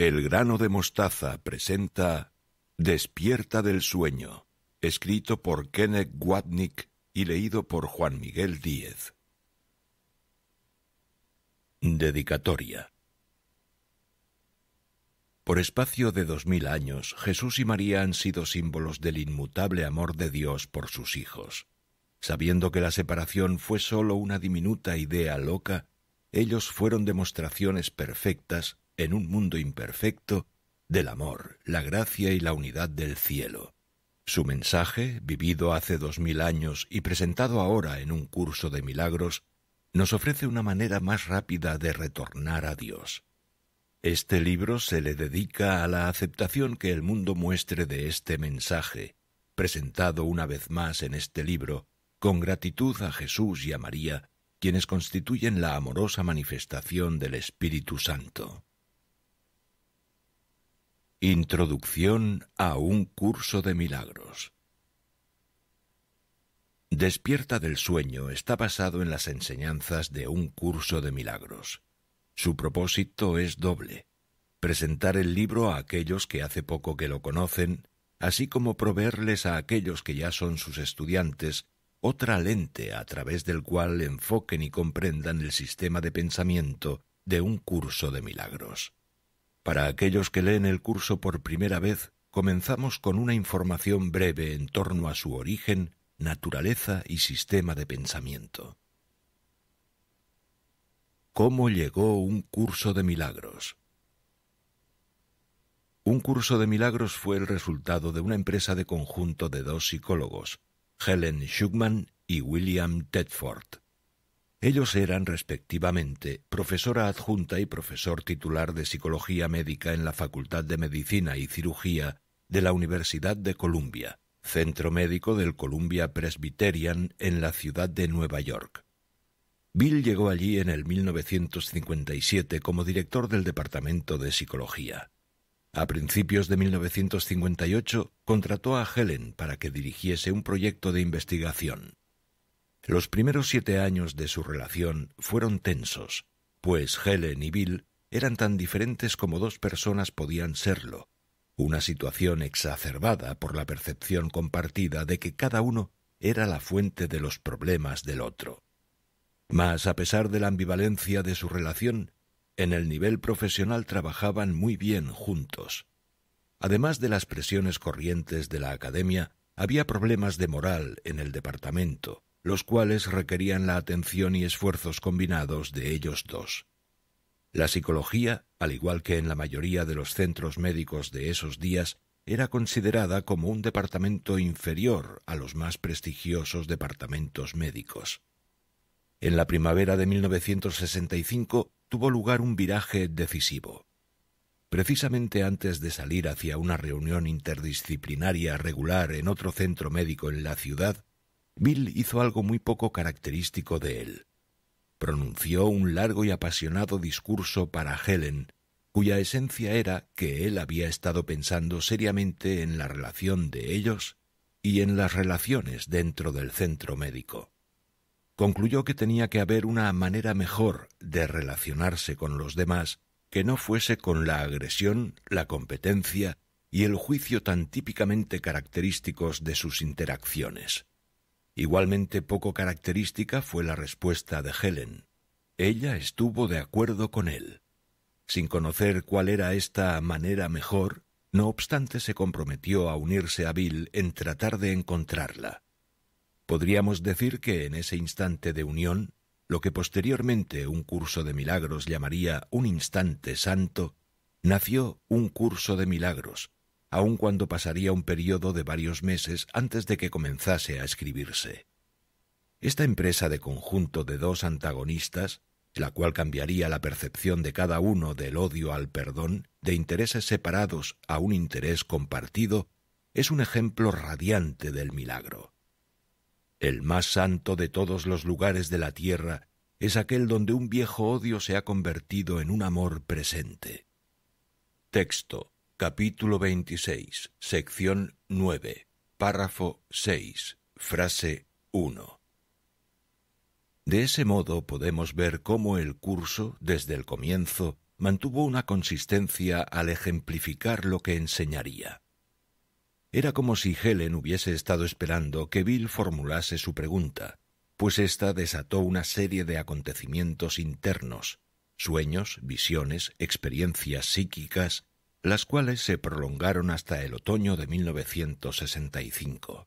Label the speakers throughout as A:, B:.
A: El grano de mostaza presenta Despierta del sueño, escrito por Kenneth Watnick y leído por Juan Miguel Díez. Dedicatoria. Por espacio de dos mil años, Jesús y María han sido símbolos del inmutable amor de Dios por sus hijos. Sabiendo que la separación fue sólo una diminuta idea loca, ellos fueron demostraciones perfectas en un mundo imperfecto, del amor, la gracia y la unidad del cielo. Su mensaje, vivido hace dos mil años y presentado ahora en un curso de milagros, nos ofrece una manera más rápida de retornar a Dios. Este libro se le dedica a la aceptación que el mundo muestre de este mensaje, presentado una vez más en este libro, con gratitud a Jesús y a María, quienes constituyen la amorosa manifestación del Espíritu Santo. Introducción a un curso de milagros. Despierta del sueño está basado en las enseñanzas de un curso de milagros. Su propósito es doble, presentar el libro a aquellos que hace poco que lo conocen, así como proveerles a aquellos que ya son sus estudiantes otra lente a través del cual enfoquen y comprendan el sistema de pensamiento de un curso de milagros. Para aquellos que leen el curso por primera vez, comenzamos con una información breve en torno a su origen, naturaleza y sistema de pensamiento. ¿Cómo llegó un curso de milagros? Un curso de milagros fue el resultado de una empresa de conjunto de dos psicólogos, Helen Schuckman y William Tedford. Ellos eran, respectivamente, profesora adjunta y profesor titular de Psicología Médica en la Facultad de Medicina y Cirugía de la Universidad de Columbia, centro médico del Columbia Presbyterian en la ciudad de Nueva York. Bill llegó allí en el 1957 como director del Departamento de Psicología. A principios de 1958 contrató a Helen para que dirigiese un proyecto de investigación. Los primeros siete años de su relación fueron tensos, pues Helen y Bill eran tan diferentes como dos personas podían serlo, una situación exacerbada por la percepción compartida de que cada uno era la fuente de los problemas del otro. Mas, a pesar de la ambivalencia de su relación, en el nivel profesional trabajaban muy bien juntos. Además de las presiones corrientes de la academia, había problemas de moral en el departamento, los cuales requerían la atención y esfuerzos combinados de ellos dos. La psicología, al igual que en la mayoría de los centros médicos de esos días, era considerada como un departamento inferior a los más prestigiosos departamentos médicos. En la primavera de 1965 tuvo lugar un viraje decisivo. Precisamente antes de salir hacia una reunión interdisciplinaria regular en otro centro médico en la ciudad, Bill hizo algo muy poco característico de él. Pronunció un largo y apasionado discurso para Helen, cuya esencia era que él había estado pensando seriamente en la relación de ellos y en las relaciones dentro del centro médico. Concluyó que tenía que haber una manera mejor de relacionarse con los demás que no fuese con la agresión, la competencia y el juicio tan típicamente característicos de sus interacciones. Igualmente poco característica fue la respuesta de Helen. Ella estuvo de acuerdo con él. Sin conocer cuál era esta manera mejor, no obstante se comprometió a unirse a Bill en tratar de encontrarla. Podríamos decir que en ese instante de unión, lo que posteriormente un curso de milagros llamaría un instante santo, nació un curso de milagros, aun cuando pasaría un periodo de varios meses antes de que comenzase a escribirse. Esta empresa de conjunto de dos antagonistas, la cual cambiaría la percepción de cada uno del odio al perdón, de intereses separados a un interés compartido, es un ejemplo radiante del milagro. El más santo de todos los lugares de la tierra es aquel donde un viejo odio se ha convertido en un amor presente. Texto Capítulo 26, sección 9, párrafo 6, frase 1. De ese modo podemos ver cómo el curso, desde el comienzo, mantuvo una consistencia al ejemplificar lo que enseñaría. Era como si Helen hubiese estado esperando que Bill formulase su pregunta, pues ésta desató una serie de acontecimientos internos, sueños, visiones, experiencias psíquicas, las cuales se prolongaron hasta el otoño de 1965.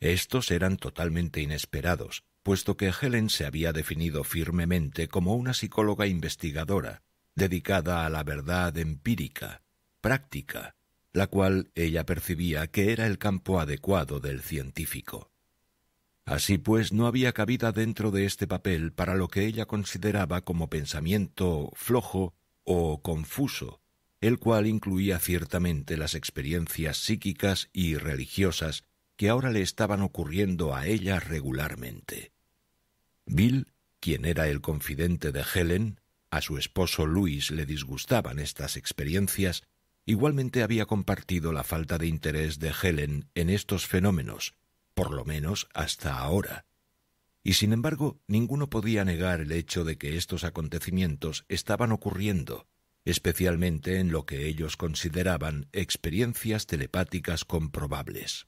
A: Estos eran totalmente inesperados, puesto que Helen se había definido firmemente como una psicóloga investigadora, dedicada a la verdad empírica, práctica, la cual ella percibía que era el campo adecuado del científico. Así pues, no había cabida dentro de este papel para lo que ella consideraba como pensamiento flojo o confuso, el cual incluía ciertamente las experiencias psíquicas y religiosas que ahora le estaban ocurriendo a ella regularmente. Bill, quien era el confidente de Helen, a su esposo Luis le disgustaban estas experiencias, igualmente había compartido la falta de interés de Helen en estos fenómenos, por lo menos hasta ahora. Y sin embargo, ninguno podía negar el hecho de que estos acontecimientos estaban ocurriendo, especialmente en lo que ellos consideraban experiencias telepáticas comprobables.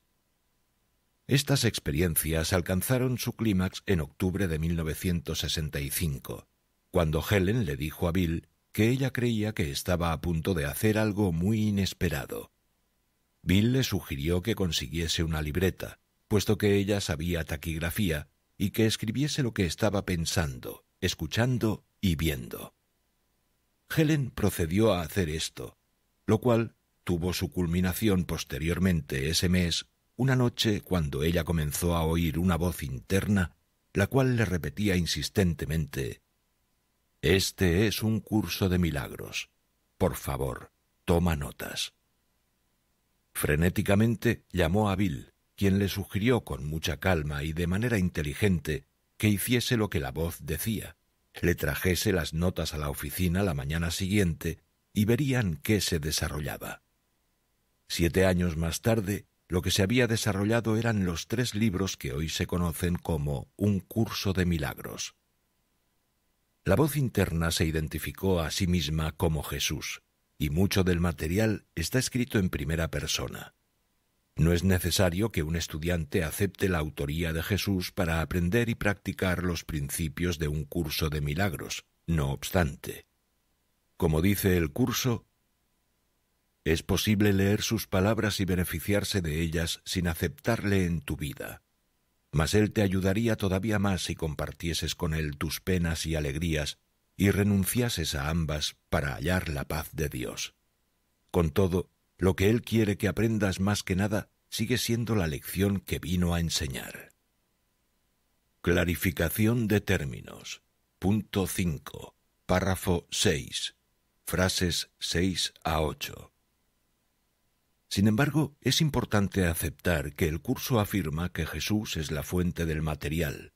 A: Estas experiencias alcanzaron su clímax en octubre de 1965, cuando Helen le dijo a Bill que ella creía que estaba a punto de hacer algo muy inesperado. Bill le sugirió que consiguiese una libreta, puesto que ella sabía taquigrafía, y que escribiese lo que estaba pensando, escuchando y viendo. Helen procedió a hacer esto, lo cual tuvo su culminación posteriormente ese mes, una noche cuando ella comenzó a oír una voz interna, la cual le repetía insistentemente Este es un curso de milagros. Por favor, toma notas. Frenéticamente llamó a Bill, quien le sugirió con mucha calma y de manera inteligente que hiciese lo que la voz decía, le trajese las notas a la oficina la mañana siguiente y verían qué se desarrollaba. Siete años más tarde, lo que se había desarrollado eran los tres libros que hoy se conocen como Un curso de milagros. La voz interna se identificó a sí misma como Jesús, y mucho del material está escrito en primera persona. No es necesario que un estudiante acepte la autoría de Jesús para aprender y practicar los principios de un curso de milagros, no obstante. Como dice el curso, es posible leer sus palabras y beneficiarse de ellas sin aceptarle en tu vida. Mas Él te ayudaría todavía más si compartieses con Él tus penas y alegrías y renunciases a ambas para hallar la paz de Dios. Con todo, lo que Él quiere que aprendas más que nada sigue siendo la lección que vino a enseñar. Clarificación de términos. Punto 5. Párrafo 6. Frases 6 a 8. Sin embargo, es importante aceptar que el curso afirma que Jesús es la fuente del material.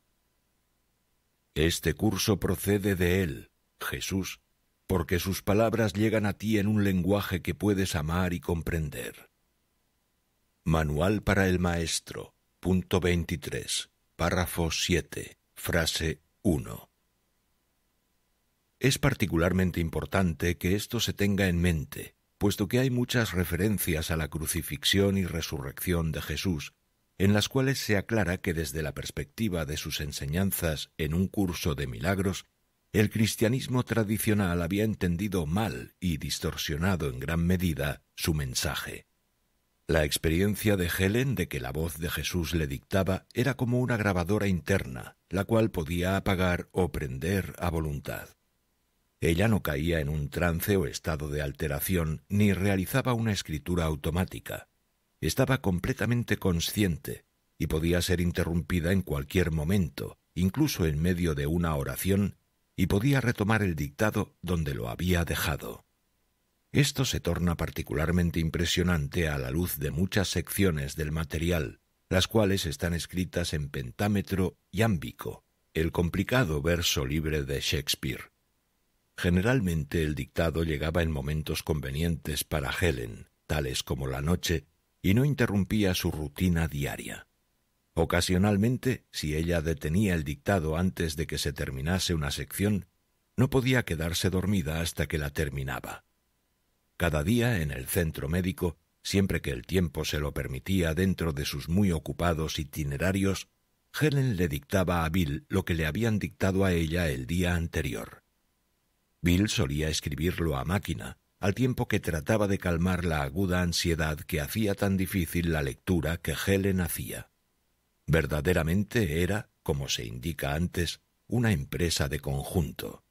A: Este curso procede de Él, Jesús, porque sus palabras llegan a ti en un lenguaje que puedes amar y comprender. Manual para el Maestro, 23, párrafo 7, frase 1. Es particularmente importante que esto se tenga en mente, puesto que hay muchas referencias a la crucifixión y resurrección de Jesús, en las cuales se aclara que desde la perspectiva de sus enseñanzas en un curso de milagros, el cristianismo tradicional había entendido mal y distorsionado en gran medida su mensaje. La experiencia de Helen de que la voz de Jesús le dictaba era como una grabadora interna, la cual podía apagar o prender a voluntad. Ella no caía en un trance o estado de alteración ni realizaba una escritura automática. Estaba completamente consciente y podía ser interrumpida en cualquier momento, incluso en medio de una oración y podía retomar el dictado donde lo había dejado. Esto se torna particularmente impresionante a la luz de muchas secciones del material, las cuales están escritas en pentámetro y ámbico, el complicado verso libre de Shakespeare. Generalmente el dictado llegaba en momentos convenientes para Helen, tales como la noche, y no interrumpía su rutina diaria. Ocasionalmente, si ella detenía el dictado antes de que se terminase una sección, no podía quedarse dormida hasta que la terminaba. Cada día en el centro médico, siempre que el tiempo se lo permitía dentro de sus muy ocupados itinerarios, Helen le dictaba a Bill lo que le habían dictado a ella el día anterior. Bill solía escribirlo a máquina, al tiempo que trataba de calmar la aguda ansiedad que hacía tan difícil la lectura que Helen hacía verdaderamente era, como se indica antes, una empresa de conjunto.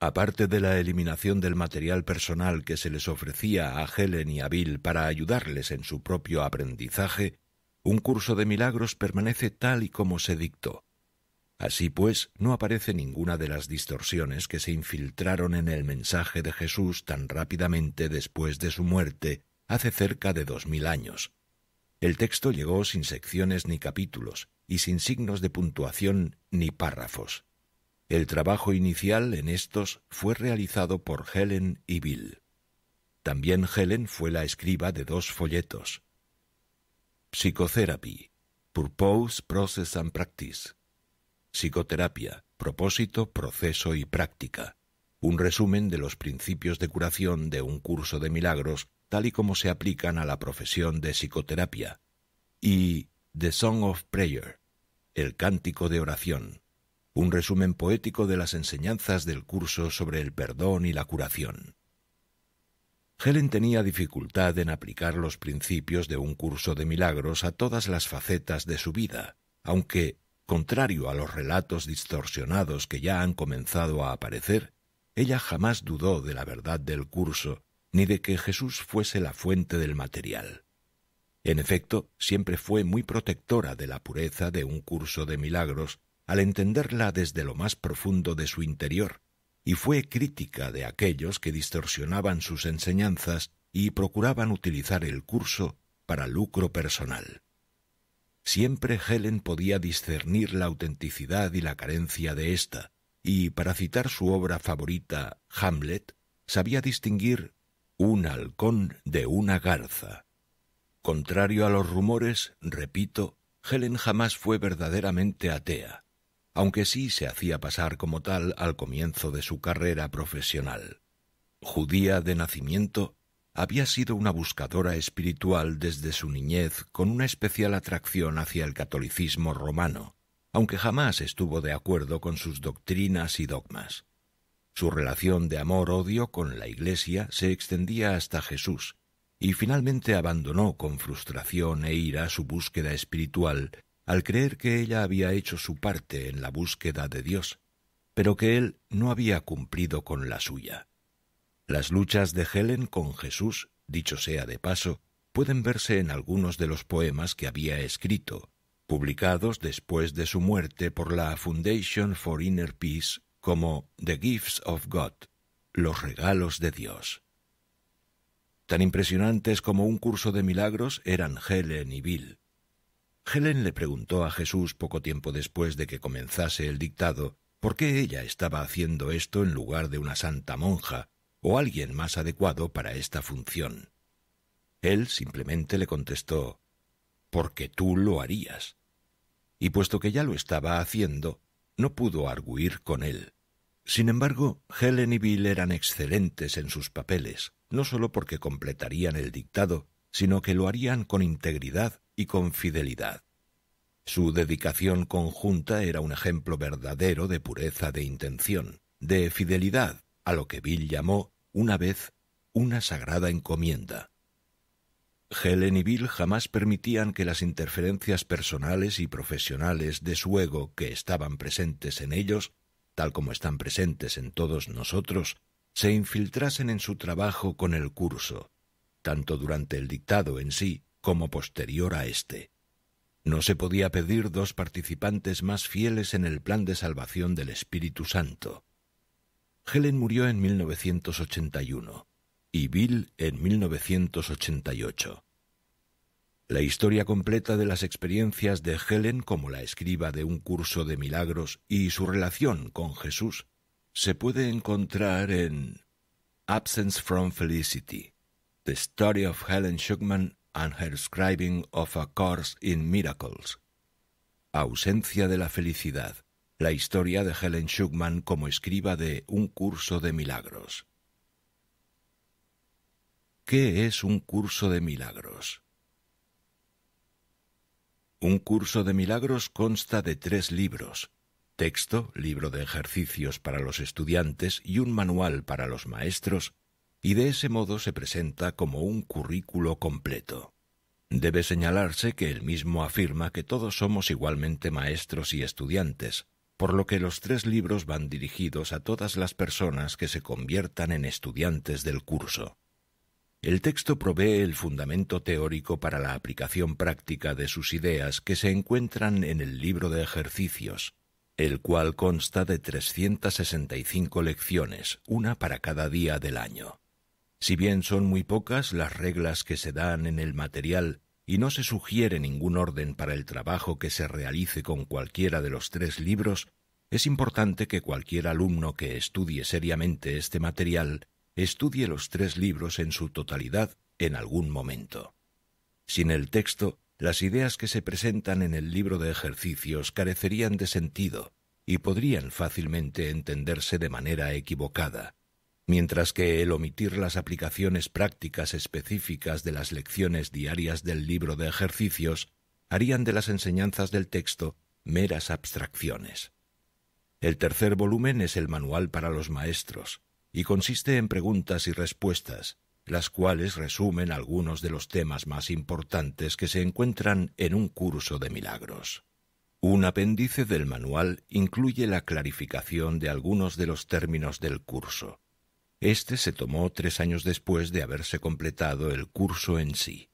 A: Aparte de la eliminación del material personal que se les ofrecía a Helen y a Bill para ayudarles en su propio aprendizaje, un curso de milagros permanece tal y como se dictó. Así pues, no aparece ninguna de las distorsiones que se infiltraron en el mensaje de Jesús tan rápidamente después de su muerte hace cerca de dos mil años, el texto llegó sin secciones ni capítulos, y sin signos de puntuación ni párrafos. El trabajo inicial en estos fue realizado por Helen y Bill. También Helen fue la escriba de dos folletos. Psicotherapy, Purpose, Process and Practice. Psicoterapia, Propósito, Proceso y Práctica. Un resumen de los principios de curación de un curso de milagros tal y como se aplican a la profesión de psicoterapia, y The Song of Prayer, el cántico de oración, un resumen poético de las enseñanzas del curso sobre el perdón y la curación. Helen tenía dificultad en aplicar los principios de un curso de milagros a todas las facetas de su vida, aunque, contrario a los relatos distorsionados que ya han comenzado a aparecer, ella jamás dudó de la verdad del curso ni de que Jesús fuese la fuente del material. En efecto, siempre fue muy protectora de la pureza de un curso de milagros al entenderla desde lo más profundo de su interior, y fue crítica de aquellos que distorsionaban sus enseñanzas y procuraban utilizar el curso para lucro personal. Siempre Helen podía discernir la autenticidad y la carencia de ésta, y para citar su obra favorita, Hamlet, sabía distinguir un halcón de una garza. Contrario a los rumores, repito, Helen jamás fue verdaderamente atea, aunque sí se hacía pasar como tal al comienzo de su carrera profesional. Judía de nacimiento, había sido una buscadora espiritual desde su niñez con una especial atracción hacia el catolicismo romano, aunque jamás estuvo de acuerdo con sus doctrinas y dogmas. Su relación de amor-odio con la Iglesia se extendía hasta Jesús, y finalmente abandonó con frustración e ira su búsqueda espiritual al creer que ella había hecho su parte en la búsqueda de Dios, pero que él no había cumplido con la suya. Las luchas de Helen con Jesús, dicho sea de paso, pueden verse en algunos de los poemas que había escrito, publicados después de su muerte por la Foundation for Inner Peace como The Gifts of God, los regalos de Dios. Tan impresionantes como un curso de milagros eran Helen y Bill. Helen le preguntó a Jesús poco tiempo después de que comenzase el dictado por qué ella estaba haciendo esto en lugar de una santa monja o alguien más adecuado para esta función. Él simplemente le contestó, porque tú lo harías. Y puesto que ya lo estaba haciendo, no pudo arguir con él. Sin embargo, Helen y Bill eran excelentes en sus papeles, no sólo porque completarían el dictado, sino que lo harían con integridad y con fidelidad. Su dedicación conjunta era un ejemplo verdadero de pureza de intención, de fidelidad a lo que Bill llamó, una vez, una sagrada encomienda. Helen y Bill jamás permitían que las interferencias personales y profesionales de su ego que estaban presentes en ellos, tal como están presentes en todos nosotros, se infiltrasen en su trabajo con el curso, tanto durante el dictado en sí como posterior a éste. No se podía pedir dos participantes más fieles en el plan de salvación del Espíritu Santo. Helen murió en 1981 y Bill en 1988. La historia completa de las experiencias de Helen como la escriba de un curso de milagros y su relación con Jesús se puede encontrar en Absence from Felicity, The Story of Helen Schuckman and Her Scribing of a Course in Miracles, Ausencia de la Felicidad, la historia de Helen Schuckman como escriba de un curso de milagros. ¿Qué es un curso de milagros? Un curso de milagros consta de tres libros, texto, libro de ejercicios para los estudiantes y un manual para los maestros, y de ese modo se presenta como un currículo completo. Debe señalarse que el mismo afirma que todos somos igualmente maestros y estudiantes, por lo que los tres libros van dirigidos a todas las personas que se conviertan en estudiantes del curso. El texto provee el fundamento teórico para la aplicación práctica de sus ideas que se encuentran en el libro de ejercicios, el cual consta de 365 lecciones, una para cada día del año. Si bien son muy pocas las reglas que se dan en el material y no se sugiere ningún orden para el trabajo que se realice con cualquiera de los tres libros, es importante que cualquier alumno que estudie seriamente este material estudie los tres libros en su totalidad en algún momento. Sin el texto, las ideas que se presentan en el libro de ejercicios carecerían de sentido y podrían fácilmente entenderse de manera equivocada, mientras que el omitir las aplicaciones prácticas específicas de las lecciones diarias del libro de ejercicios harían de las enseñanzas del texto meras abstracciones. El tercer volumen es el manual para los maestros, y consiste en preguntas y respuestas, las cuales resumen algunos de los temas más importantes que se encuentran en un curso de milagros. Un apéndice del manual incluye la clarificación de algunos de los términos del curso. Este se tomó tres años después de haberse completado el curso en sí.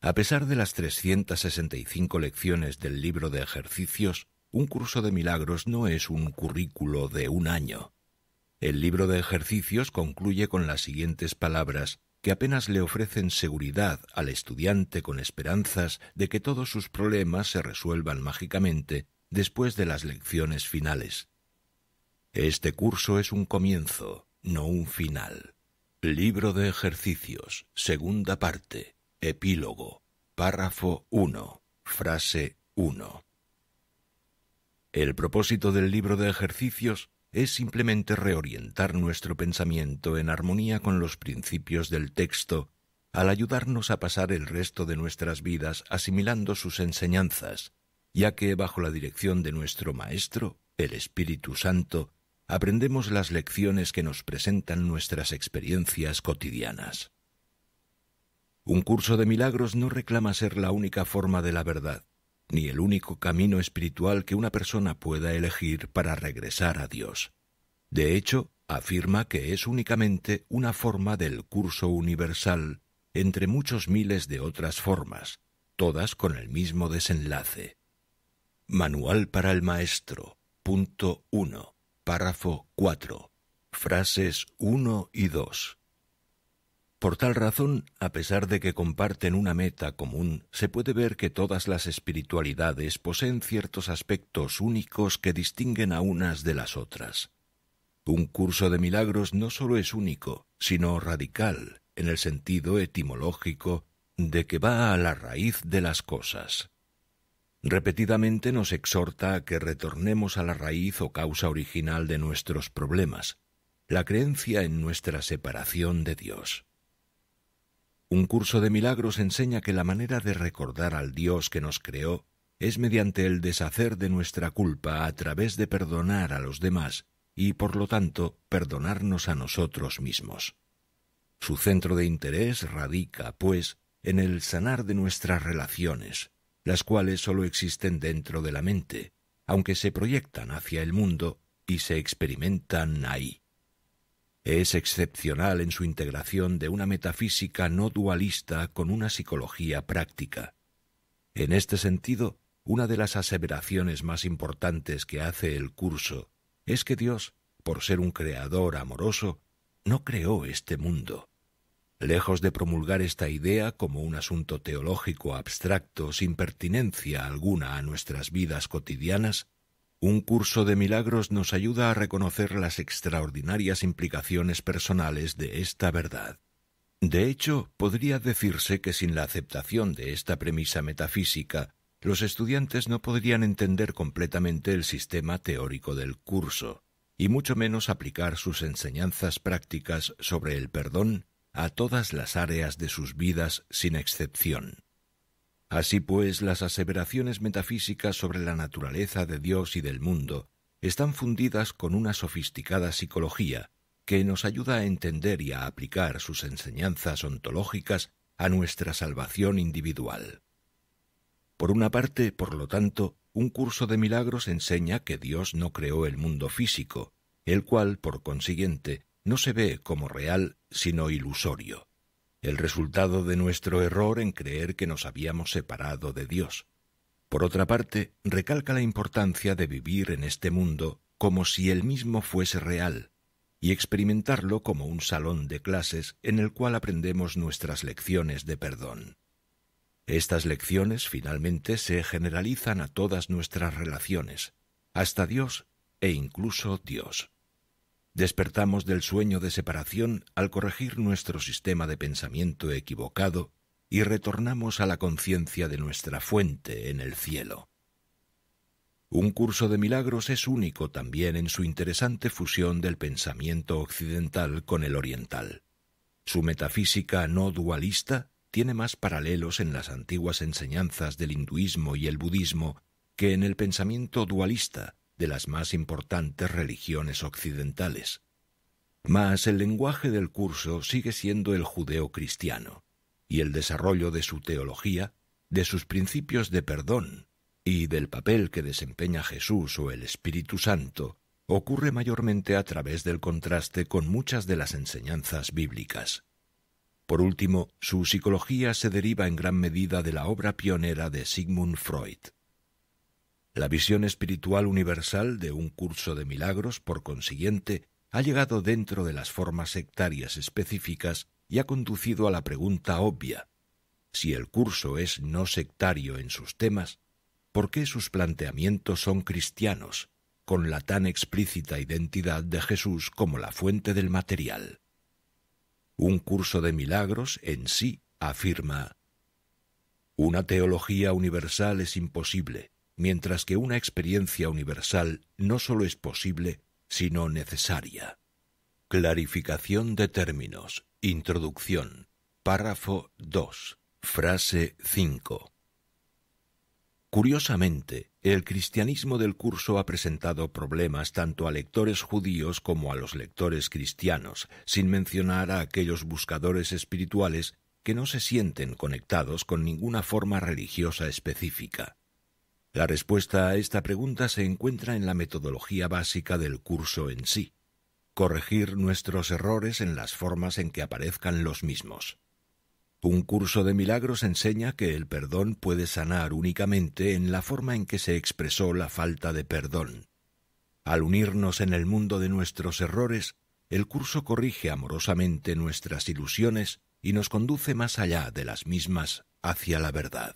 A: A pesar de las 365 lecciones del libro de ejercicios, un curso de milagros no es un currículo de un año, el libro de ejercicios concluye con las siguientes palabras que apenas le ofrecen seguridad al estudiante con esperanzas de que todos sus problemas se resuelvan mágicamente después de las lecciones finales. Este curso es un comienzo, no un final. Libro de ejercicios, segunda parte, epílogo, párrafo 1, frase 1. El propósito del libro de ejercicios es simplemente reorientar nuestro pensamiento en armonía con los principios del texto al ayudarnos a pasar el resto de nuestras vidas asimilando sus enseñanzas, ya que bajo la dirección de nuestro Maestro, el Espíritu Santo, aprendemos las lecciones que nos presentan nuestras experiencias cotidianas. Un curso de milagros no reclama ser la única forma de la verdad, ni el único camino espiritual que una persona pueda elegir para regresar a Dios. De hecho, afirma que es únicamente una forma del curso universal entre muchos miles de otras formas, todas con el mismo desenlace. Manual para el Maestro, punto 1, párrafo 4, frases 1 y 2. Por tal razón, a pesar de que comparten una meta común, se puede ver que todas las espiritualidades poseen ciertos aspectos únicos que distinguen a unas de las otras. Un curso de milagros no sólo es único, sino radical, en el sentido etimológico de que va a la raíz de las cosas. Repetidamente nos exhorta a que retornemos a la raíz o causa original de nuestros problemas, la creencia en nuestra separación de Dios. Un curso de milagros enseña que la manera de recordar al Dios que nos creó es mediante el deshacer de nuestra culpa a través de perdonar a los demás y, por lo tanto, perdonarnos a nosotros mismos. Su centro de interés radica, pues, en el sanar de nuestras relaciones, las cuales solo existen dentro de la mente, aunque se proyectan hacia el mundo y se experimentan ahí. Es excepcional en su integración de una metafísica no dualista con una psicología práctica. En este sentido, una de las aseveraciones más importantes que hace el curso es que Dios, por ser un creador amoroso, no creó este mundo. Lejos de promulgar esta idea como un asunto teológico abstracto sin pertinencia alguna a nuestras vidas cotidianas, un curso de milagros nos ayuda a reconocer las extraordinarias implicaciones personales de esta verdad. De hecho, podría decirse que sin la aceptación de esta premisa metafísica, los estudiantes no podrían entender completamente el sistema teórico del curso, y mucho menos aplicar sus enseñanzas prácticas sobre el perdón a todas las áreas de sus vidas sin excepción. Así pues, las aseveraciones metafísicas sobre la naturaleza de Dios y del mundo están fundidas con una sofisticada psicología que nos ayuda a entender y a aplicar sus enseñanzas ontológicas a nuestra salvación individual. Por una parte, por lo tanto, un curso de milagros enseña que Dios no creó el mundo físico, el cual, por consiguiente, no se ve como real, sino ilusorio el resultado de nuestro error en creer que nos habíamos separado de Dios. Por otra parte, recalca la importancia de vivir en este mundo como si el mismo fuese real, y experimentarlo como un salón de clases en el cual aprendemos nuestras lecciones de perdón. Estas lecciones finalmente se generalizan a todas nuestras relaciones, hasta Dios e incluso Dios. Despertamos del sueño de separación al corregir nuestro sistema de pensamiento equivocado y retornamos a la conciencia de nuestra fuente en el cielo. Un curso de milagros es único también en su interesante fusión del pensamiento occidental con el oriental. Su metafísica no dualista tiene más paralelos en las antiguas enseñanzas del hinduismo y el budismo que en el pensamiento dualista, de las más importantes religiones occidentales. Mas el lenguaje del curso sigue siendo el judeo-cristiano, y el desarrollo de su teología, de sus principios de perdón y del papel que desempeña Jesús o el Espíritu Santo ocurre mayormente a través del contraste con muchas de las enseñanzas bíblicas. Por último, su psicología se deriva en gran medida de la obra pionera de Sigmund Freud. La visión espiritual universal de un curso de milagros, por consiguiente, ha llegado dentro de las formas sectarias específicas y ha conducido a la pregunta obvia. Si el curso es no sectario en sus temas, ¿por qué sus planteamientos son cristianos, con la tan explícita identidad de Jesús como la fuente del material? Un curso de milagros en sí afirma, Una teología universal es imposible, mientras que una experiencia universal no sólo es posible, sino necesaria. Clarificación de términos. Introducción. Párrafo 2. Frase 5. Curiosamente, el cristianismo del curso ha presentado problemas tanto a lectores judíos como a los lectores cristianos, sin mencionar a aquellos buscadores espirituales que no se sienten conectados con ninguna forma religiosa específica. La respuesta a esta pregunta se encuentra en la metodología básica del curso en sí, corregir nuestros errores en las formas en que aparezcan los mismos. Un curso de milagros enseña que el perdón puede sanar únicamente en la forma en que se expresó la falta de perdón. Al unirnos en el mundo de nuestros errores, el curso corrige amorosamente nuestras ilusiones y nos conduce más allá de las mismas hacia la verdad.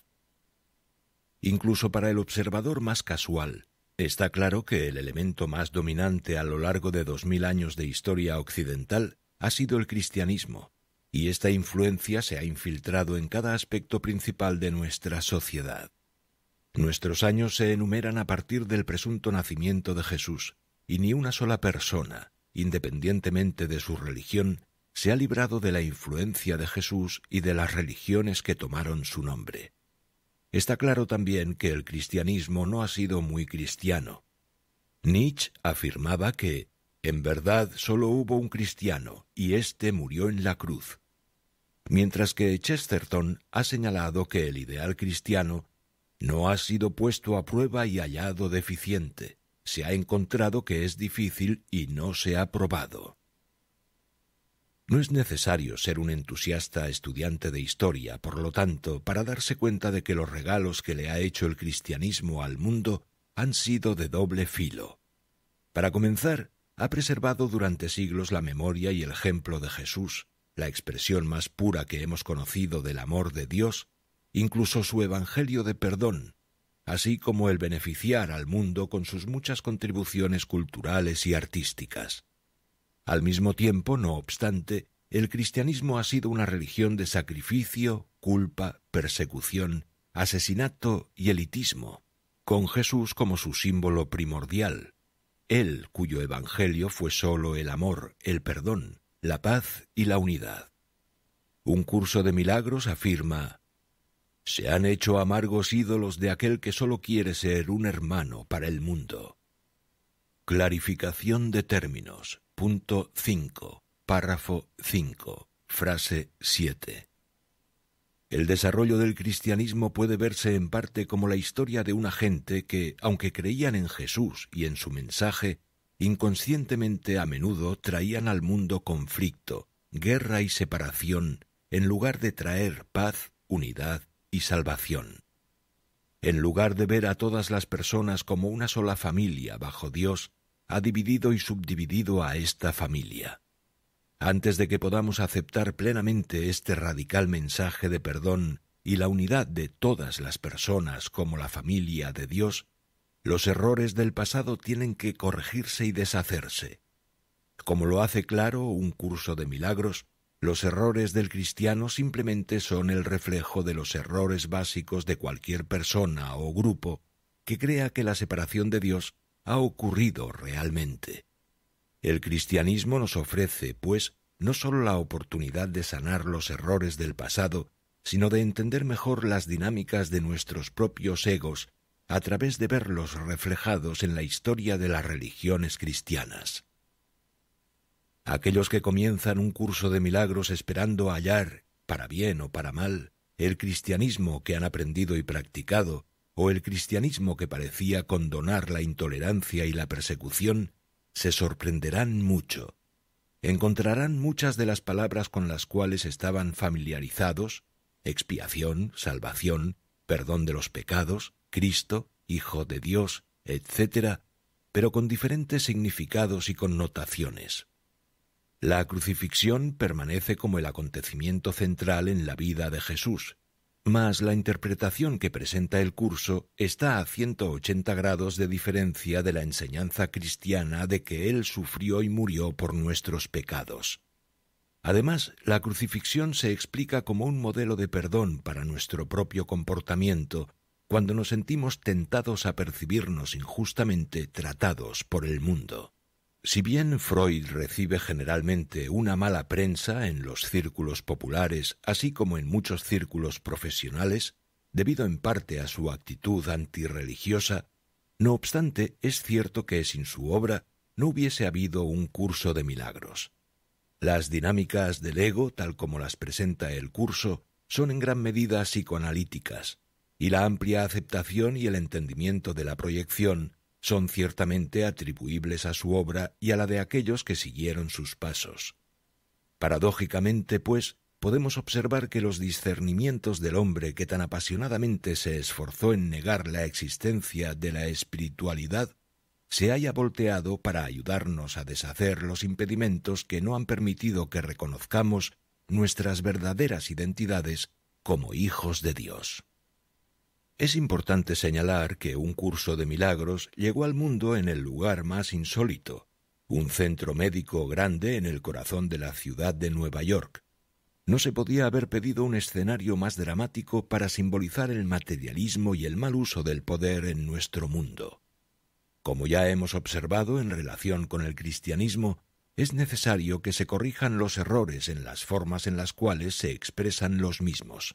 A: Incluso para el observador más casual, está claro que el elemento más dominante a lo largo de dos mil años de historia occidental ha sido el cristianismo, y esta influencia se ha infiltrado en cada aspecto principal de nuestra sociedad. Nuestros años se enumeran a partir del presunto nacimiento de Jesús, y ni una sola persona, independientemente de su religión, se ha librado de la influencia de Jesús y de las religiones que tomaron su nombre. Está claro también que el cristianismo no ha sido muy cristiano. Nietzsche afirmaba que, en verdad, solo hubo un cristiano, y éste murió en la cruz. Mientras que Chesterton ha señalado que el ideal cristiano no ha sido puesto a prueba y hallado deficiente, se ha encontrado que es difícil y no se ha probado. No es necesario ser un entusiasta estudiante de historia, por lo tanto, para darse cuenta de que los regalos que le ha hecho el cristianismo al mundo han sido de doble filo. Para comenzar, ha preservado durante siglos la memoria y el ejemplo de Jesús, la expresión más pura que hemos conocido del amor de Dios, incluso su Evangelio de perdón, así como el beneficiar al mundo con sus muchas contribuciones culturales y artísticas. Al mismo tiempo, no obstante, el cristianismo ha sido una religión de sacrificio, culpa, persecución, asesinato y elitismo, con Jesús como su símbolo primordial. Él cuyo evangelio fue sólo el amor, el perdón, la paz y la unidad. Un curso de milagros afirma Se han hecho amargos ídolos de aquel que sólo quiere ser un hermano para el mundo. Clarificación de términos. Punto 5. Párrafo 5. Frase 7. El desarrollo del cristianismo puede verse en parte como la historia de una gente que, aunque creían en Jesús y en su mensaje, inconscientemente a menudo traían al mundo conflicto, guerra y separación, en lugar de traer paz, unidad y salvación. En lugar de ver a todas las personas como una sola familia bajo Dios, ha dividido y subdividido a esta familia. Antes de que podamos aceptar plenamente este radical mensaje de perdón y la unidad de todas las personas como la familia de Dios, los errores del pasado tienen que corregirse y deshacerse. Como lo hace claro un curso de milagros, los errores del cristiano simplemente son el reflejo de los errores básicos de cualquier persona o grupo que crea que la separación de Dios ha ocurrido realmente. El cristianismo nos ofrece, pues, no sólo la oportunidad de sanar los errores del pasado, sino de entender mejor las dinámicas de nuestros propios egos a través de verlos reflejados en la historia de las religiones cristianas. Aquellos que comienzan un curso de milagros esperando hallar, para bien o para mal, el cristianismo que han aprendido y practicado, o el cristianismo que parecía condonar la intolerancia y la persecución, se sorprenderán mucho. Encontrarán muchas de las palabras con las cuales estaban familiarizados expiación, salvación, perdón de los pecados, Cristo, Hijo de Dios, etc., pero con diferentes significados y connotaciones. La crucifixión permanece como el acontecimiento central en la vida de Jesús, Además, la interpretación que presenta el curso está a 180 grados de diferencia de la enseñanza cristiana de que Él sufrió y murió por nuestros pecados. Además, la crucifixión se explica como un modelo de perdón para nuestro propio comportamiento cuando nos sentimos tentados a percibirnos injustamente tratados por el mundo. Si bien Freud recibe generalmente una mala prensa en los círculos populares, así como en muchos círculos profesionales, debido en parte a su actitud antirreligiosa, no obstante es cierto que sin su obra no hubiese habido un curso de milagros. Las dinámicas del ego, tal como las presenta el curso, son en gran medida psicoanalíticas, y la amplia aceptación y el entendimiento de la proyección son ciertamente atribuibles a su obra y a la de aquellos que siguieron sus pasos. Paradójicamente, pues, podemos observar que los discernimientos del hombre que tan apasionadamente se esforzó en negar la existencia de la espiritualidad se haya volteado para ayudarnos a deshacer los impedimentos que no han permitido que reconozcamos nuestras verdaderas identidades como hijos de Dios. Es importante señalar que un curso de milagros llegó al mundo en el lugar más insólito, un centro médico grande en el corazón de la ciudad de Nueva York. No se podía haber pedido un escenario más dramático para simbolizar el materialismo y el mal uso del poder en nuestro mundo. Como ya hemos observado en relación con el cristianismo, es necesario que se corrijan los errores en las formas en las cuales se expresan los mismos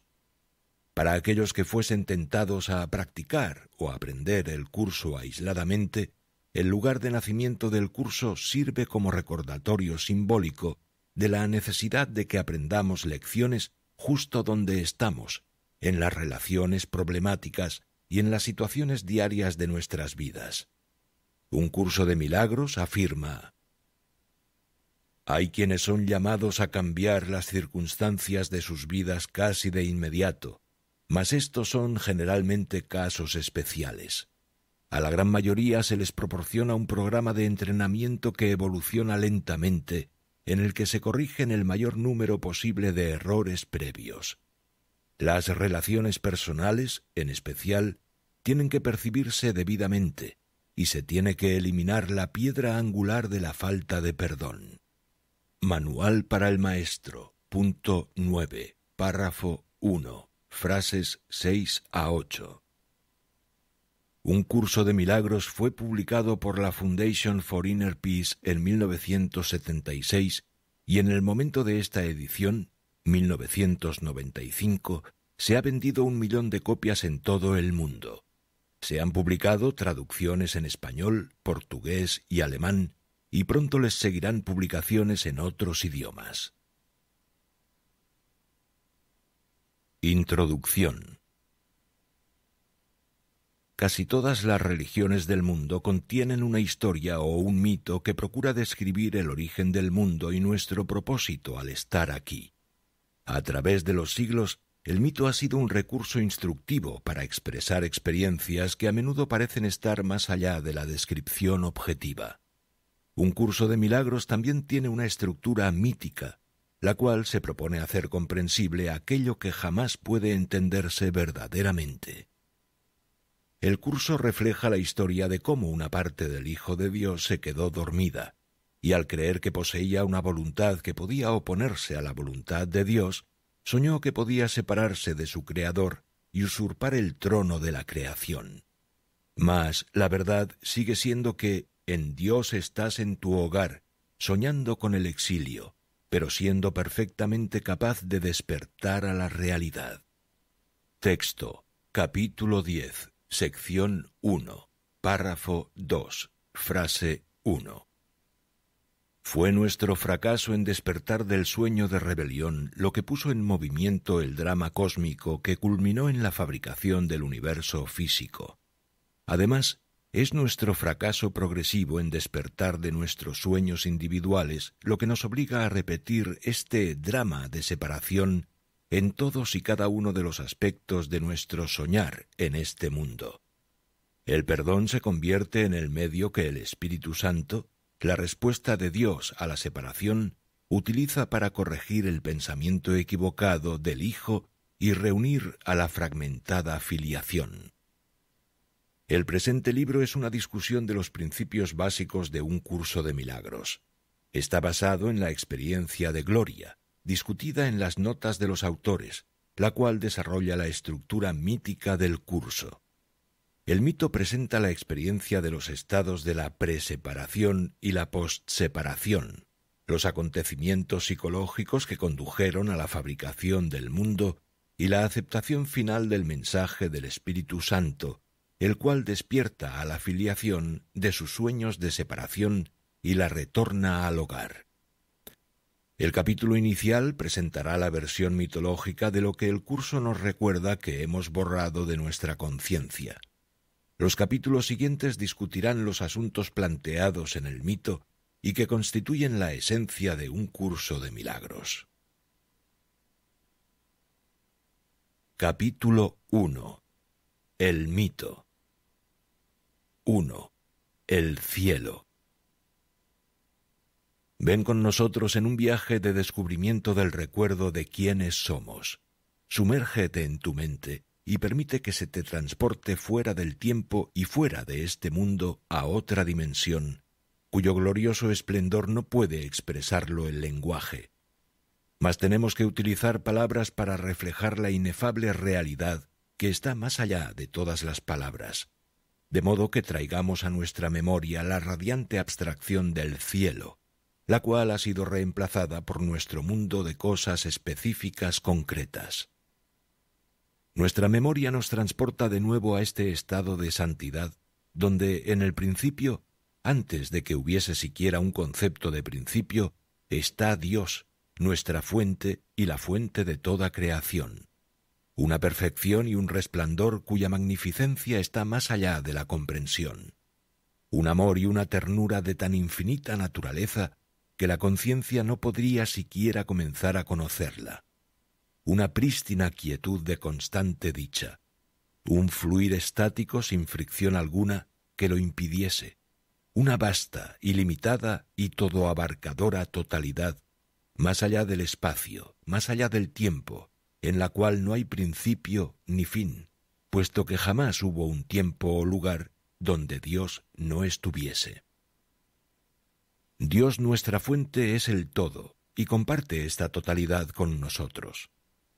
A: para aquellos que fuesen tentados a practicar o aprender el curso aisladamente, el lugar de nacimiento del curso sirve como recordatorio simbólico de la necesidad de que aprendamos lecciones justo donde estamos, en las relaciones problemáticas y en las situaciones diarias de nuestras vidas. Un curso de milagros afirma Hay quienes son llamados a cambiar las circunstancias de sus vidas casi de inmediato, mas estos son generalmente casos especiales. A la gran mayoría se les proporciona un programa de entrenamiento que evoluciona lentamente, en el que se corrigen el mayor número posible de errores previos. Las relaciones personales, en especial, tienen que percibirse debidamente, y se tiene que eliminar la piedra angular de la falta de perdón. Manual para el Maestro, punto 9, párrafo 1 frases 6 a 8. Un curso de milagros fue publicado por la Foundation for Inner Peace en 1976 y en el momento de esta edición, 1995, se ha vendido un millón de copias en todo el mundo. Se han publicado traducciones en español, portugués y alemán, y pronto les seguirán publicaciones en otros idiomas. Introducción Casi todas las religiones del mundo contienen una historia o un mito que procura describir el origen del mundo y nuestro propósito al estar aquí. A través de los siglos, el mito ha sido un recurso instructivo para expresar experiencias que a menudo parecen estar más allá de la descripción objetiva. Un curso de milagros también tiene una estructura mítica, la cual se propone hacer comprensible aquello que jamás puede entenderse verdaderamente. El curso refleja la historia de cómo una parte del Hijo de Dios se quedó dormida, y al creer que poseía una voluntad que podía oponerse a la voluntad de Dios, soñó que podía separarse de su Creador y usurpar el trono de la creación. Mas la verdad sigue siendo que en Dios estás en tu hogar, soñando con el exilio, pero siendo perfectamente capaz de despertar a la realidad. Texto, capítulo 10, sección 1, párrafo 2, frase 1. Fue nuestro fracaso en despertar del sueño de rebelión lo que puso en movimiento el drama cósmico que culminó en la fabricación del universo físico. Además, es nuestro fracaso progresivo en despertar de nuestros sueños individuales lo que nos obliga a repetir este drama de separación en todos y cada uno de los aspectos de nuestro soñar en este mundo. El perdón se convierte en el medio que el Espíritu Santo, la respuesta de Dios a la separación, utiliza para corregir el pensamiento equivocado del Hijo y reunir a la fragmentada filiación. El presente libro es una discusión de los principios básicos de un curso de milagros. Está basado en la experiencia de Gloria, discutida en las notas de los autores, la cual desarrolla la estructura mítica del curso. El mito presenta la experiencia de los estados de la preseparación y la postseparación, los acontecimientos psicológicos que condujeron a la fabricación del mundo y la aceptación final del mensaje del Espíritu Santo el cual despierta a la filiación de sus sueños de separación y la retorna al hogar. El capítulo inicial presentará la versión mitológica de lo que el curso nos recuerda que hemos borrado de nuestra conciencia. Los capítulos siguientes discutirán los asuntos planteados en el mito y que constituyen la esencia de un curso de milagros. Capítulo 1. El mito. 1. el cielo. Ven con nosotros en un viaje de descubrimiento del recuerdo de quiénes somos. Sumérgete en tu mente y permite que se te transporte fuera del tiempo y fuera de este mundo a otra dimensión, cuyo glorioso esplendor no puede expresarlo el lenguaje. Mas tenemos que utilizar palabras para reflejar la inefable realidad que está más allá de todas las palabras de modo que traigamos a nuestra memoria la radiante abstracción del cielo, la cual ha sido reemplazada por nuestro mundo de cosas específicas concretas. Nuestra memoria nos transporta de nuevo a este estado de santidad, donde en el principio, antes de que hubiese siquiera un concepto de principio, está Dios, nuestra fuente y la fuente de toda creación una perfección y un resplandor cuya magnificencia está más allá de la comprensión, un amor y una ternura de tan infinita naturaleza que la conciencia no podría siquiera comenzar a conocerla, una prístina quietud de constante dicha, un fluir estático sin fricción alguna que lo impidiese, una vasta, ilimitada y todo abarcadora totalidad, más allá del espacio, más allá del tiempo, en la cual no hay principio ni fin, puesto que jamás hubo un tiempo o lugar donde Dios no estuviese. Dios nuestra fuente es el todo, y comparte esta totalidad con nosotros.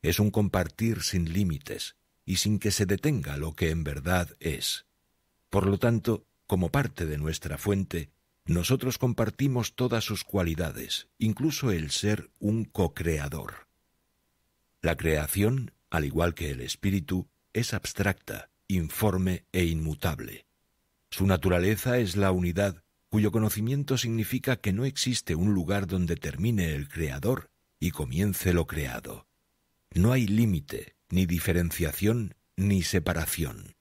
A: Es un compartir sin límites y sin que se detenga lo que en verdad es. Por lo tanto, como parte de nuestra fuente, nosotros compartimos todas sus cualidades, incluso el ser un co-creador. La creación, al igual que el espíritu, es abstracta, informe e inmutable. Su naturaleza es la unidad, cuyo conocimiento significa que no existe un lugar donde termine el creador y comience lo creado. No hay límite, ni diferenciación, ni separación.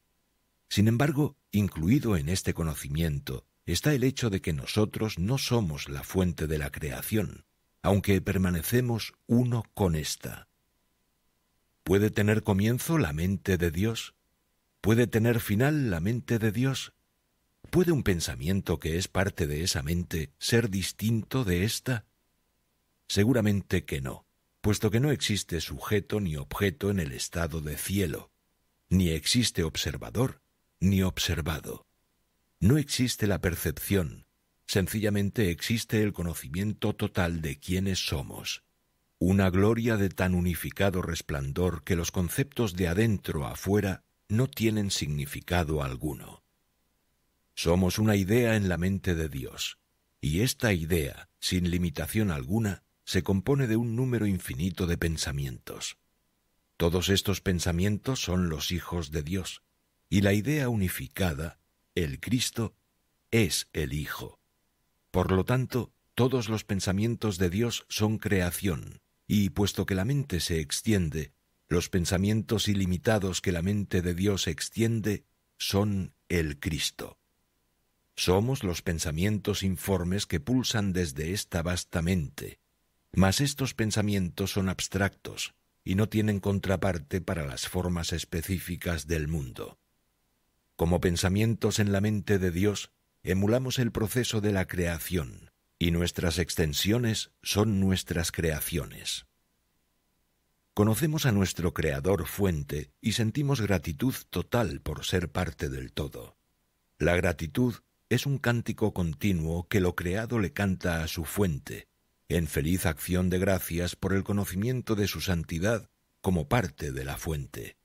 A: Sin embargo, incluido en este conocimiento está el hecho de que nosotros no somos la fuente de la creación, aunque permanecemos uno con ésta. ¿Puede tener comienzo la mente de Dios? ¿Puede tener final la mente de Dios? ¿Puede un pensamiento que es parte de esa mente ser distinto de ésta? Seguramente que no, puesto que no existe sujeto ni objeto en el estado de cielo, ni existe observador ni observado. No existe la percepción, sencillamente existe el conocimiento total de quiénes somos una gloria de tan unificado resplandor que los conceptos de adentro afuera no tienen significado alguno. Somos una idea en la mente de Dios, y esta idea, sin limitación alguna, se compone de un número infinito de pensamientos. Todos estos pensamientos son los hijos de Dios, y la idea unificada, el Cristo, es el Hijo. Por lo tanto, todos los pensamientos de Dios son creación, y puesto que la mente se extiende, los pensamientos ilimitados que la mente de Dios extiende son el Cristo. Somos los pensamientos informes que pulsan desde esta vasta mente, mas estos pensamientos son abstractos y no tienen contraparte para las formas específicas del mundo. Como pensamientos en la mente de Dios, emulamos el proceso de la creación, y nuestras extensiones son nuestras creaciones. Conocemos a nuestro Creador fuente y sentimos gratitud total por ser parte del todo. La gratitud es un cántico continuo que lo creado le canta a su fuente, en feliz acción de gracias por el conocimiento de su santidad como parte de la fuente.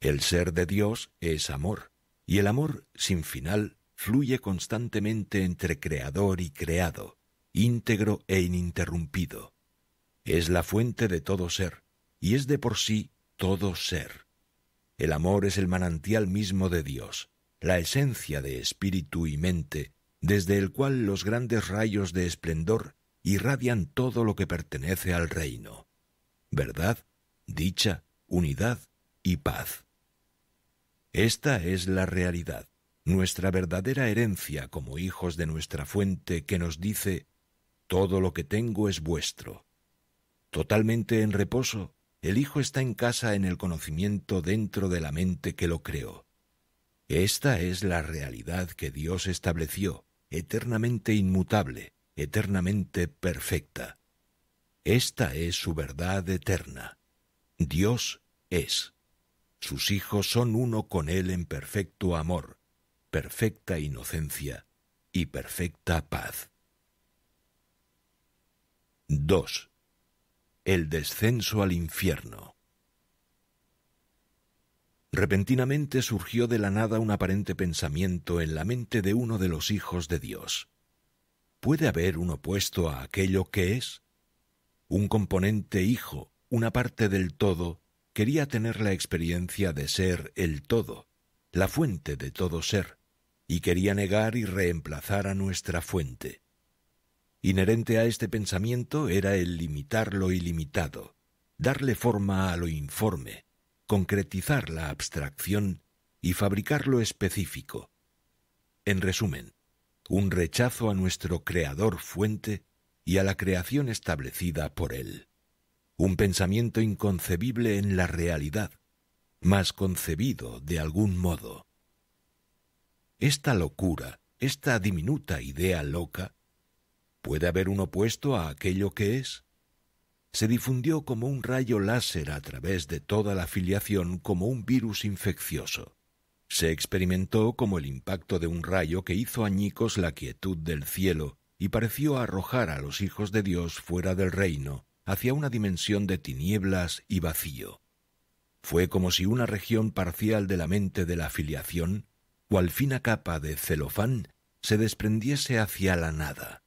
A: El ser de Dios es amor, y el amor sin final fluye constantemente entre creador y creado, íntegro e ininterrumpido. Es la fuente de todo ser, y es de por sí todo ser. El amor es el manantial mismo de Dios, la esencia de espíritu y mente, desde el cual los grandes rayos de esplendor irradian todo lo que pertenece al reino. Verdad, dicha, unidad y paz. Esta es la realidad nuestra verdadera herencia como hijos de nuestra fuente que nos dice, todo lo que tengo es vuestro. Totalmente en reposo, el Hijo está en casa en el conocimiento dentro de la mente que lo creó. Esta es la realidad que Dios estableció, eternamente inmutable, eternamente perfecta. Esta es su verdad eterna. Dios es. Sus hijos son uno con Él en perfecto amor, perfecta inocencia y perfecta paz. 2. El descenso al infierno. Repentinamente surgió de la nada un aparente pensamiento en la mente de uno de los hijos de Dios. ¿Puede haber un opuesto a aquello que es? Un componente hijo, una parte del todo, quería tener la experiencia de ser el todo, la fuente de todo ser, y quería negar y reemplazar a nuestra fuente. Inherente a este pensamiento era el limitar lo ilimitado, darle forma a lo informe, concretizar la abstracción y fabricar lo específico. En resumen, un rechazo a nuestro creador fuente y a la creación establecida por él. Un pensamiento inconcebible en la realidad, mas concebido de algún modo esta locura, esta diminuta idea loca, ¿puede haber un opuesto a aquello que es? Se difundió como un rayo láser a través de toda la filiación como un virus infeccioso. Se experimentó como el impacto de un rayo que hizo añicos la quietud del cielo y pareció arrojar a los hijos de Dios fuera del reino, hacia una dimensión de tinieblas y vacío. Fue como si una región parcial de la mente de la afiliación cual fina capa de celofán se desprendiese hacia la nada.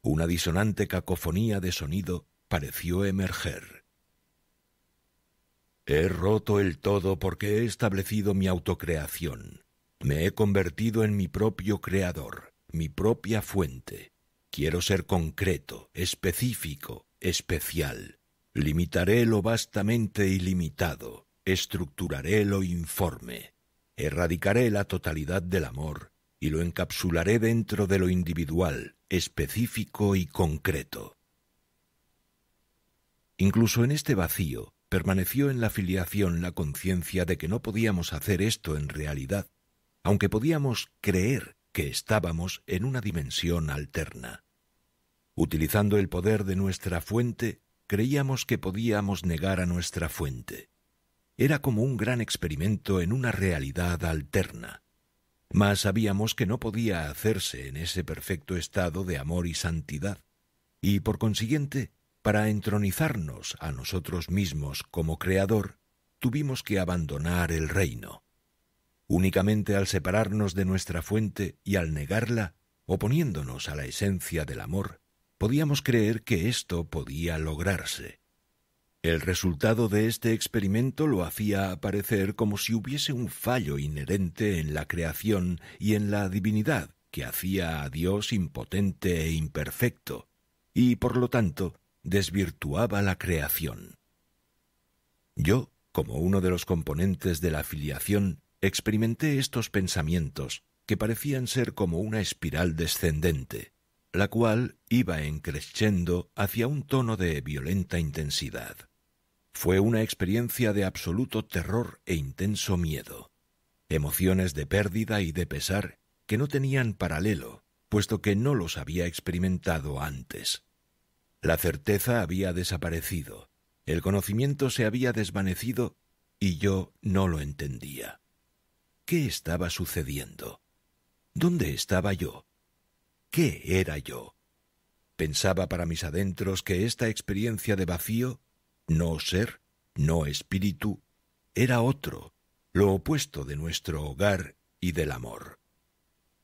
A: Una disonante cacofonía de sonido pareció emerger. He roto el todo porque he establecido mi autocreación. Me he convertido en mi propio creador, mi propia fuente. Quiero ser concreto, específico, especial. Limitaré lo vastamente ilimitado, estructuraré lo informe. Erradicaré la totalidad del amor y lo encapsularé dentro de lo individual, específico y concreto. Incluso en este vacío permaneció en la filiación la conciencia de que no podíamos hacer esto en realidad, aunque podíamos creer que estábamos en una dimensión alterna. Utilizando el poder de nuestra fuente, creíamos que podíamos negar a nuestra fuente era como un gran experimento en una realidad alterna. Mas sabíamos que no podía hacerse en ese perfecto estado de amor y santidad, y por consiguiente, para entronizarnos a nosotros mismos como Creador, tuvimos que abandonar el reino. Únicamente al separarnos de nuestra fuente y al negarla, oponiéndonos a la esencia del amor, podíamos creer que esto podía lograrse. El resultado de este experimento lo hacía aparecer como si hubiese un fallo inherente en la creación y en la divinidad que hacía a Dios impotente e imperfecto, y por lo tanto desvirtuaba la creación. Yo, como uno de los componentes de la filiación, experimenté estos pensamientos, que parecían ser como una espiral descendente, la cual iba encrescendo hacia un tono de violenta intensidad. Fue una experiencia de absoluto terror e intenso miedo, emociones de pérdida y de pesar que no tenían paralelo, puesto que no los había experimentado antes. La certeza había desaparecido, el conocimiento se había desvanecido y yo no lo entendía. ¿Qué estaba sucediendo? ¿Dónde estaba yo? ¿Qué era yo? Pensaba para mis adentros que esta experiencia de vacío no ser, no espíritu, era otro, lo opuesto de nuestro hogar y del amor.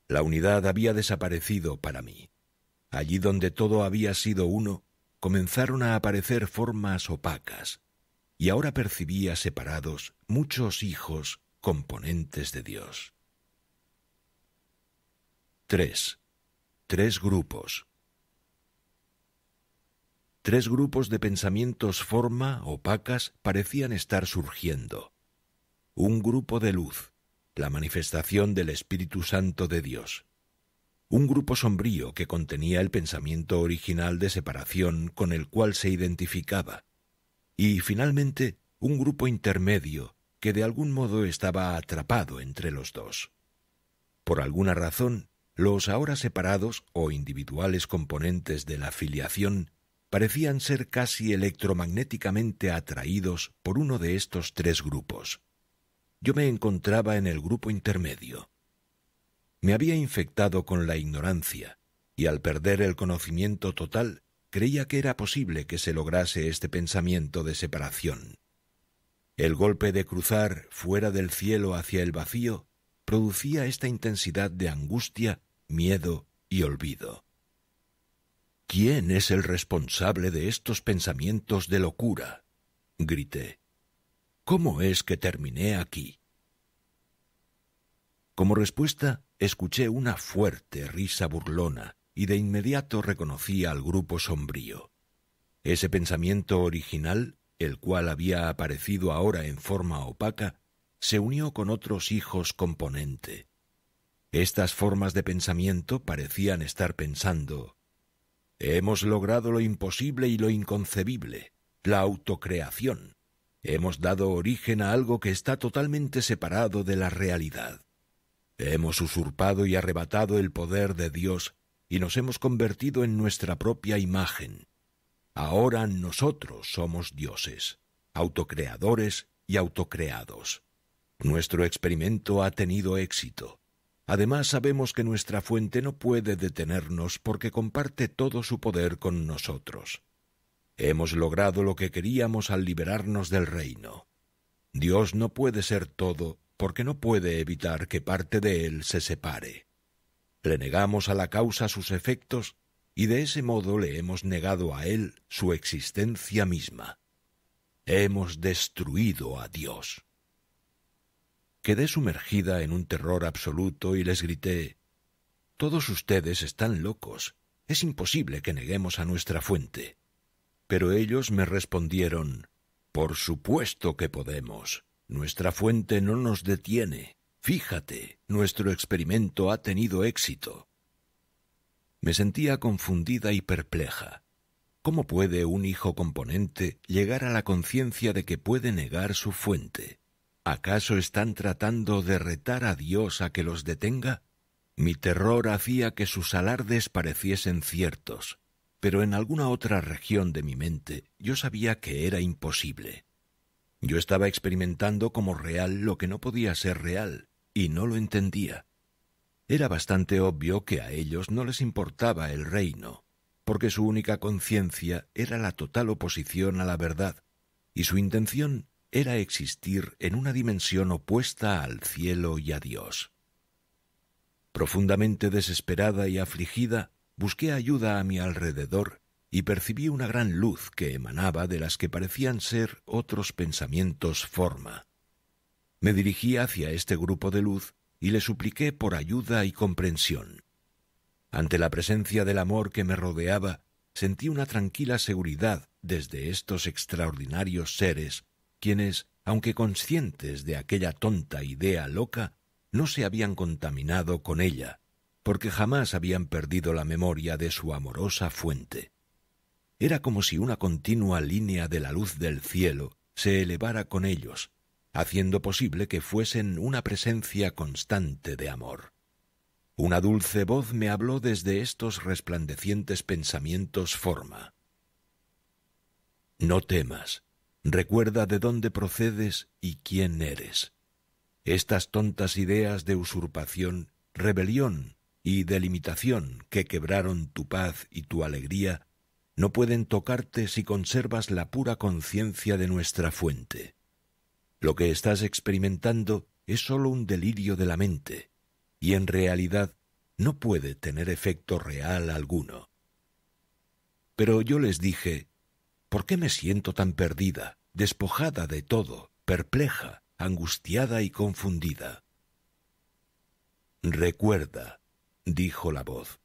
A: La unidad había desaparecido para mí. Allí donde todo había sido uno, comenzaron a aparecer formas opacas, y ahora percibía separados muchos hijos componentes de Dios. 3. Tres grupos. Tres grupos de pensamientos forma, opacas, parecían estar surgiendo. Un grupo de luz, la manifestación del Espíritu Santo de Dios. Un grupo sombrío que contenía el pensamiento original de separación con el cual se identificaba. Y finalmente, un grupo intermedio que de algún modo estaba atrapado entre los dos. Por alguna razón, los ahora separados o individuales componentes de la filiación parecían ser casi electromagnéticamente atraídos por uno de estos tres grupos. Yo me encontraba en el grupo intermedio. Me había infectado con la ignorancia, y al perder el conocimiento total, creía que era posible que se lograse este pensamiento de separación. El golpe de cruzar fuera del cielo hacia el vacío producía esta intensidad de angustia, miedo y olvido. ¿Quién es el responsable de estos pensamientos de locura? grité. ¿Cómo es que terminé aquí? Como respuesta, escuché una fuerte risa burlona y de inmediato reconocí al grupo sombrío. Ese pensamiento original, el cual había aparecido ahora en forma opaca, se unió con otros hijos componente. Estas formas de pensamiento parecían estar pensando Hemos logrado lo imposible y lo inconcebible, la autocreación. Hemos dado origen a algo que está totalmente separado de la realidad. Hemos usurpado y arrebatado el poder de Dios y nos hemos convertido en nuestra propia imagen. Ahora nosotros somos dioses, autocreadores y autocreados. Nuestro experimento ha tenido éxito. Además sabemos que nuestra fuente no puede detenernos porque comparte todo su poder con nosotros. Hemos logrado lo que queríamos al liberarnos del reino. Dios no puede ser todo porque no puede evitar que parte de él se separe. Le negamos a la causa sus efectos y de ese modo le hemos negado a él su existencia misma. Hemos destruido a Dios. Quedé sumergida en un terror absoluto y les grité Todos ustedes están locos. Es imposible que neguemos a nuestra fuente. Pero ellos me respondieron Por supuesto que podemos. Nuestra fuente no nos detiene. Fíjate, nuestro experimento ha tenido éxito. Me sentía confundida y perpleja. ¿Cómo puede un hijo componente llegar a la conciencia de que puede negar su fuente? ¿Acaso están tratando de retar a Dios a que los detenga? Mi terror hacía que sus alardes pareciesen ciertos, pero en alguna otra región de mi mente yo sabía que era imposible. Yo estaba experimentando como real lo que no podía ser real, y no lo entendía. Era bastante obvio que a ellos no les importaba el reino, porque su única conciencia era la total oposición a la verdad, y su intención era existir en una dimensión opuesta al cielo y a Dios. Profundamente desesperada y afligida, busqué ayuda a mi alrededor y percibí una gran luz que emanaba de las que parecían ser otros pensamientos forma. Me dirigí hacia este grupo de luz y le supliqué por ayuda y comprensión. Ante la presencia del amor que me rodeaba, sentí una tranquila seguridad desde estos extraordinarios seres quienes, aunque conscientes de aquella tonta idea loca, no se habían contaminado con ella, porque jamás habían perdido la memoria de su amorosa fuente. Era como si una continua línea de la luz del cielo se elevara con ellos, haciendo posible que fuesen una presencia constante de amor. Una dulce voz me habló desde estos resplandecientes pensamientos forma. No temas, Recuerda de dónde procedes y quién eres. Estas tontas ideas de usurpación, rebelión y delimitación que quebraron tu paz y tu alegría no pueden tocarte si conservas la pura conciencia de nuestra fuente. Lo que estás experimentando es sólo un delirio de la mente, y en realidad no puede tener efecto real alguno. Pero yo les dije, ¿Por qué me siento tan perdida, despojada de todo, perpleja, angustiada y confundida? Recuerda, dijo la voz,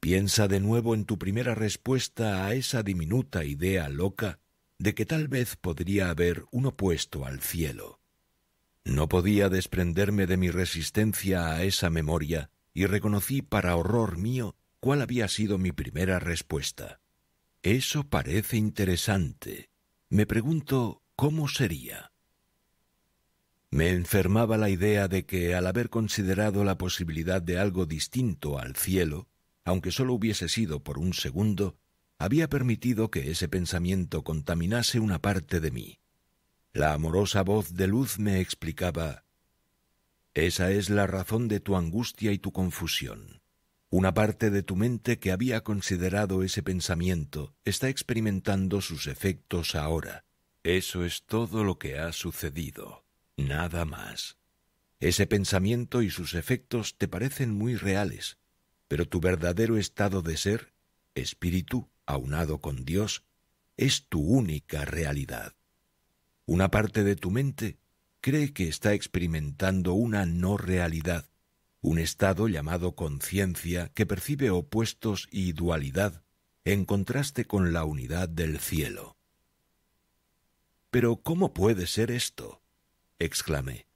A: piensa de nuevo en tu primera respuesta a esa diminuta idea loca de que tal vez podría haber un opuesto al cielo. No podía desprenderme de mi resistencia a esa memoria y reconocí para horror mío cuál había sido mi primera respuesta. Eso parece interesante. Me pregunto cómo sería. Me enfermaba la idea de que, al haber considerado la posibilidad de algo distinto al cielo, aunque solo hubiese sido por un segundo, había permitido que ese pensamiento contaminase una parte de mí. La amorosa voz de luz me explicaba Esa es la razón de tu angustia y tu confusión. Una parte de tu mente que había considerado ese pensamiento está experimentando sus efectos ahora. Eso es todo lo que ha sucedido, nada más. Ese pensamiento y sus efectos te parecen muy reales, pero tu verdadero estado de ser, espíritu, aunado con Dios, es tu única realidad. Una parte de tu mente cree que está experimentando una no realidad, un estado llamado conciencia que percibe opuestos y dualidad en contraste con la unidad del cielo. Pero ¿cómo puede ser esto? exclamé.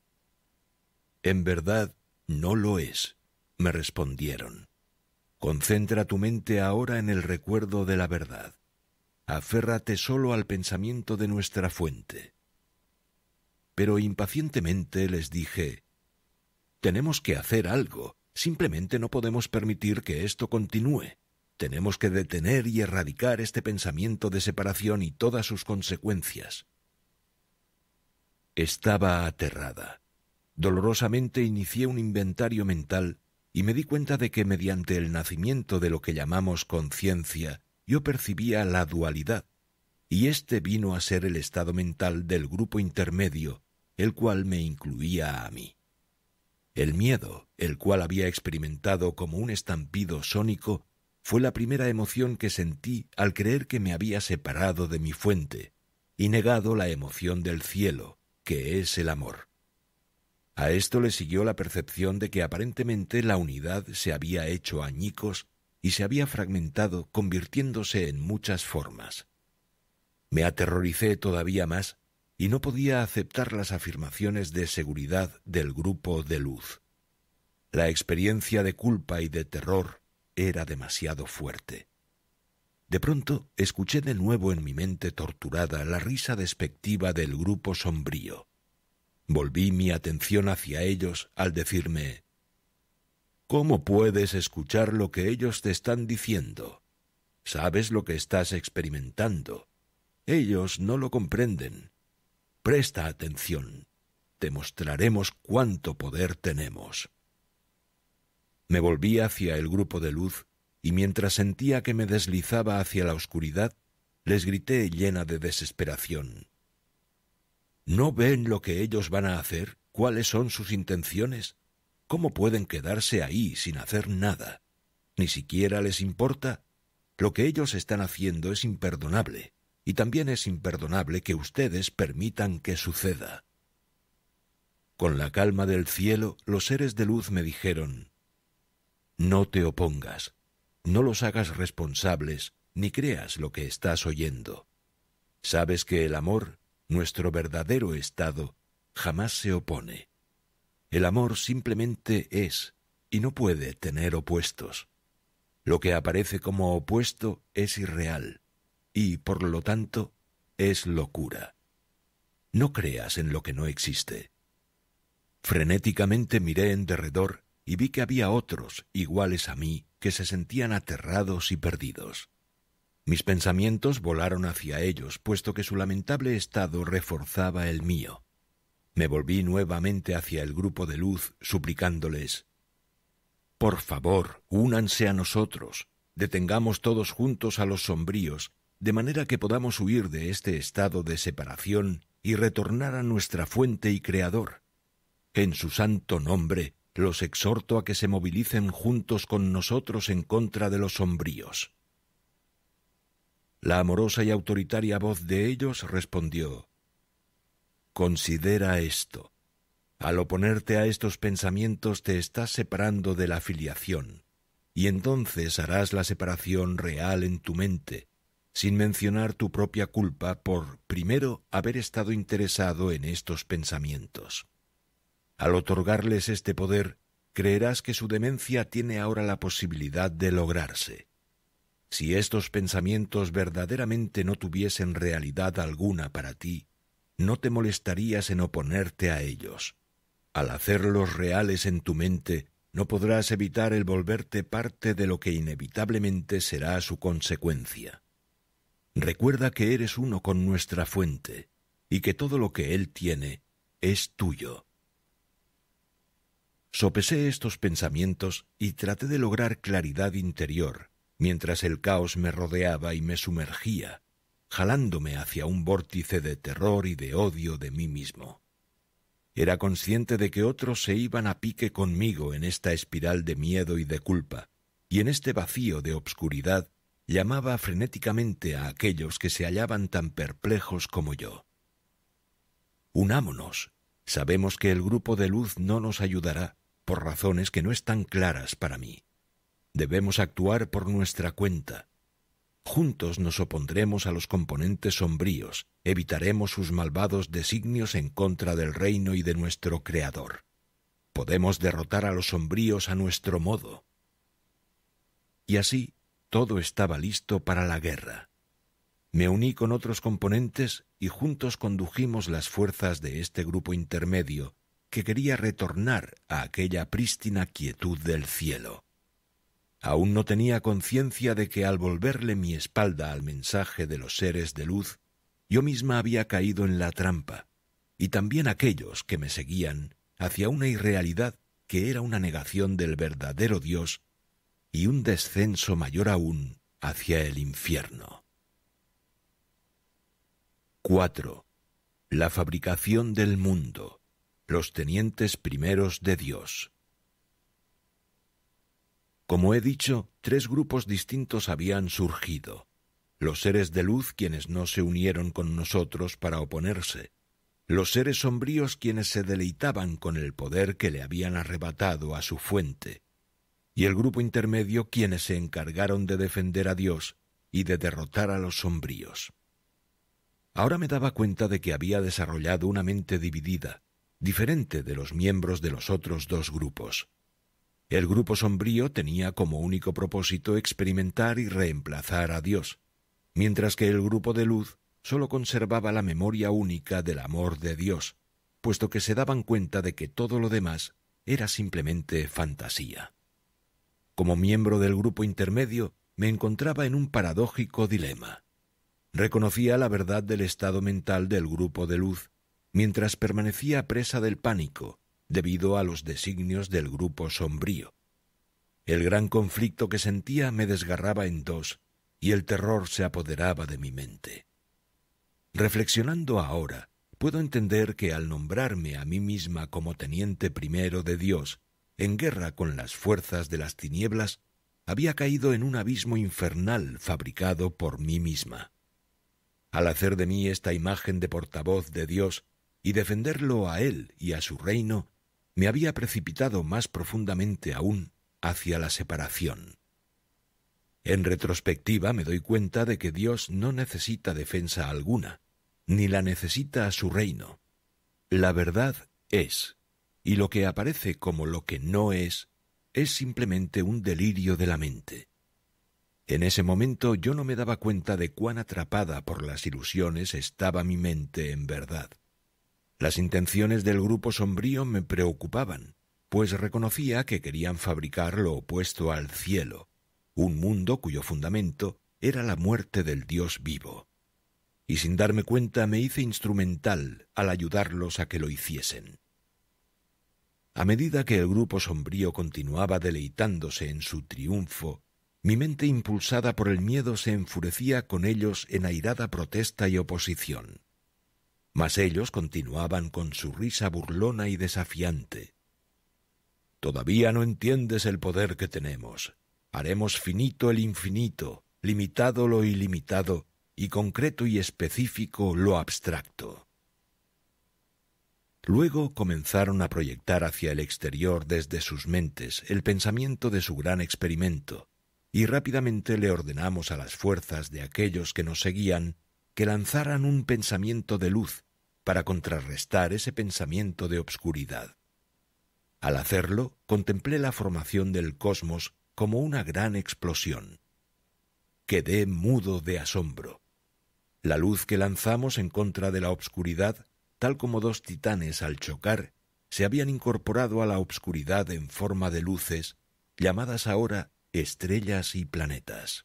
A: En verdad, no lo es, me respondieron. Concentra tu mente ahora en el recuerdo de la verdad. Aférrate solo al pensamiento de nuestra fuente. Pero impacientemente les dije, tenemos que hacer algo. Simplemente no podemos permitir que esto continúe. Tenemos que detener y erradicar este pensamiento de separación y todas sus consecuencias. Estaba aterrada. Dolorosamente inicié un inventario mental y me di cuenta de que mediante el nacimiento de lo que llamamos conciencia, yo percibía la dualidad, y este vino a ser el estado mental del grupo intermedio, el cual me incluía a mí. El miedo, el cual había experimentado como un estampido sónico, fue la primera emoción que sentí al creer que me había separado de mi fuente y negado la emoción del cielo, que es el amor. A esto le siguió la percepción de que aparentemente la unidad se había hecho añicos y se había fragmentado convirtiéndose en muchas formas. Me aterroricé todavía más y no podía aceptar las afirmaciones de seguridad del grupo de luz. La experiencia de culpa y de terror era demasiado fuerte. De pronto escuché de nuevo en mi mente torturada la risa despectiva del grupo sombrío. Volví mi atención hacia ellos al decirme ¿Cómo puedes escuchar lo que ellos te están diciendo? Sabes lo que estás experimentando. Ellos no lo comprenden. Presta atención, te mostraremos cuánto poder tenemos. Me volví hacia el grupo de luz y mientras sentía que me deslizaba hacia la oscuridad, les grité llena de desesperación. ¿No ven lo que ellos van a hacer? ¿Cuáles son sus intenciones? ¿Cómo pueden quedarse ahí sin hacer nada? ¿Ni siquiera les importa? Lo que ellos están haciendo es imperdonable y también es imperdonable que ustedes permitan que suceda. Con la calma del cielo, los seres de luz me dijeron, No te opongas, no los hagas responsables, ni creas lo que estás oyendo. Sabes que el amor, nuestro verdadero estado, jamás se opone. El amor simplemente es, y no puede tener opuestos. Lo que aparece como opuesto es irreal y, por lo tanto, es locura. No creas en lo que no existe. Frenéticamente miré en derredor y vi que había otros, iguales a mí, que se sentían aterrados y perdidos. Mis pensamientos volaron hacia ellos, puesto que su lamentable estado reforzaba el mío. Me volví nuevamente hacia el grupo de luz, suplicándoles Por favor, únanse a nosotros, detengamos todos juntos a los sombríos de manera que podamos huir de este estado de separación y retornar a nuestra fuente y creador. En su santo nombre los exhorto a que se movilicen juntos con nosotros en contra de los sombríos. La amorosa y autoritaria voz de ellos respondió Considera esto. Al oponerte a estos pensamientos te estás separando de la filiación, y entonces harás la separación real en tu mente, sin mencionar tu propia culpa por, primero, haber estado interesado en estos pensamientos. Al otorgarles este poder, creerás que su demencia tiene ahora la posibilidad de lograrse. Si estos pensamientos verdaderamente no tuviesen realidad alguna para ti, no te molestarías en oponerte a ellos. Al hacerlos reales en tu mente, no podrás evitar el volverte parte de lo que inevitablemente será su consecuencia. Recuerda que eres uno con nuestra fuente y que todo lo que Él tiene es tuyo. Sopesé estos pensamientos y traté de lograr claridad interior, mientras el caos me rodeaba y me sumergía, jalándome hacia un vórtice de terror y de odio de mí mismo. Era consciente de que otros se iban a pique conmigo en esta espiral de miedo y de culpa, y en este vacío de obscuridad llamaba frenéticamente a aquellos que se hallaban tan perplejos como yo. Unámonos. Sabemos que el grupo de luz no nos ayudará, por razones que no están claras para mí. Debemos actuar por nuestra cuenta. Juntos nos opondremos a los componentes sombríos, evitaremos sus malvados designios en contra del reino y de nuestro Creador. Podemos derrotar a los sombríos a nuestro modo. Y así todo estaba listo para la guerra. Me uní con otros componentes y juntos condujimos las fuerzas de este grupo intermedio que quería retornar a aquella prístina quietud del cielo. Aún no tenía conciencia de que al volverle mi espalda al mensaje de los seres de luz, yo misma había caído en la trampa, y también aquellos que me seguían hacia una irrealidad que era una negación del verdadero Dios y un descenso mayor aún hacia el infierno. 4. La fabricación del mundo, los tenientes primeros de Dios. Como he dicho, tres grupos distintos habían surgido. Los seres de luz quienes no se unieron con nosotros para oponerse, los seres sombríos quienes se deleitaban con el poder que le habían arrebatado a su fuente, y el grupo intermedio quienes se encargaron de defender a Dios y de derrotar a los sombríos. Ahora me daba cuenta de que había desarrollado una mente dividida, diferente de los miembros de los otros dos grupos. El grupo sombrío tenía como único propósito experimentar y reemplazar a Dios, mientras que el grupo de luz sólo conservaba la memoria única del amor de Dios, puesto que se daban cuenta de que todo lo demás era simplemente fantasía. Como miembro del grupo intermedio, me encontraba en un paradójico dilema. Reconocía la verdad del estado mental del grupo de luz, mientras permanecía presa del pánico, debido a los designios del grupo sombrío. El gran conflicto que sentía me desgarraba en dos, y el terror se apoderaba de mi mente. Reflexionando ahora, puedo entender que al nombrarme a mí misma como teniente primero de Dios, en guerra con las fuerzas de las tinieblas, había caído en un abismo infernal fabricado por mí misma. Al hacer de mí esta imagen de portavoz de Dios y defenderlo a Él y a su reino, me había precipitado más profundamente aún hacia la separación. En retrospectiva me doy cuenta de que Dios no necesita defensa alguna, ni la necesita a su reino. La verdad es y lo que aparece como lo que no es es simplemente un delirio de la mente. En ese momento yo no me daba cuenta de cuán atrapada por las ilusiones estaba mi mente en verdad. Las intenciones del grupo sombrío me preocupaban, pues reconocía que querían fabricar lo opuesto al cielo, un mundo cuyo fundamento era la muerte del Dios vivo. Y sin darme cuenta me hice instrumental al ayudarlos a que lo hiciesen. A medida que el grupo sombrío continuaba deleitándose en su triunfo, mi mente impulsada por el miedo se enfurecía con ellos en airada protesta y oposición. Mas ellos continuaban con su risa burlona y desafiante. Todavía no entiendes el poder que tenemos. Haremos finito el infinito, limitado lo ilimitado, y concreto y específico lo abstracto. Luego comenzaron a proyectar hacia el exterior desde sus mentes el pensamiento de su gran experimento, y rápidamente le ordenamos a las fuerzas de aquellos que nos seguían que lanzaran un pensamiento de luz para contrarrestar ese pensamiento de obscuridad. Al hacerlo, contemplé la formación del cosmos como una gran explosión. Quedé mudo de asombro. La luz que lanzamos en contra de la obscuridad tal como dos titanes al chocar, se habían incorporado a la obscuridad en forma de luces, llamadas ahora estrellas y planetas.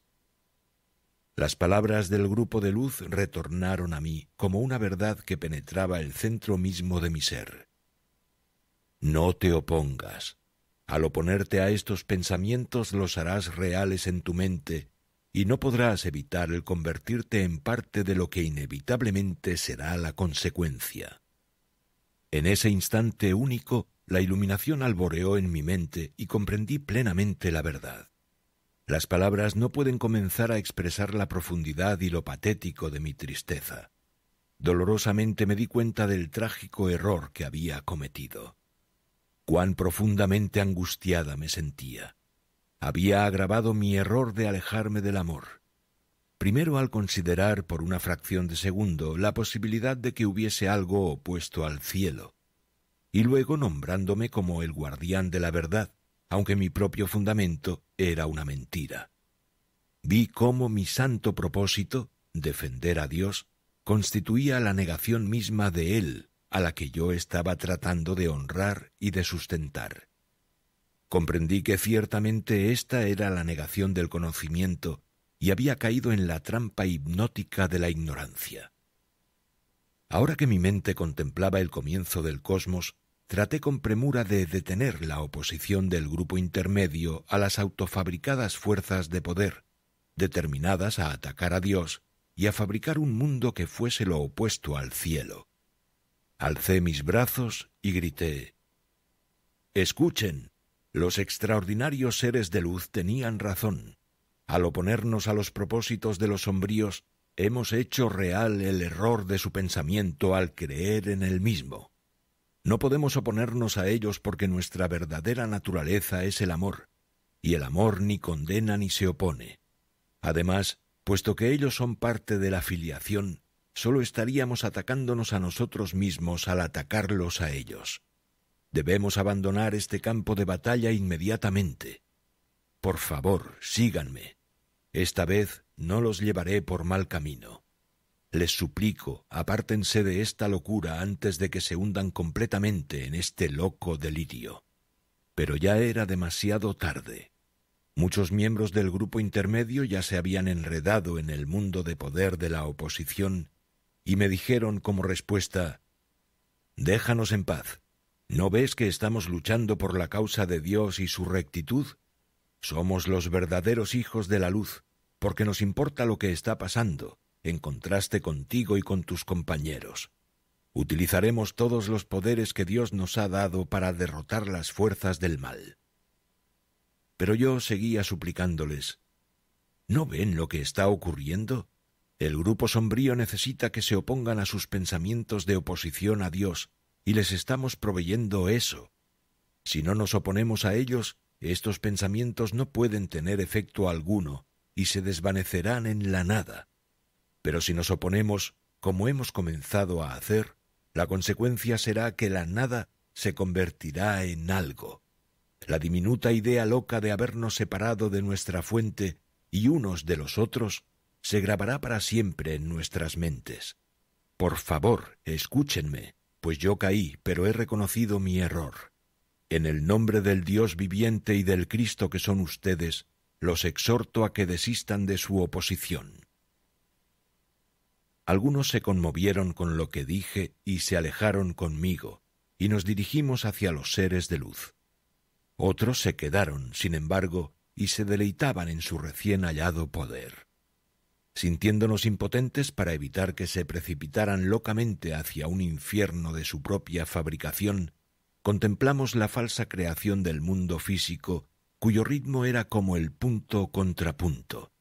A: Las palabras del grupo de luz retornaron a mí como una verdad que penetraba el centro mismo de mi ser. No te opongas. Al oponerte a estos pensamientos los harás reales en tu mente y no podrás evitar el convertirte en parte de lo que inevitablemente será la consecuencia. En ese instante único, la iluminación alboreó en mi mente y comprendí plenamente la verdad. Las palabras no pueden comenzar a expresar la profundidad y lo patético de mi tristeza. Dolorosamente me di cuenta del trágico error que había cometido. Cuán profundamente angustiada me sentía había agravado mi error de alejarme del amor. Primero al considerar por una fracción de segundo la posibilidad de que hubiese algo opuesto al cielo, y luego nombrándome como el guardián de la verdad, aunque mi propio fundamento era una mentira. Vi cómo mi santo propósito, defender a Dios, constituía la negación misma de Él, a la que yo estaba tratando de honrar y de sustentar comprendí que ciertamente esta era la negación del conocimiento y había caído en la trampa hipnótica de la ignorancia. Ahora que mi mente contemplaba el comienzo del cosmos, traté con premura de detener la oposición del grupo intermedio a las autofabricadas fuerzas de poder, determinadas a atacar a Dios y a fabricar un mundo que fuese lo opuesto al cielo. Alcé mis brazos y grité Escuchen, los extraordinarios seres de luz tenían razón. Al oponernos a los propósitos de los sombríos, hemos hecho real el error de su pensamiento al creer en el mismo. No podemos oponernos a ellos porque nuestra verdadera naturaleza es el amor, y el amor ni condena ni se opone. Además, puesto que ellos son parte de la filiación, solo estaríamos atacándonos a nosotros mismos al atacarlos a ellos. Debemos abandonar este campo de batalla inmediatamente. Por favor, síganme. Esta vez no los llevaré por mal camino. Les suplico, apártense de esta locura antes de que se hundan completamente en este loco delirio. Pero ya era demasiado tarde. Muchos miembros del grupo intermedio ya se habían enredado en el mundo de poder de la oposición y me dijeron como respuesta Déjanos en paz, ¿No ves que estamos luchando por la causa de Dios y su rectitud? Somos los verdaderos hijos de la luz, porque nos importa lo que está pasando, en contraste contigo y con tus compañeros. Utilizaremos todos los poderes que Dios nos ha dado para derrotar las fuerzas del mal. Pero yo seguía suplicándoles, ¿no ven lo que está ocurriendo? El grupo sombrío necesita que se opongan a sus pensamientos de oposición a Dios y les estamos proveyendo eso. Si no nos oponemos a ellos, estos pensamientos no pueden tener efecto alguno y se desvanecerán en la nada. Pero si nos oponemos, como hemos comenzado a hacer, la consecuencia será que la nada se convertirá en algo. La diminuta idea loca de habernos separado de nuestra fuente y unos de los otros se grabará para siempre en nuestras mentes. Por favor, escúchenme pues yo caí, pero he reconocido mi error. En el nombre del Dios viviente y del Cristo que son ustedes, los exhorto a que desistan de su oposición. Algunos se conmovieron con lo que dije y se alejaron conmigo, y nos dirigimos hacia los seres de luz. Otros se quedaron, sin embargo, y se deleitaban en su recién hallado poder sintiéndonos impotentes para evitar que se precipitaran locamente hacia un infierno de su propia fabricación, contemplamos la falsa creación del mundo físico cuyo ritmo era como el punto contrapunto.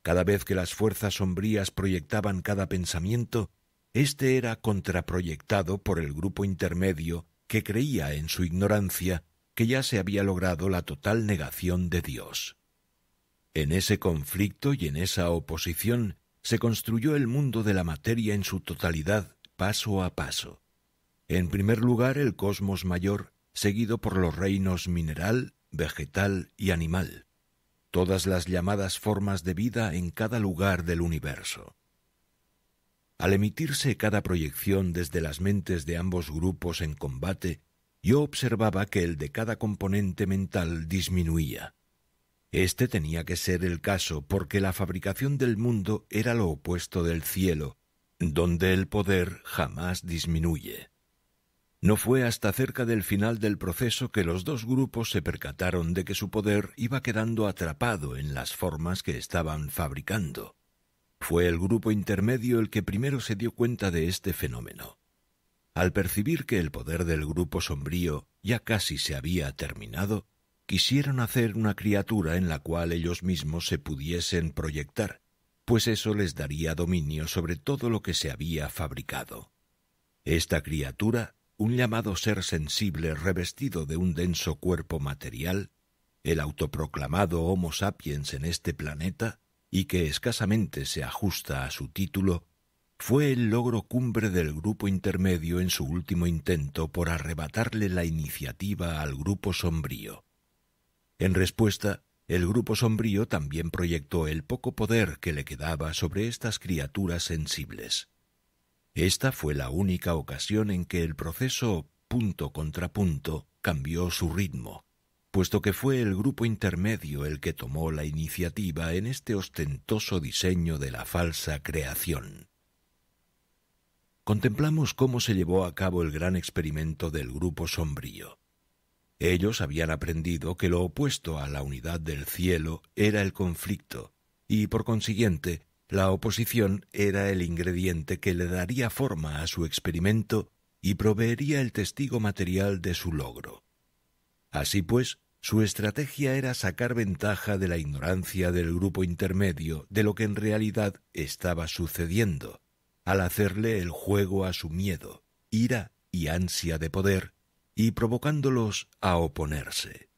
A: Cada vez que las fuerzas sombrías proyectaban cada pensamiento, éste era contraproyectado por el grupo intermedio que creía en su ignorancia que ya se había logrado la total negación de Dios. En ese conflicto y en esa oposición se construyó el mundo de la materia en su totalidad, paso a paso. En primer lugar el cosmos mayor, seguido por los reinos mineral, vegetal y animal, todas las llamadas formas de vida en cada lugar del universo. Al emitirse cada proyección desde las mentes de ambos grupos en combate, yo observaba que el de cada componente mental disminuía. Este tenía que ser el caso porque la fabricación del mundo era lo opuesto del cielo, donde el poder jamás disminuye. No fue hasta cerca del final del proceso que los dos grupos se percataron de que su poder iba quedando atrapado en las formas que estaban fabricando. Fue el grupo intermedio el que primero se dio cuenta de este fenómeno. Al percibir que el poder del grupo sombrío ya casi se había terminado, quisieron hacer una criatura en la cual ellos mismos se pudiesen proyectar, pues eso les daría dominio sobre todo lo que se había fabricado. Esta criatura, un llamado ser sensible revestido de un denso cuerpo material, el autoproclamado Homo sapiens en este planeta, y que escasamente se ajusta a su título, fue el logro cumbre del grupo intermedio en su último intento por arrebatarle la iniciativa al grupo sombrío. En respuesta, el grupo sombrío también proyectó el poco poder que le quedaba sobre estas criaturas sensibles. Esta fue la única ocasión en que el proceso punto contra punto cambió su ritmo, puesto que fue el grupo intermedio el que tomó la iniciativa en este ostentoso diseño de la falsa creación. Contemplamos cómo se llevó a cabo el gran experimento del grupo sombrío. Ellos habían aprendido que lo opuesto a la unidad del cielo era el conflicto, y por consiguiente, la oposición era el ingrediente que le daría forma a su experimento y proveería el testigo material de su logro. Así pues, su estrategia era sacar ventaja de la ignorancia del grupo intermedio de lo que en realidad estaba sucediendo, al hacerle el juego a su miedo, ira y ansia de poder y provocándolos a oponerse.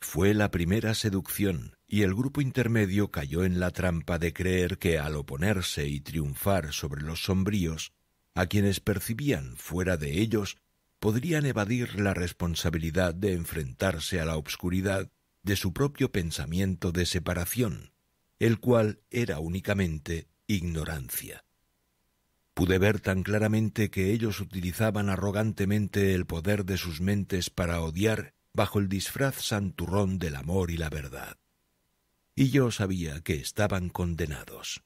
A: Fue la primera seducción, y el grupo intermedio cayó en la trampa de creer que al oponerse y triunfar sobre los sombríos, a quienes percibían fuera de ellos, podrían evadir la responsabilidad de enfrentarse a la obscuridad de su propio pensamiento de separación, el cual era únicamente ignorancia. Pude ver tan claramente que ellos utilizaban arrogantemente el poder de sus mentes para odiar bajo el disfraz santurrón del amor y la verdad. Y yo sabía que estaban condenados.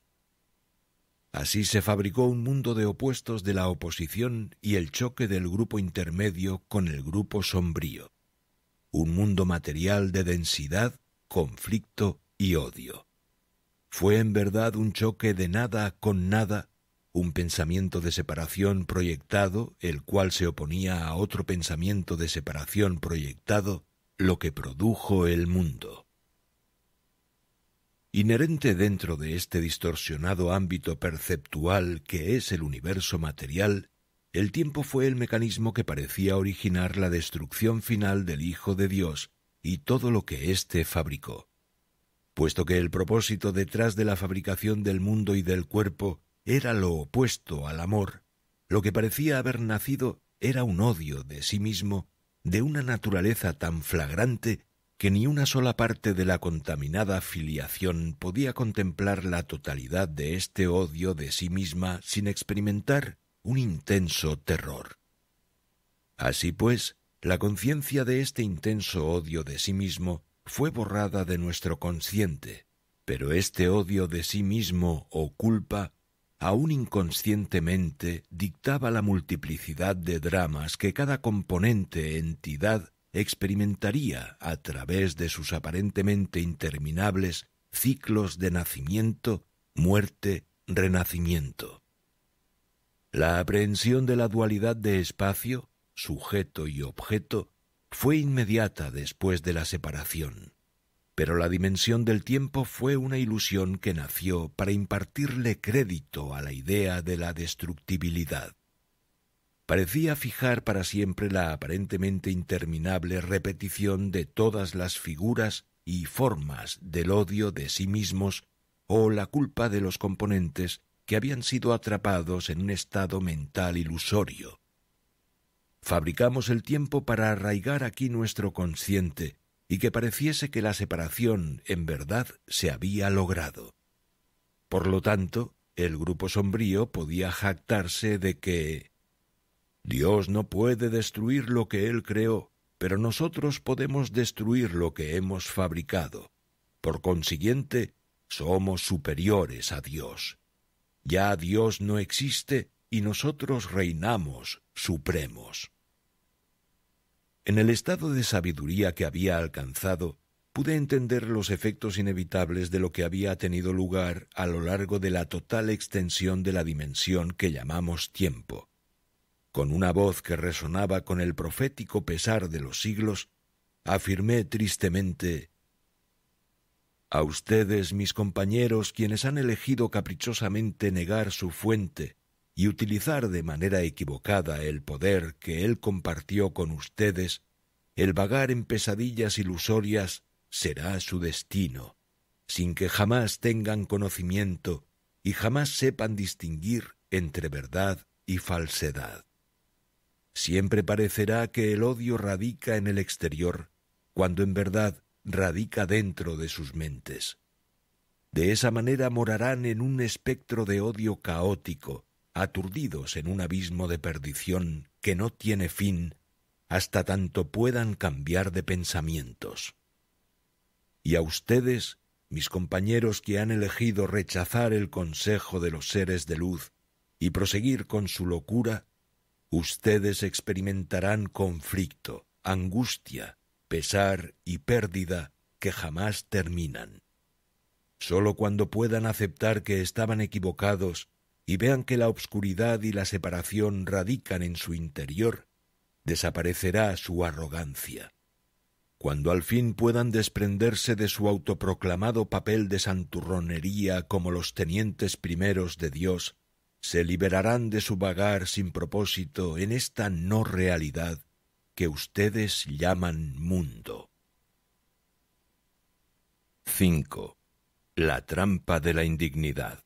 A: Así se fabricó un mundo de opuestos de la oposición y el choque del grupo intermedio con el grupo sombrío. Un mundo material de densidad, conflicto y odio. Fue en verdad un choque de nada con nada un pensamiento de separación proyectado, el cual se oponía a otro pensamiento de separación proyectado, lo que produjo el mundo. Inherente dentro de este distorsionado ámbito perceptual que es el universo material, el tiempo fue el mecanismo que parecía originar la destrucción final del Hijo de Dios y todo lo que éste fabricó. Puesto que el propósito detrás de la fabricación del mundo y del cuerpo era lo opuesto al amor. Lo que parecía haber nacido era un odio de sí mismo de una naturaleza tan flagrante que ni una sola parte de la contaminada filiación podía contemplar la totalidad de este odio de sí misma sin experimentar un intenso terror. Así pues, la conciencia de este intenso odio de sí mismo fue borrada de nuestro consciente, pero este odio de sí mismo o culpa aún inconscientemente, dictaba la multiplicidad de dramas que cada componente entidad experimentaría a través de sus aparentemente interminables ciclos de nacimiento, muerte, renacimiento. La aprehensión de la dualidad de espacio, sujeto y objeto, fue inmediata después de la separación pero la dimensión del tiempo fue una ilusión que nació para impartirle crédito a la idea de la destructibilidad. Parecía fijar para siempre la aparentemente interminable repetición de todas las figuras y formas del odio de sí mismos o la culpa de los componentes que habían sido atrapados en un estado mental ilusorio. Fabricamos el tiempo para arraigar aquí nuestro consciente, y que pareciese que la separación en verdad se había logrado. Por lo tanto, el grupo sombrío podía jactarse de que Dios no puede destruir lo que Él creó, pero nosotros podemos destruir lo que hemos fabricado. Por consiguiente, somos superiores a Dios. Ya Dios no existe y nosotros reinamos supremos. En el estado de sabiduría que había alcanzado, pude entender los efectos inevitables de lo que había tenido lugar a lo largo de la total extensión de la dimensión que llamamos tiempo. Con una voz que resonaba con el profético pesar de los siglos, afirmé tristemente A ustedes, mis compañeros, quienes han elegido caprichosamente negar su fuente, y utilizar de manera equivocada el poder que Él compartió con ustedes, el vagar en pesadillas ilusorias será su destino, sin que jamás tengan conocimiento y jamás sepan distinguir entre verdad y falsedad. Siempre parecerá que el odio radica en el exterior, cuando en verdad radica dentro de sus mentes. De esa manera morarán en un espectro de odio caótico, aturdidos en un abismo de perdición que no tiene fin hasta tanto puedan cambiar de pensamientos. Y a ustedes, mis compañeros que han elegido rechazar el consejo de los seres de luz y proseguir con su locura, ustedes experimentarán conflicto, angustia, pesar y pérdida que jamás terminan. Sólo cuando puedan aceptar que estaban equivocados y vean que la obscuridad y la separación radican en su interior, desaparecerá su arrogancia. Cuando al fin puedan desprenderse de su autoproclamado papel de santurronería como los tenientes primeros de Dios, se liberarán de su vagar sin propósito en esta no realidad que ustedes llaman mundo. 5. La trampa de la indignidad.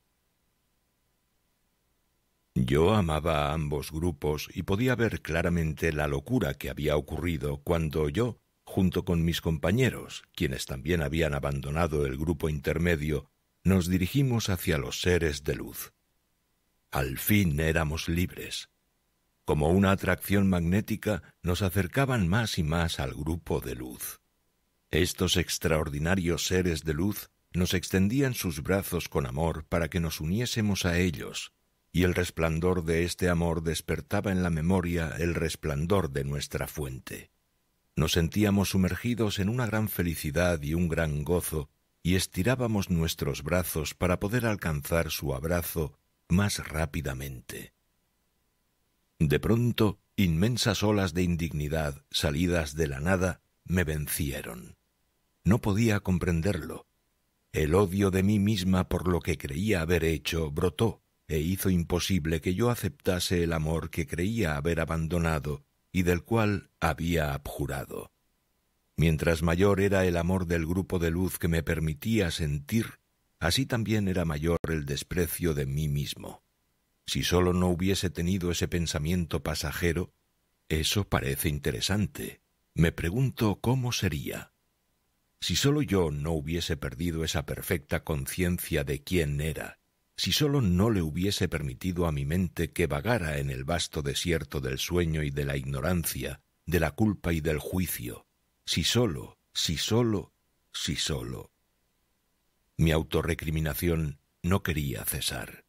A: Yo amaba a ambos grupos y podía ver claramente la locura que había ocurrido cuando yo, junto con mis compañeros, quienes también habían abandonado el grupo intermedio, nos dirigimos hacia los seres de luz. Al fin éramos libres. Como una atracción magnética, nos acercaban más y más al grupo de luz. Estos extraordinarios seres de luz nos extendían sus brazos con amor para que nos uniésemos a ellos, y el resplandor de este amor despertaba en la memoria el resplandor de nuestra fuente. Nos sentíamos sumergidos en una gran felicidad y un gran gozo, y estirábamos nuestros brazos para poder alcanzar su abrazo más rápidamente. De pronto, inmensas olas de indignidad, salidas de la nada, me vencieron. No podía comprenderlo. El odio de mí misma por lo que creía haber hecho brotó, e hizo imposible que yo aceptase el amor que creía haber abandonado y del cual había abjurado. Mientras mayor era el amor del grupo de luz que me permitía sentir, así también era mayor el desprecio de mí mismo. Si sólo no hubiese tenido ese pensamiento pasajero, eso parece interesante. Me pregunto cómo sería. Si sólo yo no hubiese perdido esa perfecta conciencia de quién era si sólo no le hubiese permitido a mi mente que vagara en el vasto desierto del sueño y de la ignorancia, de la culpa y del juicio, si solo, si solo, si solo. Mi autorrecriminación no quería cesar.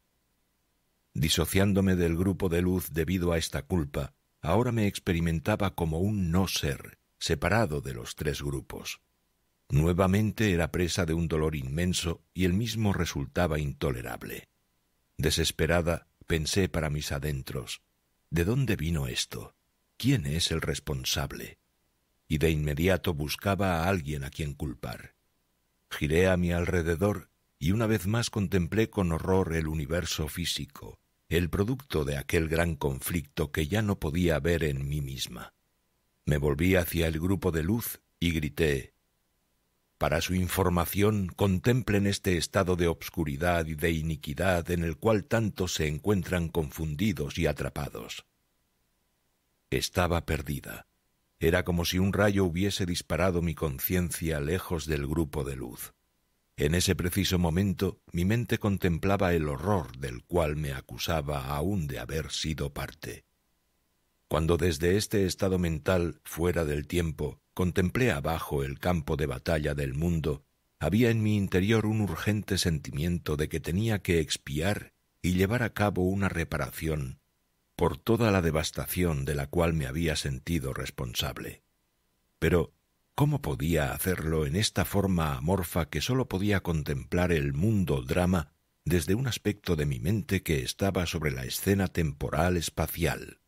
A: Disociándome del grupo de luz debido a esta culpa, ahora me experimentaba como un no ser, separado de los tres grupos, Nuevamente era presa de un dolor inmenso y el mismo resultaba intolerable. Desesperada, pensé para mis adentros, ¿de dónde vino esto? ¿Quién es el responsable? Y de inmediato buscaba a alguien a quien culpar. Giré a mi alrededor y una vez más contemplé con horror el universo físico, el producto de aquel gran conflicto que ya no podía ver en mí misma. Me volví hacia el grupo de luz y grité para su información, contemplen este estado de obscuridad y de iniquidad en el cual tantos se encuentran confundidos y atrapados. Estaba perdida. Era como si un rayo hubiese disparado mi conciencia lejos del grupo de luz. En ese preciso momento mi mente contemplaba el horror del cual me acusaba aún de haber sido parte. Cuando desde este estado mental, fuera del tiempo, contemplé abajo el campo de batalla del mundo, había en mi interior un urgente sentimiento de que tenía que expiar y llevar a cabo una reparación por toda la devastación de la cual me había sentido responsable. Pero, ¿cómo podía hacerlo en esta forma amorfa que sólo podía contemplar el mundo drama desde un aspecto de mi mente que estaba sobre la escena temporal espacial?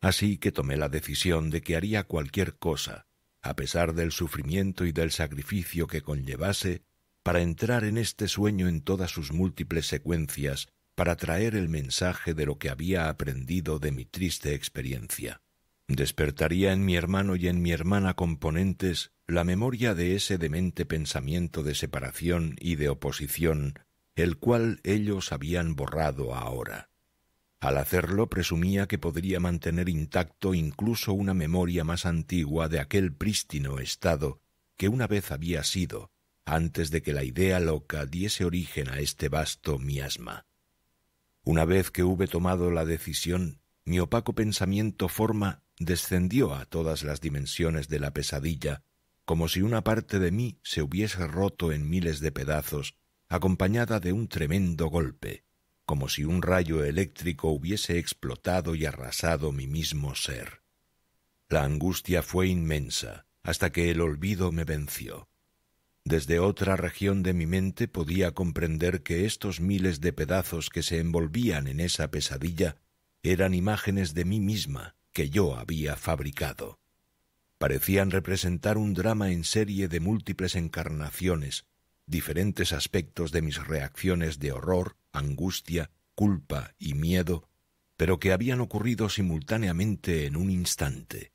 A: Así que tomé la decisión de que haría cualquier cosa, a pesar del sufrimiento y del sacrificio que conllevase, para entrar en este sueño en todas sus múltiples secuencias, para traer el mensaje de lo que había aprendido de mi triste experiencia. Despertaría en mi hermano y en mi hermana componentes la memoria de ese demente pensamiento de separación y de oposición, el cual ellos habían borrado ahora. Al hacerlo presumía que podría mantener intacto incluso una memoria más antigua de aquel prístino estado que una vez había sido, antes de que la idea loca diese origen a este vasto miasma. Una vez que hube tomado la decisión, mi opaco pensamiento forma descendió a todas las dimensiones de la pesadilla, como si una parte de mí se hubiese roto en miles de pedazos, acompañada de un tremendo golpe como si un rayo eléctrico hubiese explotado y arrasado mi mismo ser. La angustia fue inmensa, hasta que el olvido me venció. Desde otra región de mi mente podía comprender que estos miles de pedazos que se envolvían en esa pesadilla eran imágenes de mí misma que yo había fabricado. Parecían representar un drama en serie de múltiples encarnaciones, diferentes aspectos de mis reacciones de horror, angustia, culpa y miedo, pero que habían ocurrido simultáneamente en un instante.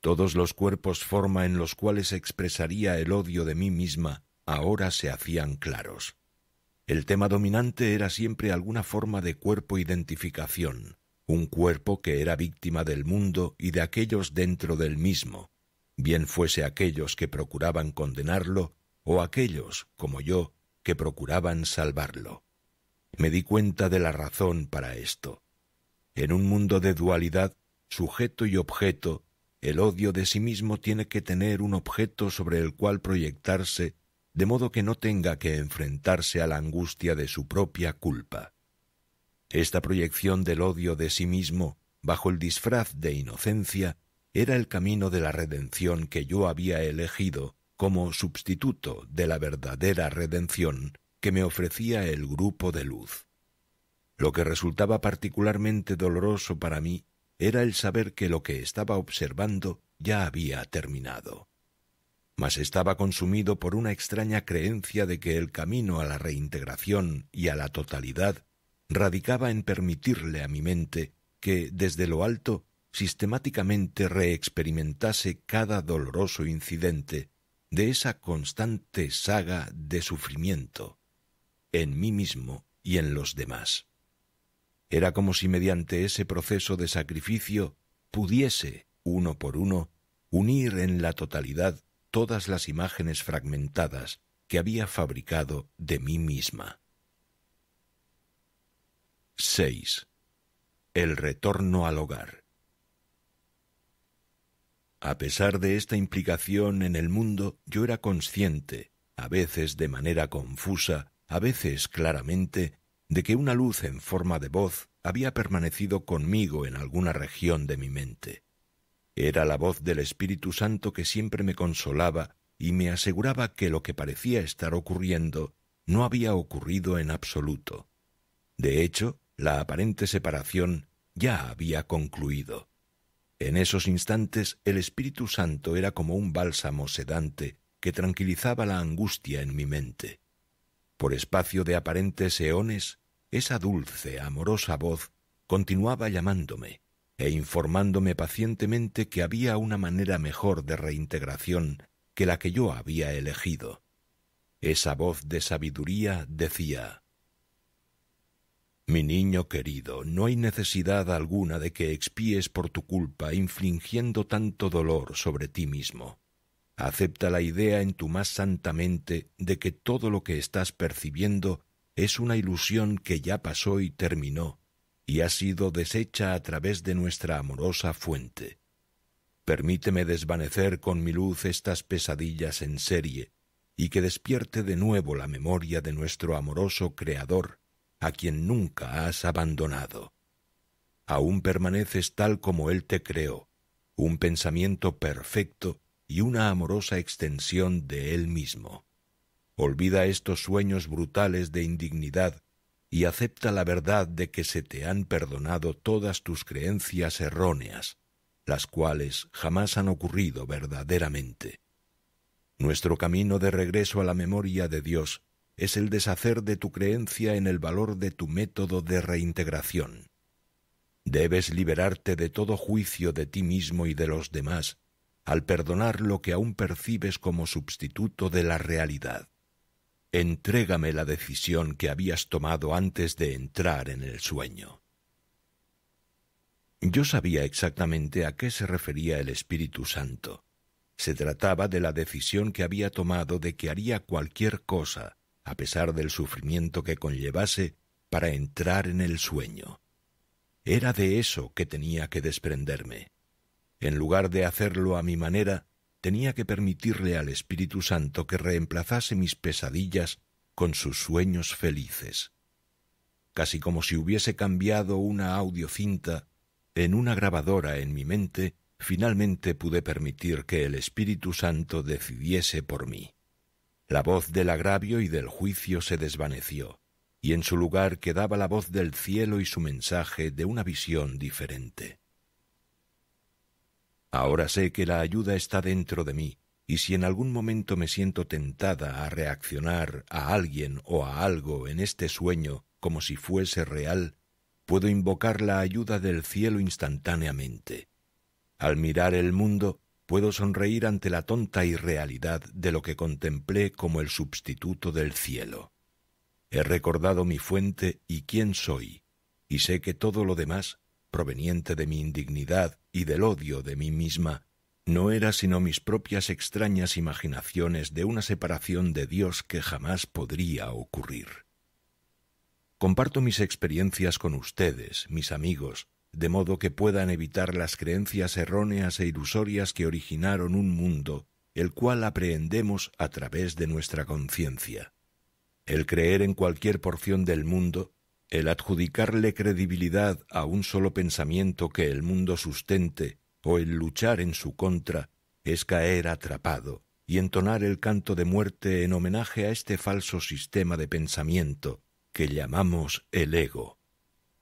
A: Todos los cuerpos forma en los cuales expresaría el odio de mí misma ahora se hacían claros. El tema dominante era siempre alguna forma de cuerpo identificación, un cuerpo que era víctima del mundo y de aquellos dentro del mismo, bien fuese aquellos que procuraban condenarlo o aquellos, como yo, que procuraban salvarlo me di cuenta de la razón para esto. En un mundo de dualidad, sujeto y objeto, el odio de sí mismo tiene que tener un objeto sobre el cual proyectarse, de modo que no tenga que enfrentarse a la angustia de su propia culpa. Esta proyección del odio de sí mismo, bajo el disfraz de inocencia, era el camino de la redención que yo había elegido como sustituto de la verdadera redención que me ofrecía el grupo de luz. Lo que resultaba particularmente doloroso para mí era el saber que lo que estaba observando ya había terminado. Mas estaba consumido por una extraña creencia de que el camino a la reintegración y a la totalidad radicaba en permitirle a mi mente que, desde lo alto, sistemáticamente reexperimentase cada doloroso incidente de esa constante saga de sufrimiento, en mí mismo y en los demás. Era como si mediante ese proceso de sacrificio pudiese, uno por uno, unir en la totalidad todas las imágenes fragmentadas que había fabricado de mí misma. 6. El retorno al hogar. A pesar de esta implicación en el mundo, yo era consciente, a veces de manera confusa, a veces claramente, de que una luz en forma de voz había permanecido conmigo en alguna región de mi mente. Era la voz del Espíritu Santo que siempre me consolaba y me aseguraba que lo que parecía estar ocurriendo no había ocurrido en absoluto. De hecho, la aparente separación ya había concluido. En esos instantes el Espíritu Santo era como un bálsamo sedante que tranquilizaba la angustia en mi mente. Por espacio de aparentes eones, esa dulce, amorosa voz continuaba llamándome e informándome pacientemente que había una manera mejor de reintegración que la que yo había elegido. Esa voz de sabiduría decía Mi niño querido, no hay necesidad alguna de que expíes por tu culpa infligiendo tanto dolor sobre ti mismo. Acepta la idea en tu más santa mente de que todo lo que estás percibiendo es una ilusión que ya pasó y terminó, y ha sido deshecha a través de nuestra amorosa fuente. Permíteme desvanecer con mi luz estas pesadillas en serie, y que despierte de nuevo la memoria de nuestro amoroso Creador, a quien nunca has abandonado. Aún permaneces tal como Él te creó, un pensamiento perfecto y una amorosa extensión de él mismo. Olvida estos sueños brutales de indignidad y acepta la verdad de que se te han perdonado todas tus creencias erróneas, las cuales jamás han ocurrido verdaderamente. Nuestro camino de regreso a la memoria de Dios es el deshacer de tu creencia en el valor de tu método de reintegración. Debes liberarte de todo juicio de ti mismo y de los demás, al perdonar lo que aún percibes como sustituto de la realidad. Entrégame la decisión que habías tomado antes de entrar en el sueño. Yo sabía exactamente a qué se refería el Espíritu Santo. Se trataba de la decisión que había tomado de que haría cualquier cosa, a pesar del sufrimiento que conllevase, para entrar en el sueño. Era de eso que tenía que desprenderme. En lugar de hacerlo a mi manera, tenía que permitirle al Espíritu Santo que reemplazase mis pesadillas con sus sueños felices. Casi como si hubiese cambiado una audiocinta en una grabadora en mi mente, finalmente pude permitir que el Espíritu Santo decidiese por mí. La voz del agravio y del juicio se desvaneció, y en su lugar quedaba la voz del cielo y su mensaje de una visión diferente. Ahora sé que la ayuda está dentro de mí, y si en algún momento me siento tentada a reaccionar a alguien o a algo en este sueño como si fuese real, puedo invocar la ayuda del cielo instantáneamente. Al mirar el mundo, puedo sonreír ante la tonta irrealidad de lo que contemplé como el sustituto del cielo. He recordado mi fuente y quién soy, y sé que todo lo demás proveniente de mi indignidad y del odio de mí misma, no era sino mis propias extrañas imaginaciones de una separación de Dios que jamás podría ocurrir. Comparto mis experiencias con ustedes, mis amigos, de modo que puedan evitar las creencias erróneas e ilusorias que originaron un mundo, el cual aprehendemos a través de nuestra conciencia. El creer en cualquier porción del mundo el adjudicarle credibilidad a un solo pensamiento que el mundo sustente o el luchar en su contra es caer atrapado y entonar el canto de muerte en homenaje a este falso sistema de pensamiento que llamamos el ego.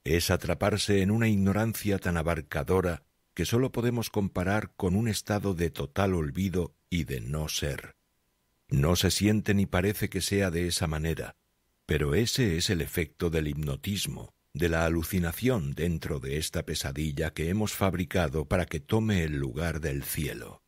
A: Es atraparse en una ignorancia tan abarcadora que sólo podemos comparar con un estado de total olvido y de no ser. No se siente ni parece que sea de esa manera, pero ese es el efecto del hipnotismo, de la alucinación dentro de esta pesadilla que hemos fabricado para que tome el lugar del cielo.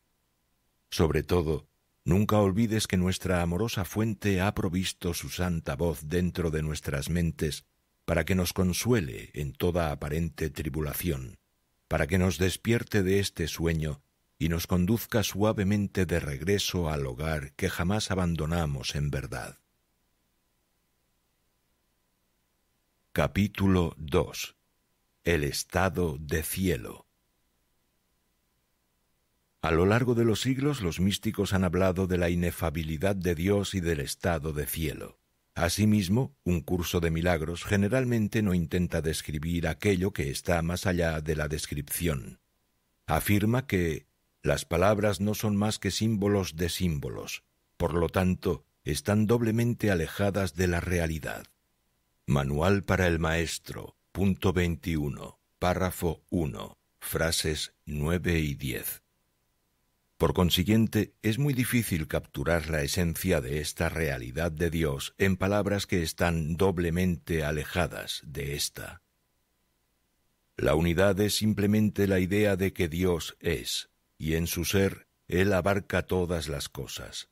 A: Sobre todo, nunca olvides que nuestra amorosa fuente ha provisto su santa voz dentro de nuestras mentes para que nos consuele en toda aparente tribulación, para que nos despierte de este sueño y nos conduzca suavemente de regreso al hogar que jamás abandonamos en verdad. Capítulo 2 El estado de cielo A lo largo de los siglos los místicos han hablado de la inefabilidad de Dios y del estado de cielo. Asimismo, un curso de milagros generalmente no intenta describir aquello que está más allá de la descripción. Afirma que las palabras no son más que símbolos de símbolos, por lo tanto, están doblemente alejadas de la realidad. Manual para el Maestro, punto 21, párrafo 1, frases 9 y 10. Por consiguiente, es muy difícil capturar la esencia de esta realidad de Dios en palabras que están doblemente alejadas de esta. La unidad es simplemente la idea de que Dios es, y en su ser Él abarca todas las cosas.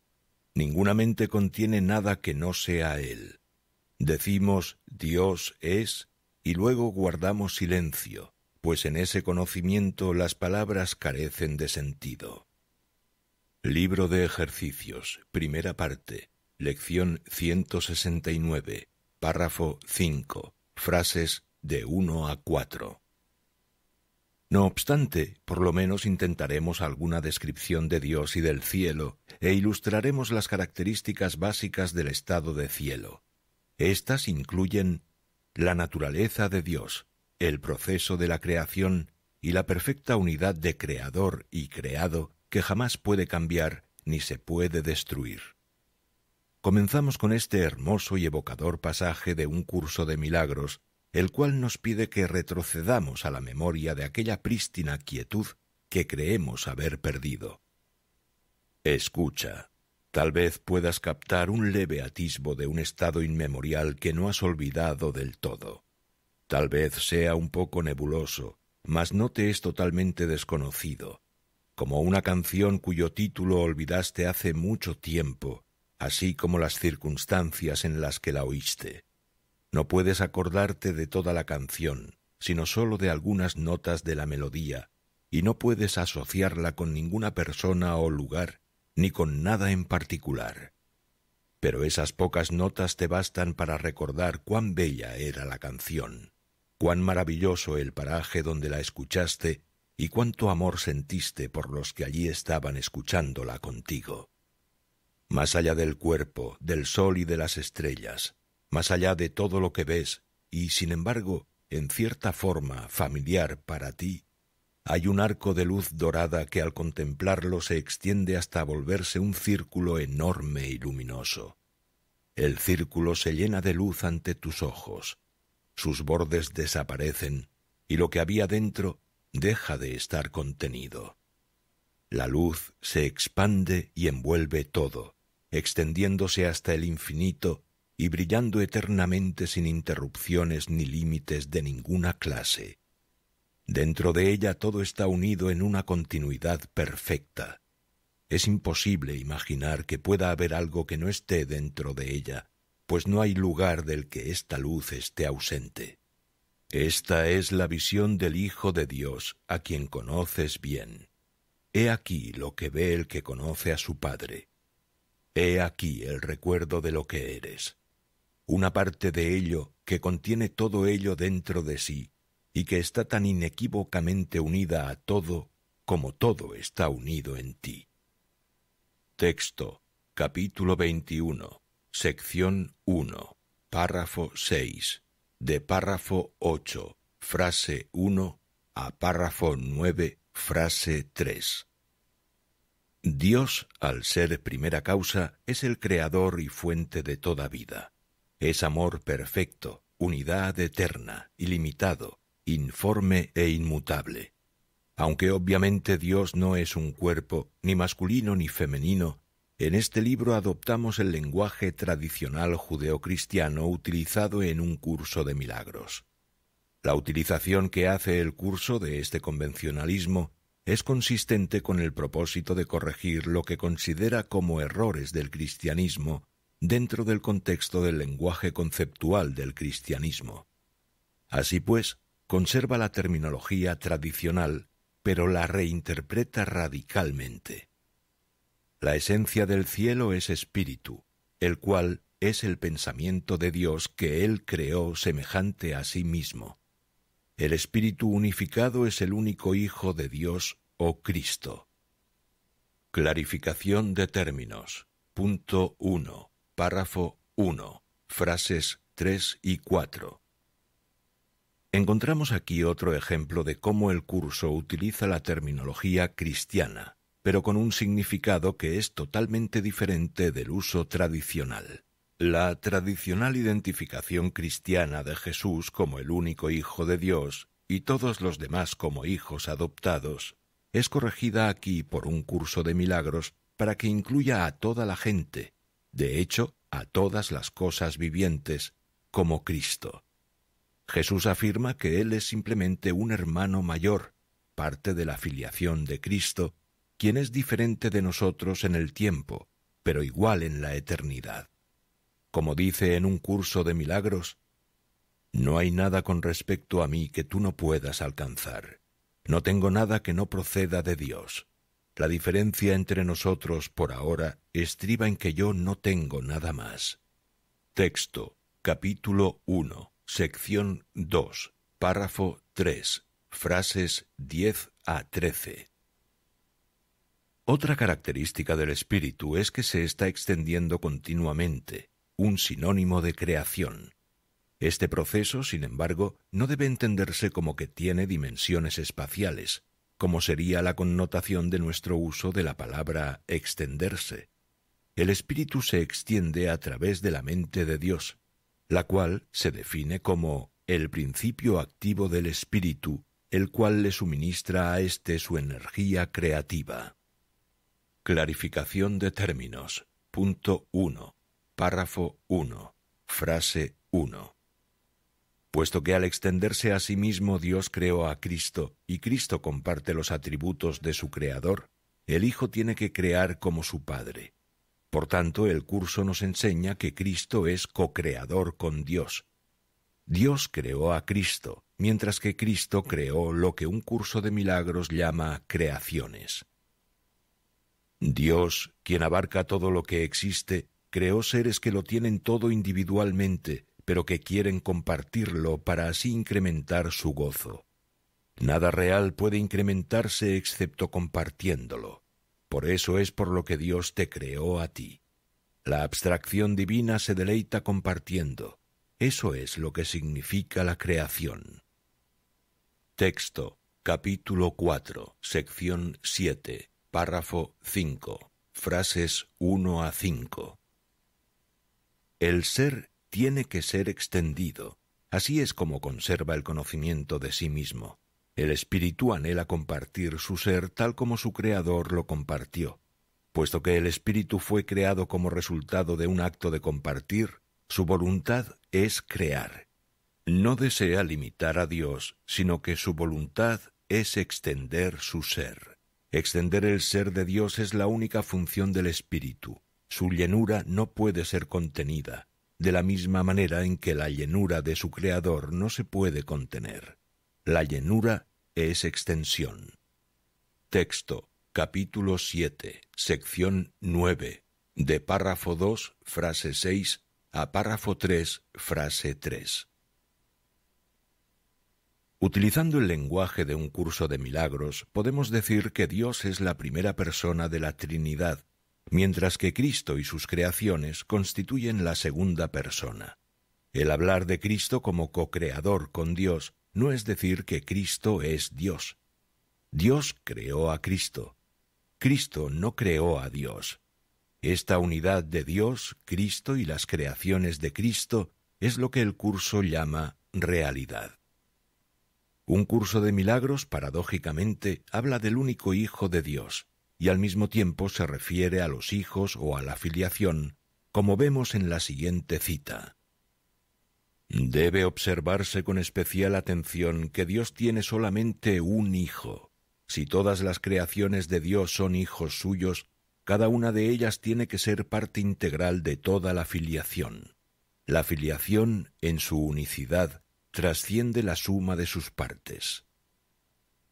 A: Ninguna mente contiene nada que no sea Él. Decimos Dios es y luego guardamos silencio, pues en ese conocimiento las palabras carecen de sentido. Libro de ejercicios, primera parte, lección 169, párrafo 5, frases de 1 a 4. No obstante, por lo menos intentaremos alguna descripción de Dios y del cielo e ilustraremos las características básicas del estado de cielo. Estas incluyen la naturaleza de Dios, el proceso de la creación y la perfecta unidad de creador y creado que jamás puede cambiar ni se puede destruir. Comenzamos con este hermoso y evocador pasaje de un curso de milagros, el cual nos pide que retrocedamos a la memoria de aquella prístina quietud que creemos haber perdido. Escucha. Tal vez puedas captar un leve atisbo de un estado inmemorial que no has olvidado del todo. Tal vez sea un poco nebuloso, mas no te es totalmente desconocido, como una canción cuyo título olvidaste hace mucho tiempo, así como las circunstancias en las que la oíste. No puedes acordarte de toda la canción, sino sólo de algunas notas de la melodía, y no puedes asociarla con ninguna persona o lugar ni con nada en particular. Pero esas pocas notas te bastan para recordar cuán bella era la canción, cuán maravilloso el paraje donde la escuchaste y cuánto amor sentiste por los que allí estaban escuchándola contigo. Más allá del cuerpo, del sol y de las estrellas, más allá de todo lo que ves, y sin embargo, en cierta forma familiar para ti, hay un arco de luz dorada que al contemplarlo se extiende hasta volverse un círculo enorme y luminoso. El círculo se llena de luz ante tus ojos. Sus bordes desaparecen y lo que había dentro deja de estar contenido. La luz se expande y envuelve todo, extendiéndose hasta el infinito y brillando eternamente sin interrupciones ni límites de ninguna clase. Dentro de ella todo está unido en una continuidad perfecta. Es imposible imaginar que pueda haber algo que no esté dentro de ella, pues no hay lugar del que esta luz esté ausente. Esta es la visión del Hijo de Dios, a quien conoces bien. He aquí lo que ve el que conoce a su Padre. He aquí el recuerdo de lo que eres. Una parte de ello, que contiene todo ello dentro de sí, y que está tan inequívocamente unida a todo como todo está unido en ti. Texto, capítulo 21, sección 1, párrafo 6, de párrafo 8, frase 1 a párrafo 9, frase 3. Dios, al ser primera causa, es el creador y fuente de toda vida. Es amor perfecto, unidad eterna, ilimitado, informe e inmutable. Aunque obviamente Dios no es un cuerpo, ni masculino ni femenino, en este libro adoptamos el lenguaje tradicional judeocristiano utilizado en un curso de milagros. La utilización que hace el curso de este convencionalismo es consistente con el propósito de corregir lo que considera como errores del cristianismo dentro del contexto del lenguaje conceptual del cristianismo. Así pues, conserva la terminología tradicional, pero la reinterpreta radicalmente. La esencia del cielo es espíritu, el cual es el pensamiento de Dios que Él creó semejante a sí mismo. El espíritu unificado es el único Hijo de Dios o oh Cristo. Clarificación de términos. Punto 1. Párrafo 1. Frases 3 y 4. Encontramos aquí otro ejemplo de cómo el curso utiliza la terminología cristiana, pero con un significado que es totalmente diferente del uso tradicional. La tradicional identificación cristiana de Jesús como el único Hijo de Dios y todos los demás como hijos adoptados es corregida aquí por un curso de milagros para que incluya a toda la gente, de hecho, a todas las cosas vivientes, como Cristo. Jesús afirma que Él es simplemente un hermano mayor, parte de la filiación de Cristo, quien es diferente de nosotros en el tiempo, pero igual en la eternidad. Como dice en un curso de milagros, No hay nada con respecto a mí que tú no puedas alcanzar. No tengo nada que no proceda de Dios. La diferencia entre nosotros por ahora estriba en que yo no tengo nada más. Texto, capítulo 1 Sección 2. Párrafo 3. Frases 10 a 13. Otra característica del espíritu es que se está extendiendo continuamente, un sinónimo de creación. Este proceso, sin embargo, no debe entenderse como que tiene dimensiones espaciales, como sería la connotación de nuestro uso de la palabra extenderse. El espíritu se extiende a través de la mente de Dios, la cual se define como el principio activo del espíritu, el cual le suministra a éste su energía creativa. Clarificación de términos. Punto 1. Párrafo 1. Frase 1. Puesto que al extenderse a sí mismo Dios creó a Cristo y Cristo comparte los atributos de su Creador, el Hijo tiene que crear como su Padre. Por tanto, el curso nos enseña que Cristo es co-creador con Dios. Dios creó a Cristo, mientras que Cristo creó lo que un curso de milagros llama creaciones. Dios, quien abarca todo lo que existe, creó seres que lo tienen todo individualmente, pero que quieren compartirlo para así incrementar su gozo. Nada real puede incrementarse excepto compartiéndolo. Por eso es por lo que Dios te creó a ti. La abstracción divina se deleita compartiendo. Eso es lo que significa la creación. Texto, capítulo 4, sección 7, párrafo 5, frases 1 a 5. El ser tiene que ser extendido, así es como conserva el conocimiento de sí mismo. El espíritu anhela compartir su ser tal como su creador lo compartió. Puesto que el espíritu fue creado como resultado de un acto de compartir, su voluntad es crear. No desea limitar a Dios, sino que su voluntad es extender su ser. Extender el ser de Dios es la única función del espíritu. Su llenura no puede ser contenida, de la misma manera en que la llenura de su Creador no se puede contener. La llenura es extensión. Texto, capítulo 7, sección 9, de párrafo 2, frase 6, a párrafo 3, frase 3. Utilizando el lenguaje de un curso de milagros, podemos decir que Dios es la primera persona de la Trinidad, mientras que Cristo y sus creaciones constituyen la segunda persona. El hablar de Cristo como co-creador con Dios no es decir que Cristo es Dios. Dios creó a Cristo. Cristo no creó a Dios. Esta unidad de Dios, Cristo y las creaciones de Cristo es lo que el curso llama realidad. Un curso de milagros, paradójicamente, habla del único Hijo de Dios, y al mismo tiempo se refiere a los hijos o a la filiación, como vemos en la siguiente cita. Debe observarse con especial atención que Dios tiene solamente un hijo. Si todas las creaciones de Dios son hijos suyos, cada una de ellas tiene que ser parte integral de toda la filiación. La filiación, en su unicidad, trasciende la suma de sus partes.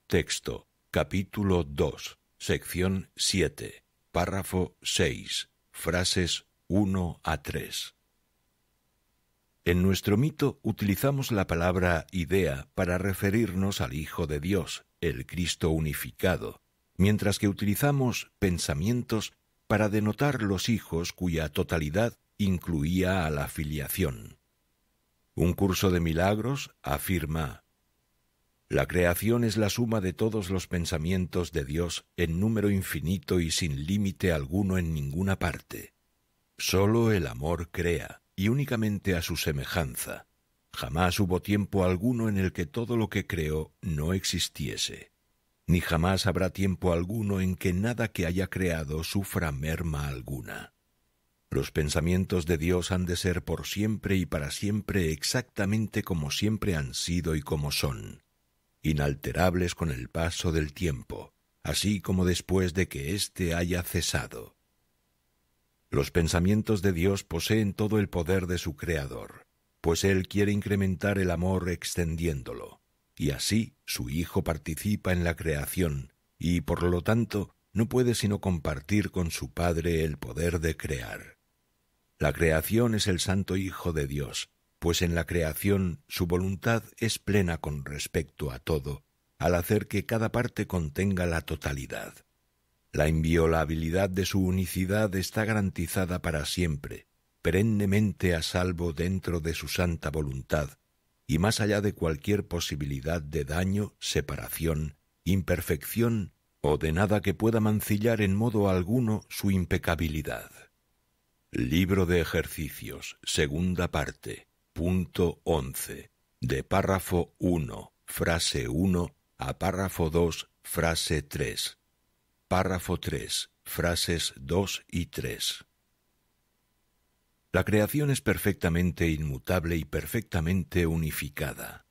A: Texto, capítulo 2, sección 7, párrafo 6, frases 1 a 3. En nuestro mito utilizamos la palabra idea para referirnos al Hijo de Dios, el Cristo unificado, mientras que utilizamos pensamientos para denotar los hijos cuya totalidad incluía a la filiación. Un curso de milagros afirma La creación es la suma de todos los pensamientos de Dios en número infinito y sin límite alguno en ninguna parte. Sólo el amor crea y únicamente a su semejanza. Jamás hubo tiempo alguno en el que todo lo que creó no existiese, ni jamás habrá tiempo alguno en que nada que haya creado sufra merma alguna. Los pensamientos de Dios han de ser por siempre y para siempre exactamente como siempre han sido y como son, inalterables con el paso del tiempo, así como después de que éste haya cesado. Los pensamientos de Dios poseen todo el poder de su Creador, pues Él quiere incrementar el amor extendiéndolo, y así su Hijo participa en la creación, y por lo tanto no puede sino compartir con su Padre el poder de crear. La creación es el Santo Hijo de Dios, pues en la creación su voluntad es plena con respecto a todo, al hacer que cada parte contenga la totalidad. La inviolabilidad de su unicidad está garantizada para siempre, perennemente a salvo dentro de su santa voluntad, y más allá de cualquier posibilidad de daño, separación, imperfección o de nada que pueda mancillar en modo alguno su impecabilidad. Libro de ejercicios, segunda parte, punto once, de párrafo 1, frase 1 a párrafo 2, frase 3. Párrafo 3. Frases 2 y 3. La creación es perfectamente inmutable y perfectamente unificada.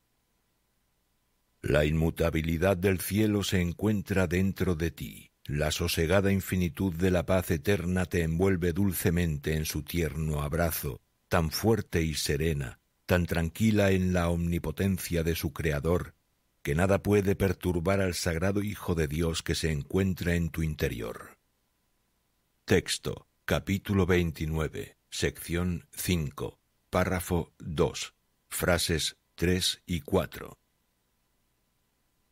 A: La inmutabilidad del cielo se encuentra dentro de ti. La sosegada infinitud de la paz eterna te envuelve dulcemente en su tierno abrazo, tan fuerte y serena, tan tranquila en la omnipotencia de su Creador, que nada puede perturbar al sagrado Hijo de Dios que se encuentra en tu interior. Texto, capítulo 29, sección 5, párrafo 2, frases 3 y 4.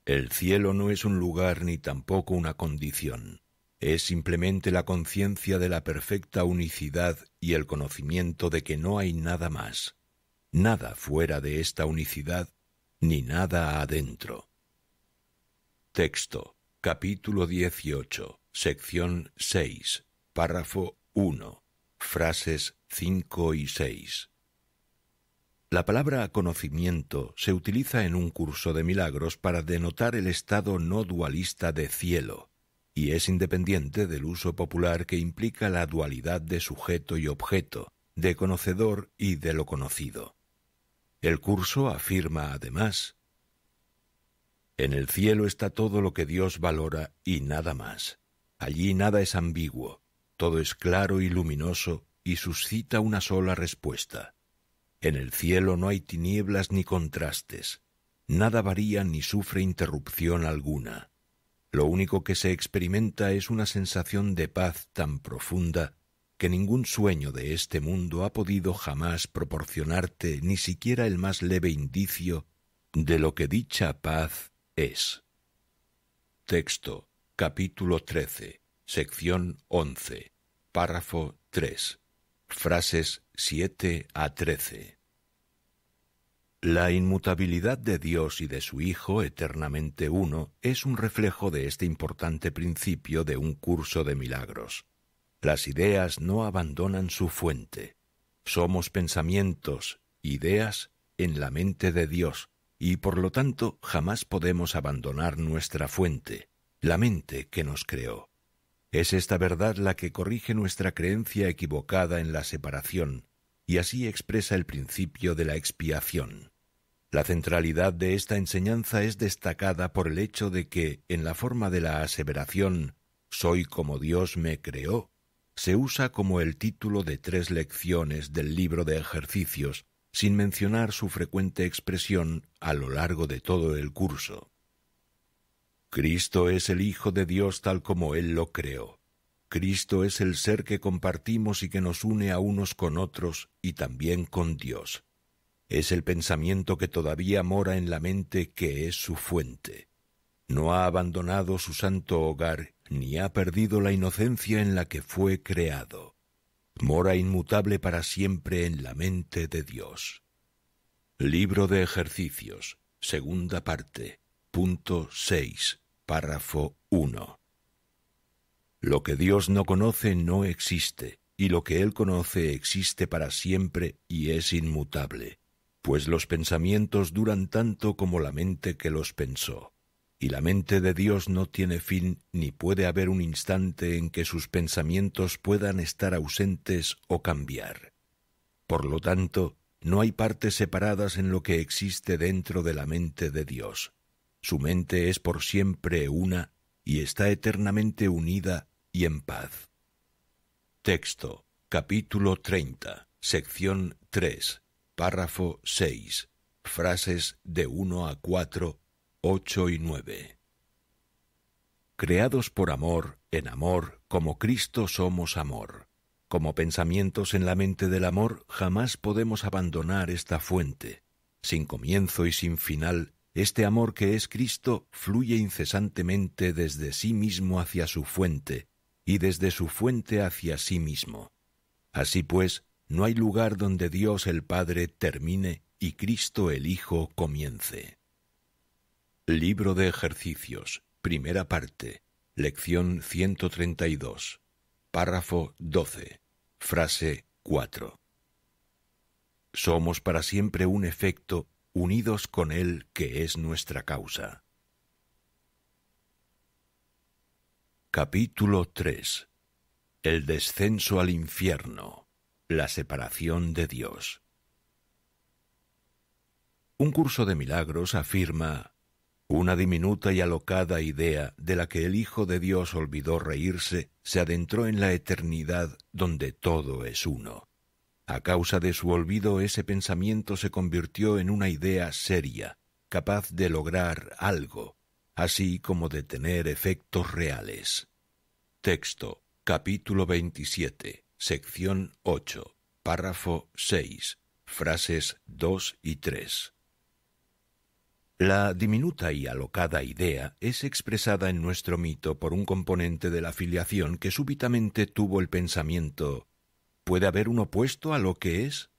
A: El cielo no es un lugar ni tampoco una condición, es simplemente la conciencia de la perfecta unicidad y el conocimiento de que no hay nada más, nada fuera de esta unicidad ni nada adentro. Texto, capítulo 18, sección 6, párrafo 1, frases 5 y 6. La palabra conocimiento se utiliza en un curso de milagros para denotar el estado no dualista de cielo, y es independiente del uso popular que implica la dualidad de sujeto y objeto, de conocedor y de lo conocido. El curso afirma además, En el cielo está todo lo que Dios valora y nada más. Allí nada es ambiguo, todo es claro y luminoso y suscita una sola respuesta. En el cielo no hay tinieblas ni contrastes, nada varía ni sufre interrupción alguna. Lo único que se experimenta es una sensación de paz tan profunda que ningún sueño de este mundo ha podido jamás proporcionarte ni siquiera el más leve indicio de lo que dicha paz es. Texto, capítulo 13, sección 11, párrafo 3, frases 7 a 13. La inmutabilidad de Dios y de su Hijo eternamente uno es un reflejo de este importante principio de un curso de milagros. Las ideas no abandonan su fuente. Somos pensamientos, ideas, en la mente de Dios, y por lo tanto jamás podemos abandonar nuestra fuente, la mente que nos creó. Es esta verdad la que corrige nuestra creencia equivocada en la separación, y así expresa el principio de la expiación. La centralidad de esta enseñanza es destacada por el hecho de que, en la forma de la aseveración, soy como Dios me creó, se usa como el título de tres lecciones del libro de ejercicios, sin mencionar su frecuente expresión a lo largo de todo el curso. Cristo es el Hijo de Dios tal como Él lo creó. Cristo es el ser que compartimos y que nos une a unos con otros y también con Dios. Es el pensamiento que todavía mora en la mente que es su fuente. No ha abandonado su santo hogar ni ha perdido la inocencia en la que fue creado. Mora inmutable para siempre en la mente de Dios. Libro de ejercicios, segunda parte, punto 6, párrafo 1. Lo que Dios no conoce no existe, y lo que Él conoce existe para siempre y es inmutable, pues los pensamientos duran tanto como la mente que los pensó y la mente de Dios no tiene fin ni puede haber un instante en que sus pensamientos puedan estar ausentes o cambiar. Por lo tanto, no hay partes separadas en lo que existe dentro de la mente de Dios. Su mente es por siempre una y está eternamente unida y en paz. Texto, capítulo 30, sección 3, párrafo 6, frases de 1 a 4 8 y 9. Creados por amor, en amor, como Cristo somos amor. Como pensamientos en la mente del amor, jamás podemos abandonar esta fuente. Sin comienzo y sin final, este amor que es Cristo fluye incesantemente desde sí mismo hacia su fuente, y desde su fuente hacia sí mismo. Así pues, no hay lugar donde Dios el Padre termine y Cristo el Hijo comience. Libro de ejercicios, primera parte, lección 132, párrafo 12, frase 4. Somos para siempre un efecto unidos con Él que es nuestra causa. Capítulo 3. El descenso al infierno. La separación de Dios. Un curso de milagros afirma una diminuta y alocada idea de la que el Hijo de Dios olvidó reírse se adentró en la eternidad donde todo es uno. A causa de su olvido ese pensamiento se convirtió en una idea seria, capaz de lograr algo, así como de tener efectos reales. Texto, capítulo 27, sección 8, párrafo 6, frases 2 y 3. La diminuta y alocada idea es expresada en nuestro mito por un componente de la filiación que súbitamente tuvo el pensamiento ¿Puede haber un opuesto a lo que es?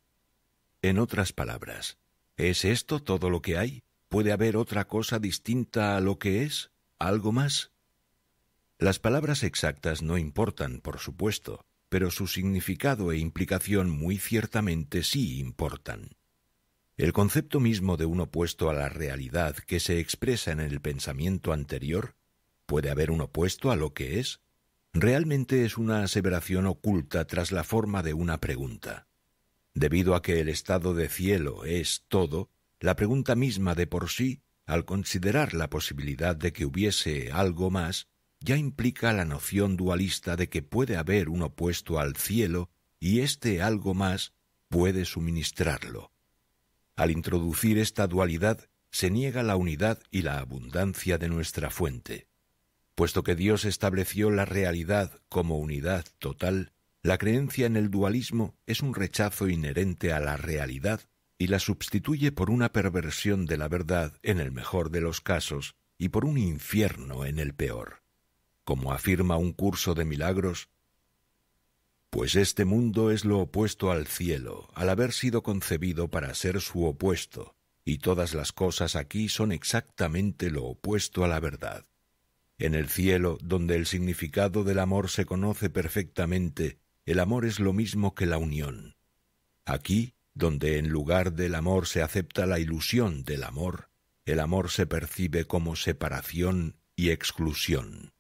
A: En otras palabras, ¿es esto todo lo que hay? ¿Puede haber otra cosa distinta a lo que es? ¿Algo más? Las palabras exactas no importan, por supuesto, pero su significado e implicación muy ciertamente sí importan. El concepto mismo de un opuesto a la realidad que se expresa en el pensamiento anterior, ¿puede haber un opuesto a lo que es? Realmente es una aseveración oculta tras la forma de una pregunta. Debido a que el estado de cielo es todo, la pregunta misma de por sí, al considerar la posibilidad de que hubiese algo más, ya implica la noción dualista de que puede haber un opuesto al cielo y este algo más puede suministrarlo. Al introducir esta dualidad, se niega la unidad y la abundancia de nuestra fuente. Puesto que Dios estableció la realidad como unidad total, la creencia en el dualismo es un rechazo inherente a la realidad y la sustituye por una perversión de la verdad en el mejor de los casos y por un infierno en el peor. Como afirma un curso de milagros, pues este mundo es lo opuesto al cielo, al haber sido concebido para ser su opuesto, y todas las cosas aquí son exactamente lo opuesto a la verdad. En el cielo, donde el significado del amor se conoce perfectamente, el amor es lo mismo que la unión. Aquí, donde en lugar del amor se acepta la ilusión del amor, el amor se percibe como separación y exclusión.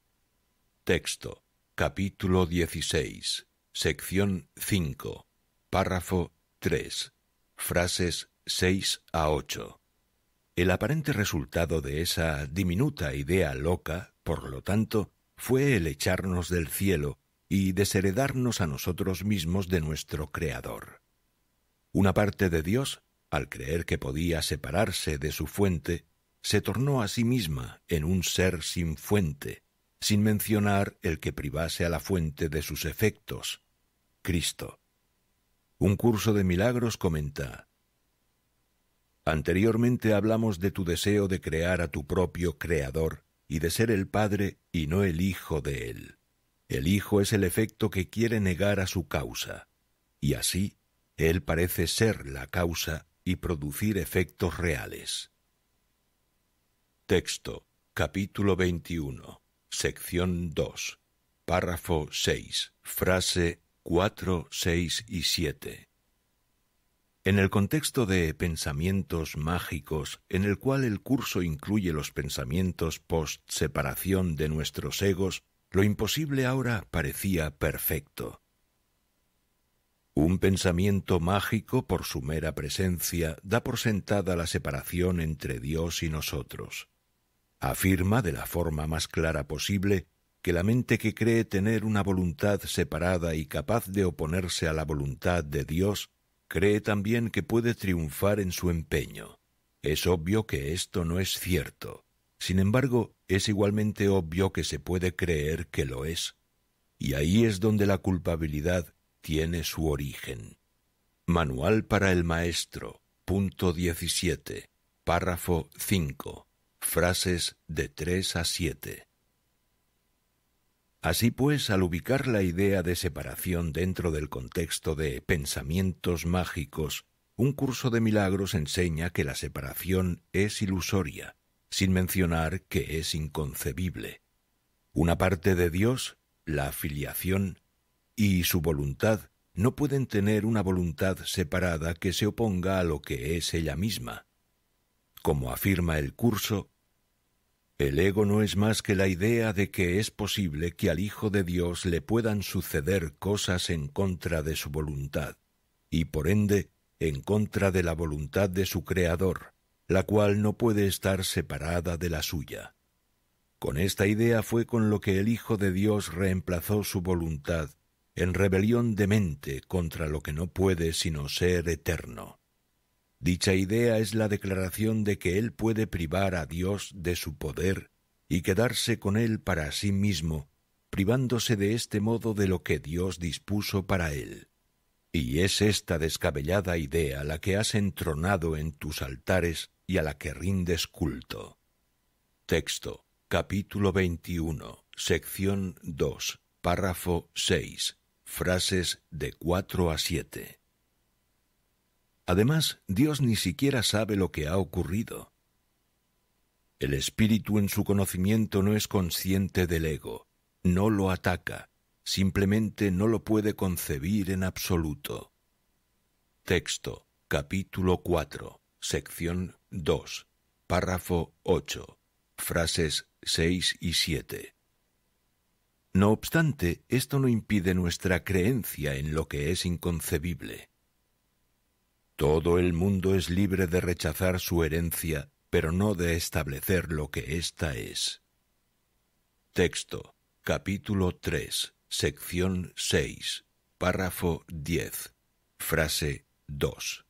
A: Texto, capítulo 16. Sección 5. Párrafo 3. Frases 6 a 8. El aparente resultado de esa diminuta idea loca, por lo tanto, fue el echarnos del cielo y desheredarnos a nosotros mismos de nuestro Creador. Una parte de Dios, al creer que podía separarse de su fuente, se tornó a sí misma en un ser sin fuente, sin mencionar el que privase a la fuente de sus efectos, Cristo. Un curso de milagros comenta, Anteriormente hablamos de tu deseo de crear a tu propio Creador y de ser el Padre y no el Hijo de Él. El Hijo es el efecto que quiere negar a su causa, y así Él parece ser la causa y producir efectos reales. Texto, capítulo 21, sección 2, párrafo 6, frase 4, 6 y 7. En el contexto de pensamientos mágicos, en el cual el curso incluye los pensamientos post-separación de nuestros egos, lo imposible ahora parecía perfecto. Un pensamiento mágico, por su mera presencia, da por sentada la separación entre Dios y nosotros. Afirma de la forma más clara posible que la mente que cree tener una voluntad separada y capaz de oponerse a la voluntad de Dios, cree también que puede triunfar en su empeño. Es obvio que esto no es cierto. Sin embargo, es igualmente obvio que se puede creer que lo es. Y ahí es donde la culpabilidad tiene su origen. Manual para el Maestro, punto 17, párrafo 5, frases de 3 a 7. Así pues, al ubicar la idea de separación dentro del contexto de pensamientos mágicos, un curso de milagros enseña que la separación es ilusoria, sin mencionar que es inconcebible. Una parte de Dios, la afiliación, y su voluntad no pueden tener una voluntad separada que se oponga a lo que es ella misma. Como afirma el curso, el ego no es más que la idea de que es posible que al Hijo de Dios le puedan suceder cosas en contra de su voluntad, y por ende en contra de la voluntad de su Creador, la cual no puede estar separada de la suya. Con esta idea fue con lo que el Hijo de Dios reemplazó su voluntad en rebelión de mente contra lo que no puede sino ser eterno. Dicha idea es la declaración de que él puede privar a Dios de su poder y quedarse con él para sí mismo, privándose de este modo de lo que Dios dispuso para él. Y es esta descabellada idea la que has entronado en tus altares y a la que rindes culto. Texto, capítulo 21, sección 2, párrafo 6, frases de cuatro a siete. Además, Dios ni siquiera sabe lo que ha ocurrido. El espíritu en su conocimiento no es consciente del ego, no lo ataca, simplemente no lo puede concebir en absoluto. Texto, capítulo 4, sección 2, párrafo 8, frases 6 y 7. No obstante, esto no impide nuestra creencia en lo que es inconcebible. Todo el mundo es libre de rechazar su herencia, pero no de establecer lo que ésta es. Texto. Capítulo 3. Sección 6. Párrafo 10. Frase 2.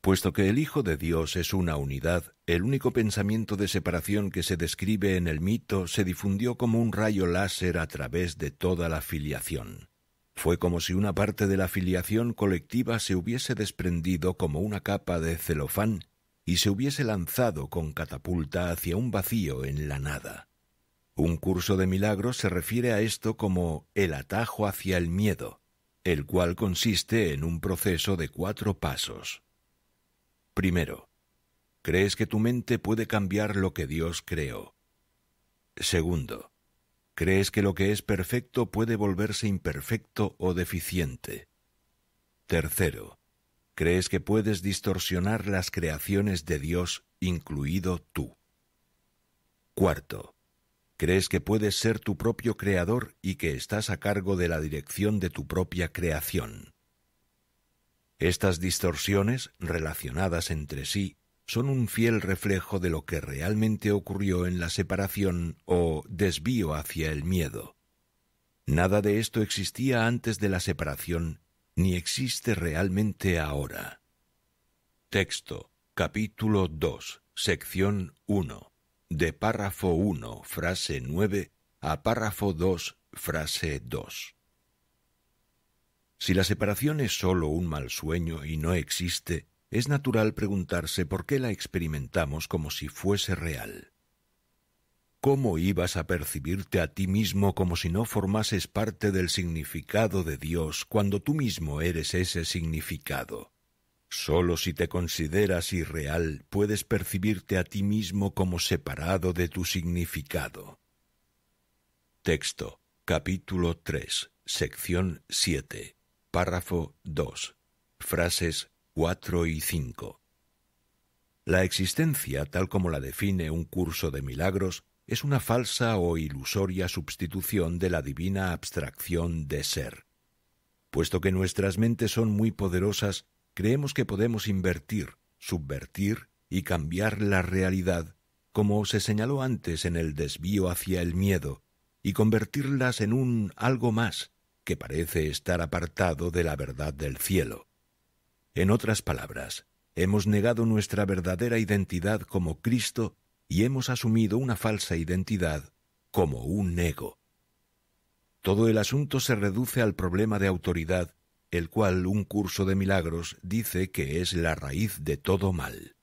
A: Puesto que el Hijo de Dios es una unidad, el único pensamiento de separación que se describe en el mito se difundió como un rayo láser a través de toda la filiación. Fue como si una parte de la filiación colectiva se hubiese desprendido como una capa de celofán y se hubiese lanzado con catapulta hacia un vacío en la nada. Un curso de milagros se refiere a esto como el atajo hacia el miedo, el cual consiste en un proceso de cuatro pasos. Primero, crees que tu mente puede cambiar lo que Dios creó. Segundo, Crees que lo que es perfecto puede volverse imperfecto o deficiente. Tercero, crees que puedes distorsionar las creaciones de Dios, incluido tú. Cuarto, crees que puedes ser tu propio creador y que estás a cargo de la dirección de tu propia creación. Estas distorsiones, relacionadas entre sí, son un fiel reflejo de lo que realmente ocurrió en la separación o desvío hacia el miedo. Nada de esto existía antes de la separación ni existe realmente ahora. Texto, capítulo 2, sección 1, de párrafo 1, frase 9, a párrafo 2, frase 2. Si la separación es sólo un mal sueño y no existe, es natural preguntarse por qué la experimentamos como si fuese real. ¿Cómo ibas a percibirte a ti mismo como si no formases parte del significado de Dios cuando tú mismo eres ese significado? Solo si te consideras irreal puedes percibirte a ti mismo como separado de tu significado. Texto, capítulo 3, sección 7, párrafo 2, frases 4 y 5. La existencia, tal como la define un curso de milagros, es una falsa o ilusoria sustitución de la divina abstracción de ser. Puesto que nuestras mentes son muy poderosas, creemos que podemos invertir, subvertir y cambiar la realidad, como se señaló antes en el desvío hacia el miedo, y convertirlas en un algo más que parece estar apartado de la verdad del cielo. En otras palabras, hemos negado nuestra verdadera identidad como Cristo y hemos asumido una falsa identidad como un ego. Todo el asunto se reduce al problema de autoridad, el cual un curso de milagros dice que es la raíz de todo mal.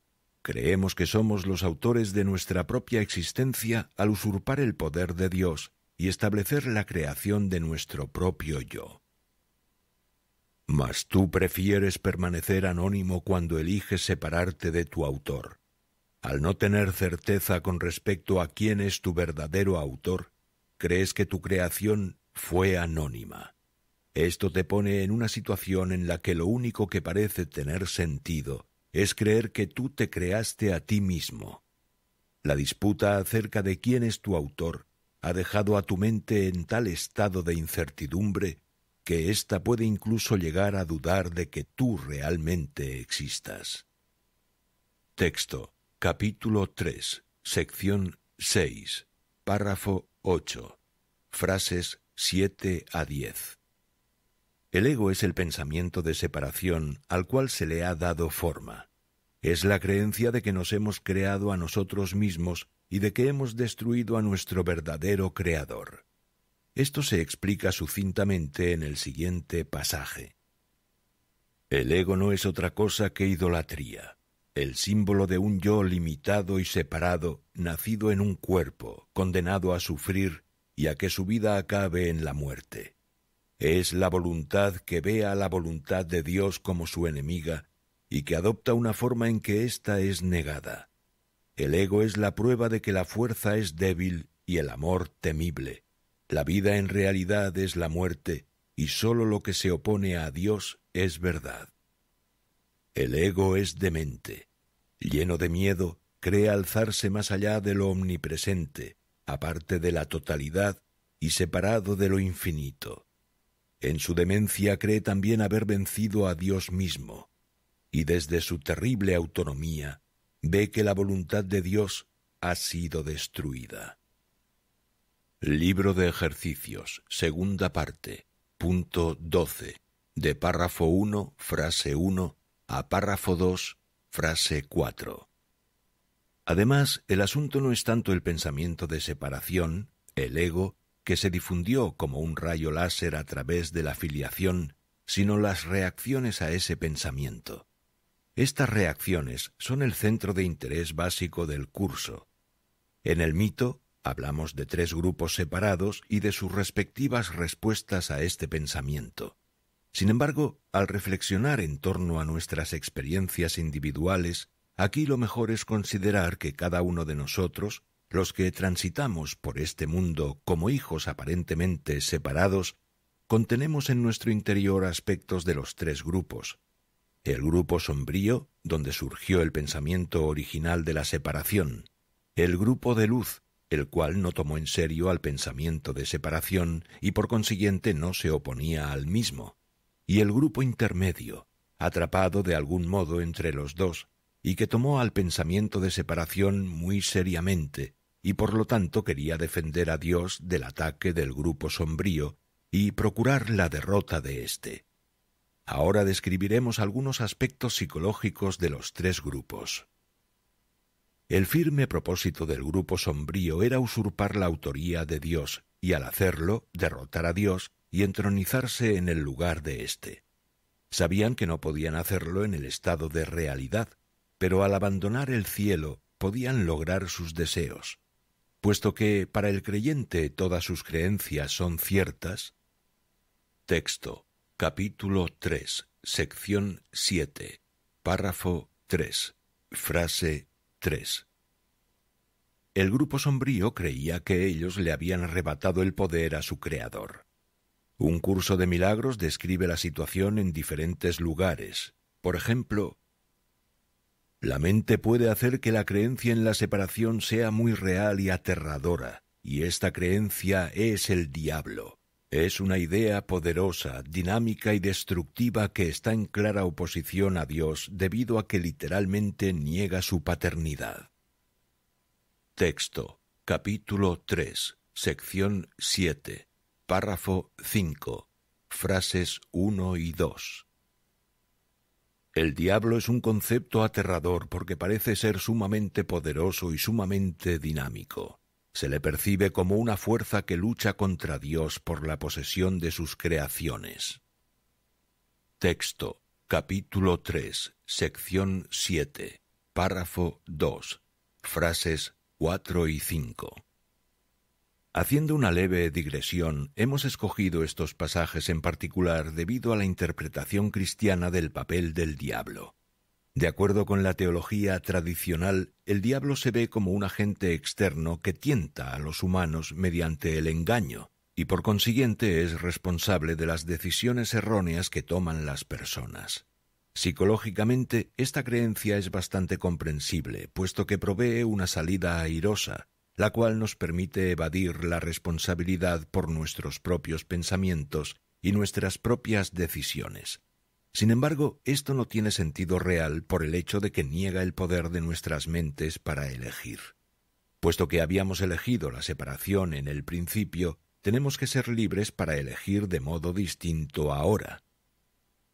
A: Creemos que somos los autores de nuestra propia existencia al usurpar el poder de Dios y establecer la creación de nuestro propio yo. Mas tú prefieres permanecer anónimo cuando eliges separarte de tu autor. Al no tener certeza con respecto a quién es tu verdadero autor, crees que tu creación fue anónima. Esto te pone en una situación en la que lo único que parece tener sentido es creer que tú te creaste a ti mismo. La disputa acerca de quién es tu autor ha dejado a tu mente en tal estado de incertidumbre que ésta puede incluso llegar a dudar de que tú realmente existas. Texto, capítulo 3, sección 6, párrafo 8, frases 7 a 10. El ego es el pensamiento de separación al cual se le ha dado forma. Es la creencia de que nos hemos creado a nosotros mismos y de que hemos destruido a nuestro verdadero creador. Esto se explica sucintamente en el siguiente pasaje. El ego no es otra cosa que idolatría, el símbolo de un yo limitado y separado, nacido en un cuerpo, condenado a sufrir y a que su vida acabe en la muerte. Es la voluntad que ve a la voluntad de Dios como su enemiga y que adopta una forma en que ésta es negada. El ego es la prueba de que la fuerza es débil y el amor temible, la vida en realidad es la muerte y sólo lo que se opone a Dios es verdad. El ego es demente. Lleno de miedo, cree alzarse más allá de lo omnipresente, aparte de la totalidad y separado de lo infinito. En su demencia cree también haber vencido a Dios mismo, y desde su terrible autonomía ve que la voluntad de Dios ha sido destruida. Libro de ejercicios, segunda parte, punto 12, de párrafo 1, frase 1, a párrafo 2, frase 4. Además, el asunto no es tanto el pensamiento de separación, el ego, que se difundió como un rayo láser a través de la filiación, sino las reacciones a ese pensamiento. Estas reacciones son el centro de interés básico del curso. En el mito, Hablamos de tres grupos separados y de sus respectivas respuestas a este pensamiento. Sin embargo, al reflexionar en torno a nuestras experiencias individuales, aquí lo mejor es considerar que cada uno de nosotros, los que transitamos por este mundo como hijos aparentemente separados, contenemos en nuestro interior aspectos de los tres grupos. El grupo sombrío, donde surgió el pensamiento original de la separación. El grupo de luz, el cual no tomó en serio al pensamiento de separación y por consiguiente no se oponía al mismo, y el grupo intermedio, atrapado de algún modo entre los dos, y que tomó al pensamiento de separación muy seriamente, y por lo tanto quería defender a Dios del ataque del grupo sombrío y procurar la derrota de éste. Ahora describiremos algunos aspectos psicológicos de los tres grupos. El firme propósito del grupo sombrío era usurpar la autoría de Dios y al hacerlo derrotar a Dios y entronizarse en el lugar de éste. Sabían que no podían hacerlo en el estado de realidad, pero al abandonar el cielo podían lograr sus deseos. Puesto que para el creyente todas sus creencias son ciertas. Texto, capítulo 3, sección 7, párrafo 3, frase 3. El grupo sombrío creía que ellos le habían arrebatado el poder a su creador. Un curso de milagros describe la situación en diferentes lugares. Por ejemplo, la mente puede hacer que la creencia en la separación sea muy real y aterradora, y esta creencia es el diablo. Es una idea poderosa, dinámica y destructiva que está en clara oposición a Dios debido a que literalmente niega su paternidad. Texto, capítulo 3, sección 7, párrafo 5, frases 1 y 2. El diablo es un concepto aterrador porque parece ser sumamente poderoso y sumamente dinámico se le percibe como una fuerza que lucha contra Dios por la posesión de sus creaciones. Texto, capítulo 3, sección 7, párrafo 2, frases 4 y 5. Haciendo una leve digresión, hemos escogido estos pasajes en particular debido a la interpretación cristiana del papel del diablo. De acuerdo con la teología tradicional, el diablo se ve como un agente externo que tienta a los humanos mediante el engaño, y por consiguiente es responsable de las decisiones erróneas que toman las personas. Psicológicamente, esta creencia es bastante comprensible, puesto que provee una salida airosa, la cual nos permite evadir la responsabilidad por nuestros propios pensamientos y nuestras propias decisiones. Sin embargo, esto no tiene sentido real por el hecho de que niega el poder de nuestras mentes para elegir. Puesto que habíamos elegido la separación en el principio, tenemos que ser libres para elegir de modo distinto ahora.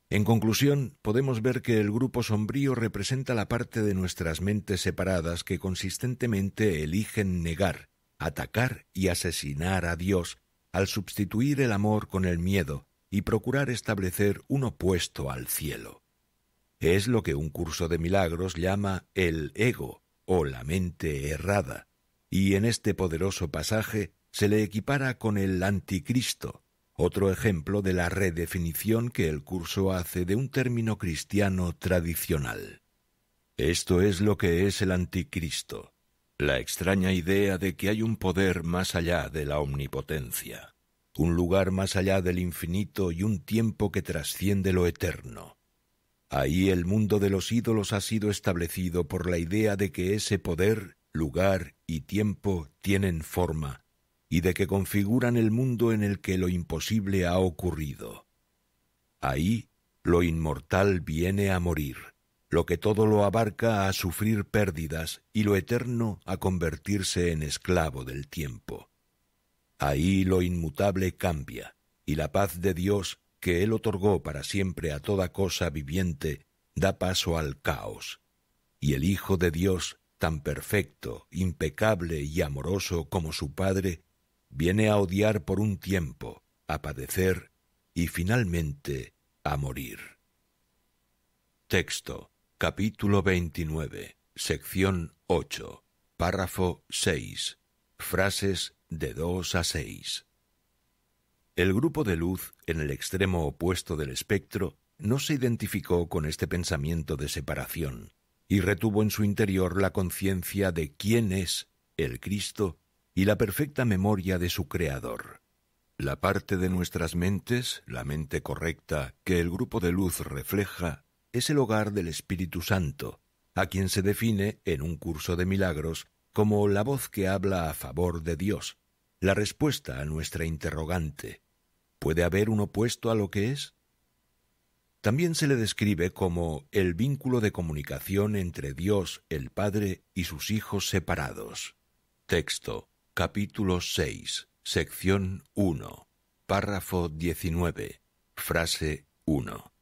A: En conclusión, podemos ver que el grupo sombrío representa la parte de nuestras mentes separadas que consistentemente eligen negar, atacar y asesinar a Dios al sustituir el amor con el miedo, y procurar establecer un opuesto al cielo. Es lo que un curso de milagros llama el ego o la mente errada, y en este poderoso pasaje se le equipara con el anticristo, otro ejemplo de la redefinición que el curso hace de un término cristiano tradicional. Esto es lo que es el anticristo, la extraña idea de que hay un poder más allá de la omnipotencia un lugar más allá del infinito y un tiempo que trasciende lo eterno. Ahí el mundo de los ídolos ha sido establecido por la idea de que ese poder, lugar y tiempo tienen forma, y de que configuran el mundo en el que lo imposible ha ocurrido. Ahí lo inmortal viene a morir, lo que todo lo abarca a sufrir pérdidas y lo eterno a convertirse en esclavo del tiempo. Ahí lo inmutable cambia, y la paz de Dios, que Él otorgó para siempre a toda cosa viviente, da paso al caos. Y el Hijo de Dios, tan perfecto, impecable y amoroso como su Padre, viene a odiar por un tiempo, a padecer y finalmente a morir. Texto, capítulo 29, sección 8, párrafo 6, frases de 2 a 6. El grupo de luz en el extremo opuesto del espectro no se identificó con este pensamiento de separación y retuvo en su interior la conciencia de quién es el Cristo y la perfecta memoria de su Creador. La parte de nuestras mentes, la mente correcta, que el grupo de luz refleja, es el hogar del Espíritu Santo, a quien se define en un curso de milagros como la voz que habla a favor de Dios, la respuesta a nuestra interrogante. ¿Puede haber un opuesto a lo que es? También se le describe como el vínculo de comunicación entre Dios el Padre y sus hijos separados. Texto, capítulo 6, sección 1, párrafo 19, frase 1.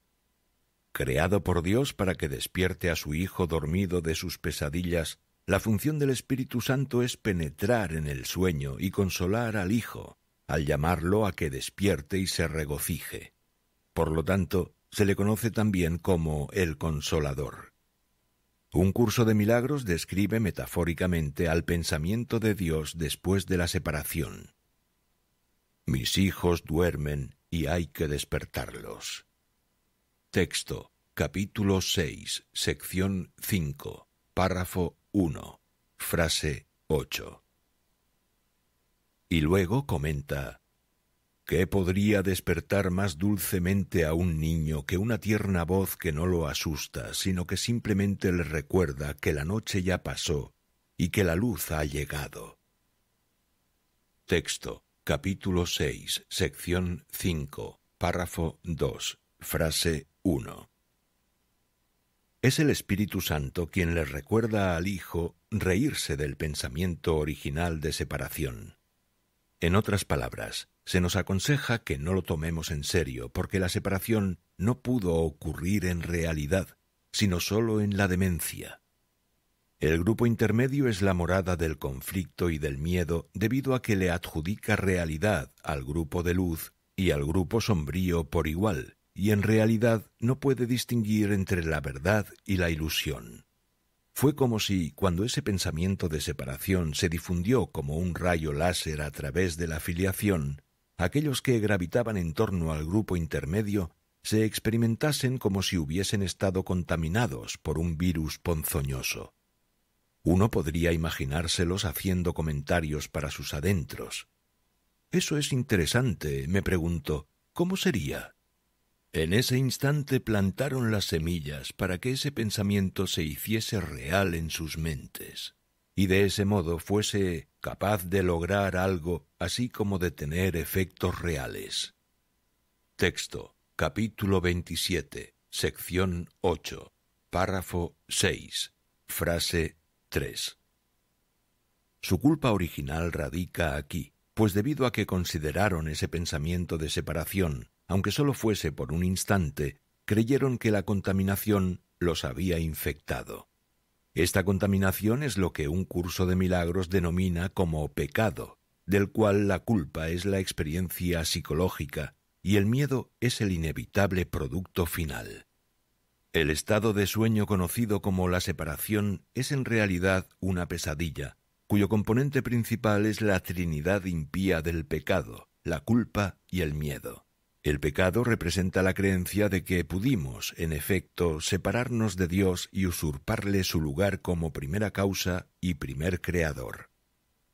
A: Creado por Dios para que despierte a su hijo dormido de sus pesadillas la función del Espíritu Santo es penetrar en el sueño y consolar al Hijo, al llamarlo a que despierte y se regocije. Por lo tanto, se le conoce también como el Consolador. Un curso de milagros describe metafóricamente al pensamiento de Dios después de la separación. Mis hijos duermen y hay que despertarlos. Texto, capítulo 6, sección 5, párrafo 1, frase 8. Y luego comenta, ¿qué podría despertar más dulcemente a un niño que una tierna voz que no lo asusta, sino que simplemente le recuerda que la noche ya pasó y que la luz ha llegado? Texto, capítulo 6, sección 5, párrafo 2, frase 1. Es el Espíritu Santo quien le recuerda al Hijo reírse del pensamiento original de separación. En otras palabras, se nos aconseja que no lo tomemos en serio porque la separación no pudo ocurrir en realidad, sino sólo en la demencia. El grupo intermedio es la morada del conflicto y del miedo debido a que le adjudica realidad al grupo de luz y al grupo sombrío por igual, y en realidad no puede distinguir entre la verdad y la ilusión. Fue como si, cuando ese pensamiento de separación se difundió como un rayo láser a través de la filiación, aquellos que gravitaban en torno al grupo intermedio se experimentasen como si hubiesen estado contaminados por un virus ponzoñoso. Uno podría imaginárselos haciendo comentarios para sus adentros. Eso es interesante, me pregunto, ¿cómo sería? En ese instante plantaron las semillas para que ese pensamiento se hiciese real en sus mentes, y de ese modo fuese capaz de lograr algo así como de tener efectos reales. Texto, capítulo 27, sección 8, párrafo 6, frase 3. Su culpa original radica aquí, pues debido a que consideraron ese pensamiento de separación aunque solo fuese por un instante, creyeron que la contaminación los había infectado. Esta contaminación es lo que un curso de milagros denomina como pecado, del cual la culpa es la experiencia psicológica y el miedo es el inevitable producto final. El estado de sueño conocido como la separación es en realidad una pesadilla, cuyo componente principal es la trinidad impía del pecado, la culpa y el miedo. El pecado representa la creencia de que pudimos, en efecto, separarnos de Dios y usurparle su lugar como primera causa y primer creador.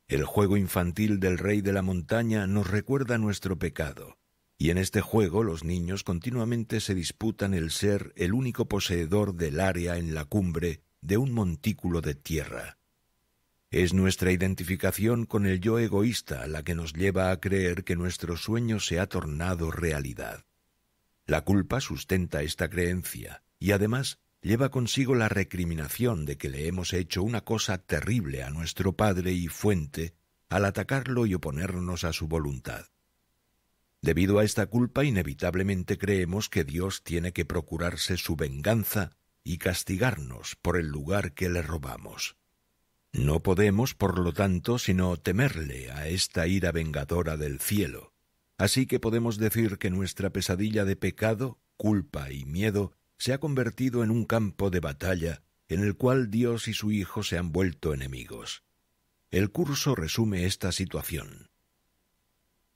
A: El juego infantil del rey de la montaña nos recuerda nuestro pecado, y en este juego los niños continuamente se disputan el ser el único poseedor del área en la cumbre de un montículo de tierra. Es nuestra identificación con el yo egoísta la que nos lleva a creer que nuestro sueño se ha tornado realidad. La culpa sustenta esta creencia y además lleva consigo la recriminación de que le hemos hecho una cosa terrible a nuestro padre y fuente al atacarlo y oponernos a su voluntad. Debido a esta culpa inevitablemente creemos que Dios tiene que procurarse su venganza y castigarnos por el lugar que le robamos. No podemos, por lo tanto, sino temerle a esta ira vengadora del cielo. Así que podemos decir que nuestra pesadilla de pecado, culpa y miedo se ha convertido en un campo de batalla en el cual Dios y su Hijo se han vuelto enemigos. El curso resume esta situación.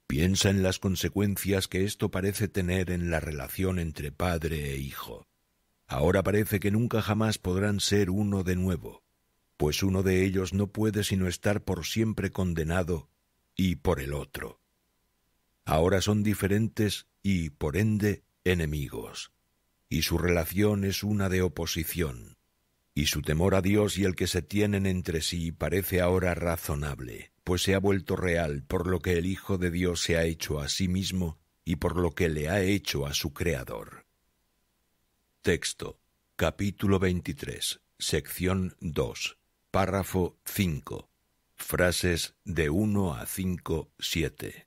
A: Piensa en las consecuencias que esto parece tener en la relación entre padre e hijo. Ahora parece que nunca jamás podrán ser uno de nuevo pues uno de ellos no puede sino estar por siempre condenado y por el otro. Ahora son diferentes y, por ende, enemigos, y su relación es una de oposición, y su temor a Dios y el que se tienen entre sí parece ahora razonable, pues se ha vuelto real por lo que el Hijo de Dios se ha hecho a sí mismo y por lo que le ha hecho a su Creador. Texto, capítulo 23, sección 2. Párrafo 5. Frases de 1 a 5, 7.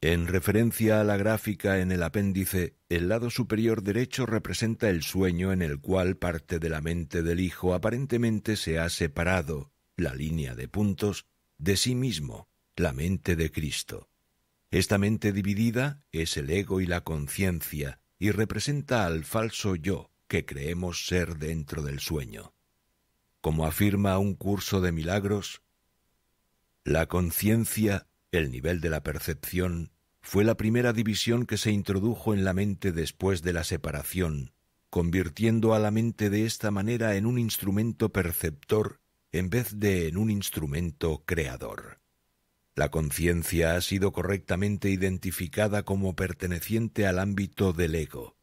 A: En referencia a la gráfica en el apéndice, el lado superior derecho representa el sueño en el cual parte de la mente del hijo aparentemente se ha separado, la línea de puntos, de sí mismo, la mente de Cristo. Esta mente dividida es el ego y la conciencia, y representa al falso yo que creemos ser dentro del sueño como afirma un curso de milagros, la conciencia, el nivel de la percepción, fue la primera división que se introdujo en la mente después de la separación, convirtiendo a la mente de esta manera en un instrumento perceptor en vez de en un instrumento creador. La conciencia ha sido correctamente identificada como perteneciente al ámbito del ego,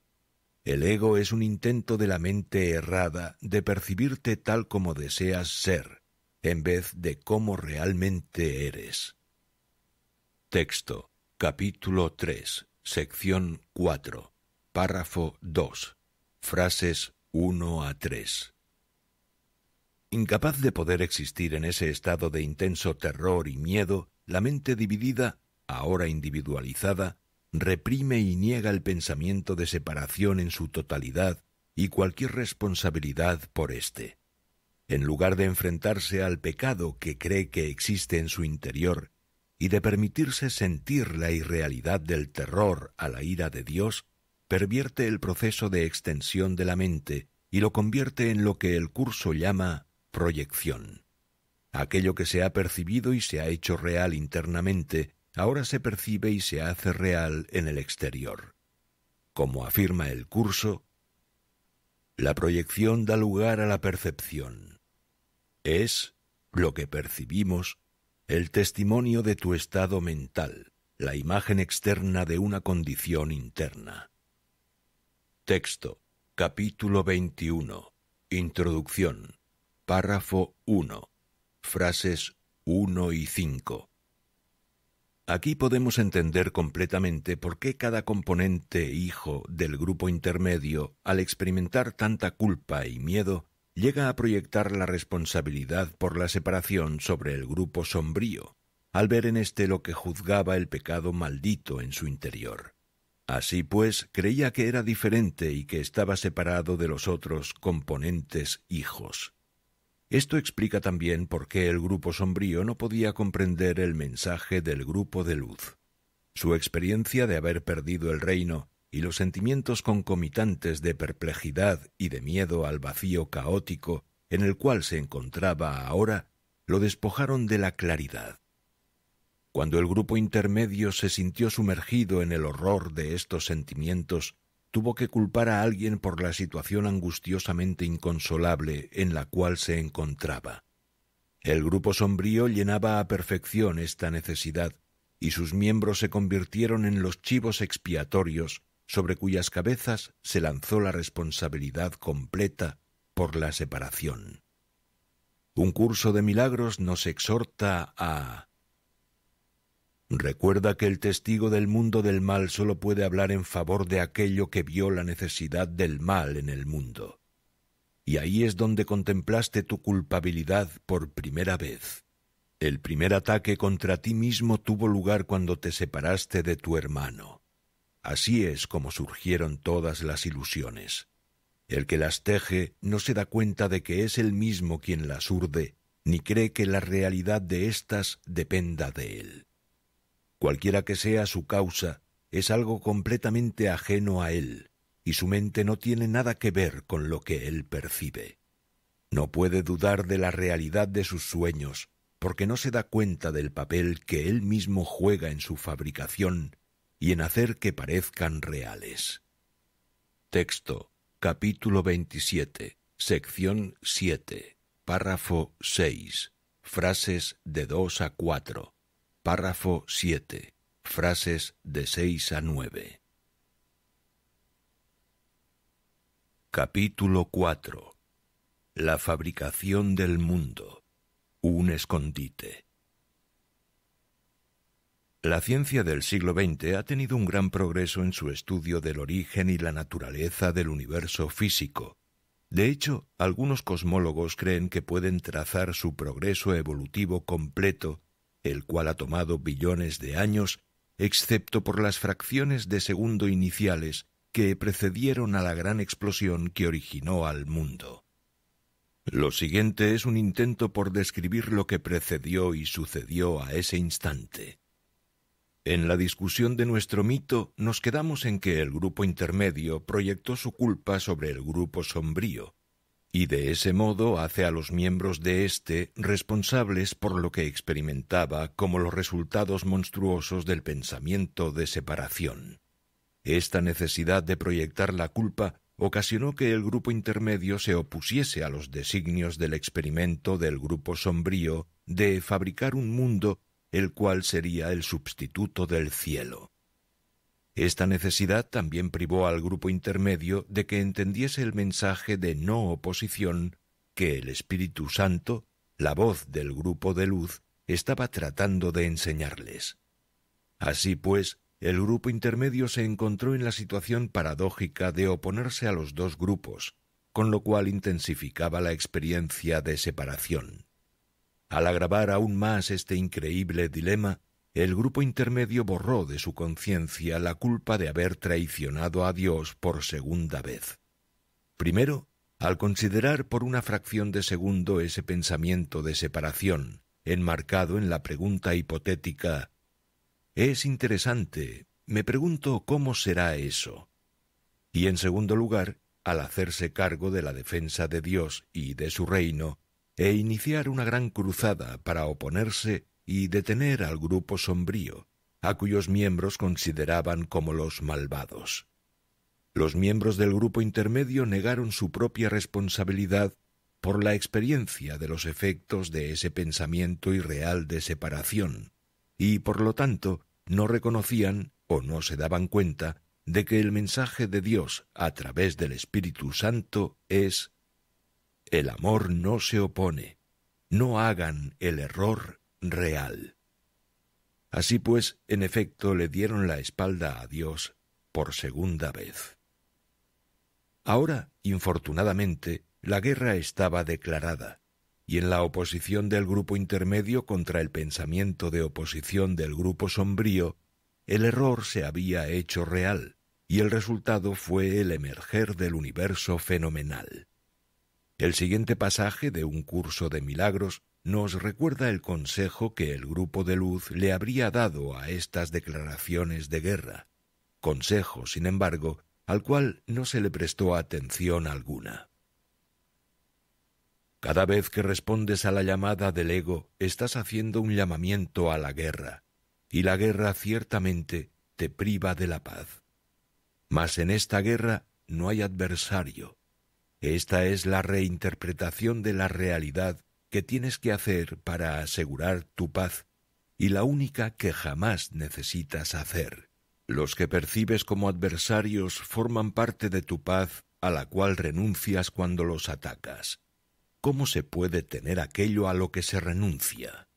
A: el ego es un intento de la mente errada de percibirte tal como deseas ser, en vez de cómo realmente eres. Texto, capítulo 3, sección 4, párrafo 2, frases 1 a 3. Incapaz de poder existir en ese estado de intenso terror y miedo, la mente dividida, ahora individualizada, reprime y niega el pensamiento de separación en su totalidad y cualquier responsabilidad por éste. En lugar de enfrentarse al pecado que cree que existe en su interior y de permitirse sentir la irrealidad del terror a la ira de Dios, pervierte el proceso de extensión de la mente y lo convierte en lo que el curso llama proyección. Aquello que se ha percibido y se ha hecho real internamente ahora se percibe y se hace real en el exterior. Como afirma el curso, la proyección da lugar a la percepción. Es lo que percibimos el testimonio de tu estado mental, la imagen externa de una condición interna. Texto, capítulo 21, introducción, párrafo 1, frases 1 y 5. Aquí podemos entender completamente por qué cada componente hijo del grupo intermedio, al experimentar tanta culpa y miedo, llega a proyectar la responsabilidad por la separación sobre el grupo sombrío, al ver en éste lo que juzgaba el pecado maldito en su interior. Así pues, creía que era diferente y que estaba separado de los otros componentes hijos. Esto explica también por qué el grupo sombrío no podía comprender el mensaje del grupo de luz. Su experiencia de haber perdido el reino y los sentimientos concomitantes de perplejidad y de miedo al vacío caótico en el cual se encontraba ahora lo despojaron de la claridad. Cuando el grupo intermedio se sintió sumergido en el horror de estos sentimientos, tuvo que culpar a alguien por la situación angustiosamente inconsolable en la cual se encontraba. El grupo sombrío llenaba a perfección esta necesidad, y sus miembros se convirtieron en los chivos expiatorios sobre cuyas cabezas se lanzó la responsabilidad completa por la separación. Un curso de milagros nos exhorta a Recuerda que el testigo del mundo del mal solo puede hablar en favor de aquello que vio la necesidad del mal en el mundo. Y ahí es donde contemplaste tu culpabilidad por primera vez. El primer ataque contra ti mismo tuvo lugar cuando te separaste de tu hermano. Así es como surgieron todas las ilusiones. El que las teje no se da cuenta de que es él mismo quien las urde, ni cree que la realidad de éstas dependa de él. Cualquiera que sea su causa, es algo completamente ajeno a él, y su mente no tiene nada que ver con lo que él percibe. No puede dudar de la realidad de sus sueños, porque no se da cuenta del papel que él mismo juega en su fabricación y en hacer que parezcan reales. Texto, capítulo 27, sección 7, párrafo 6, frases de 2 a 4 Párrafo 7. Frases de 6 a 9. Capítulo 4. La fabricación del mundo. Un escondite. La ciencia del siglo XX ha tenido un gran progreso en su estudio del origen y la naturaleza del universo físico. De hecho, algunos cosmólogos creen que pueden trazar su progreso evolutivo completo el cual ha tomado billones de años, excepto por las fracciones de segundo iniciales que precedieron a la gran explosión que originó al mundo. Lo siguiente es un intento por describir lo que precedió y sucedió a ese instante. En la discusión de nuestro mito nos quedamos en que el grupo intermedio proyectó su culpa sobre el grupo sombrío, y de ese modo hace a los miembros de éste responsables por lo que experimentaba como los resultados monstruosos del pensamiento de separación. Esta necesidad de proyectar la culpa ocasionó que el grupo intermedio se opusiese a los designios del experimento del grupo sombrío de fabricar un mundo el cual sería el sustituto del cielo. Esta necesidad también privó al grupo intermedio de que entendiese el mensaje de no oposición que el Espíritu Santo, la voz del grupo de luz, estaba tratando de enseñarles. Así pues, el grupo intermedio se encontró en la situación paradójica de oponerse a los dos grupos, con lo cual intensificaba la experiencia de separación. Al agravar aún más este increíble dilema, el grupo intermedio borró de su conciencia la culpa de haber traicionado a Dios por segunda vez. Primero, al considerar por una fracción de segundo ese pensamiento de separación, enmarcado en la pregunta hipotética, es interesante, me pregunto cómo será eso. Y en segundo lugar, al hacerse cargo de la defensa de Dios y de su reino, e iniciar una gran cruzada para oponerse y detener al grupo sombrío, a cuyos miembros consideraban como los malvados. Los miembros del grupo intermedio negaron su propia responsabilidad por la experiencia de los efectos de ese pensamiento irreal de separación, y por lo tanto no reconocían o no se daban cuenta de que el mensaje de Dios a través del Espíritu Santo es El amor no se opone, no hagan el error real. Así pues, en efecto, le dieron la espalda a Dios por segunda vez. Ahora, infortunadamente, la guerra estaba declarada, y en la oposición del grupo intermedio contra el pensamiento de oposición del grupo sombrío, el error se había hecho real, y el resultado fue el emerger del universo fenomenal. El siguiente pasaje de un curso de milagros nos recuerda el consejo que el grupo de luz le habría dado a estas declaraciones de guerra, consejo, sin embargo, al cual no se le prestó atención alguna. Cada vez que respondes a la llamada del ego, estás haciendo un llamamiento a la guerra, y la guerra ciertamente te priva de la paz. Mas en esta guerra no hay adversario. Esta es la reinterpretación de la realidad que tienes que hacer para asegurar tu paz y la única que jamás necesitas hacer. Los que percibes como adversarios forman parte de tu paz a la cual renuncias cuando los atacas. ¿Cómo se puede tener aquello a lo que se renuncia?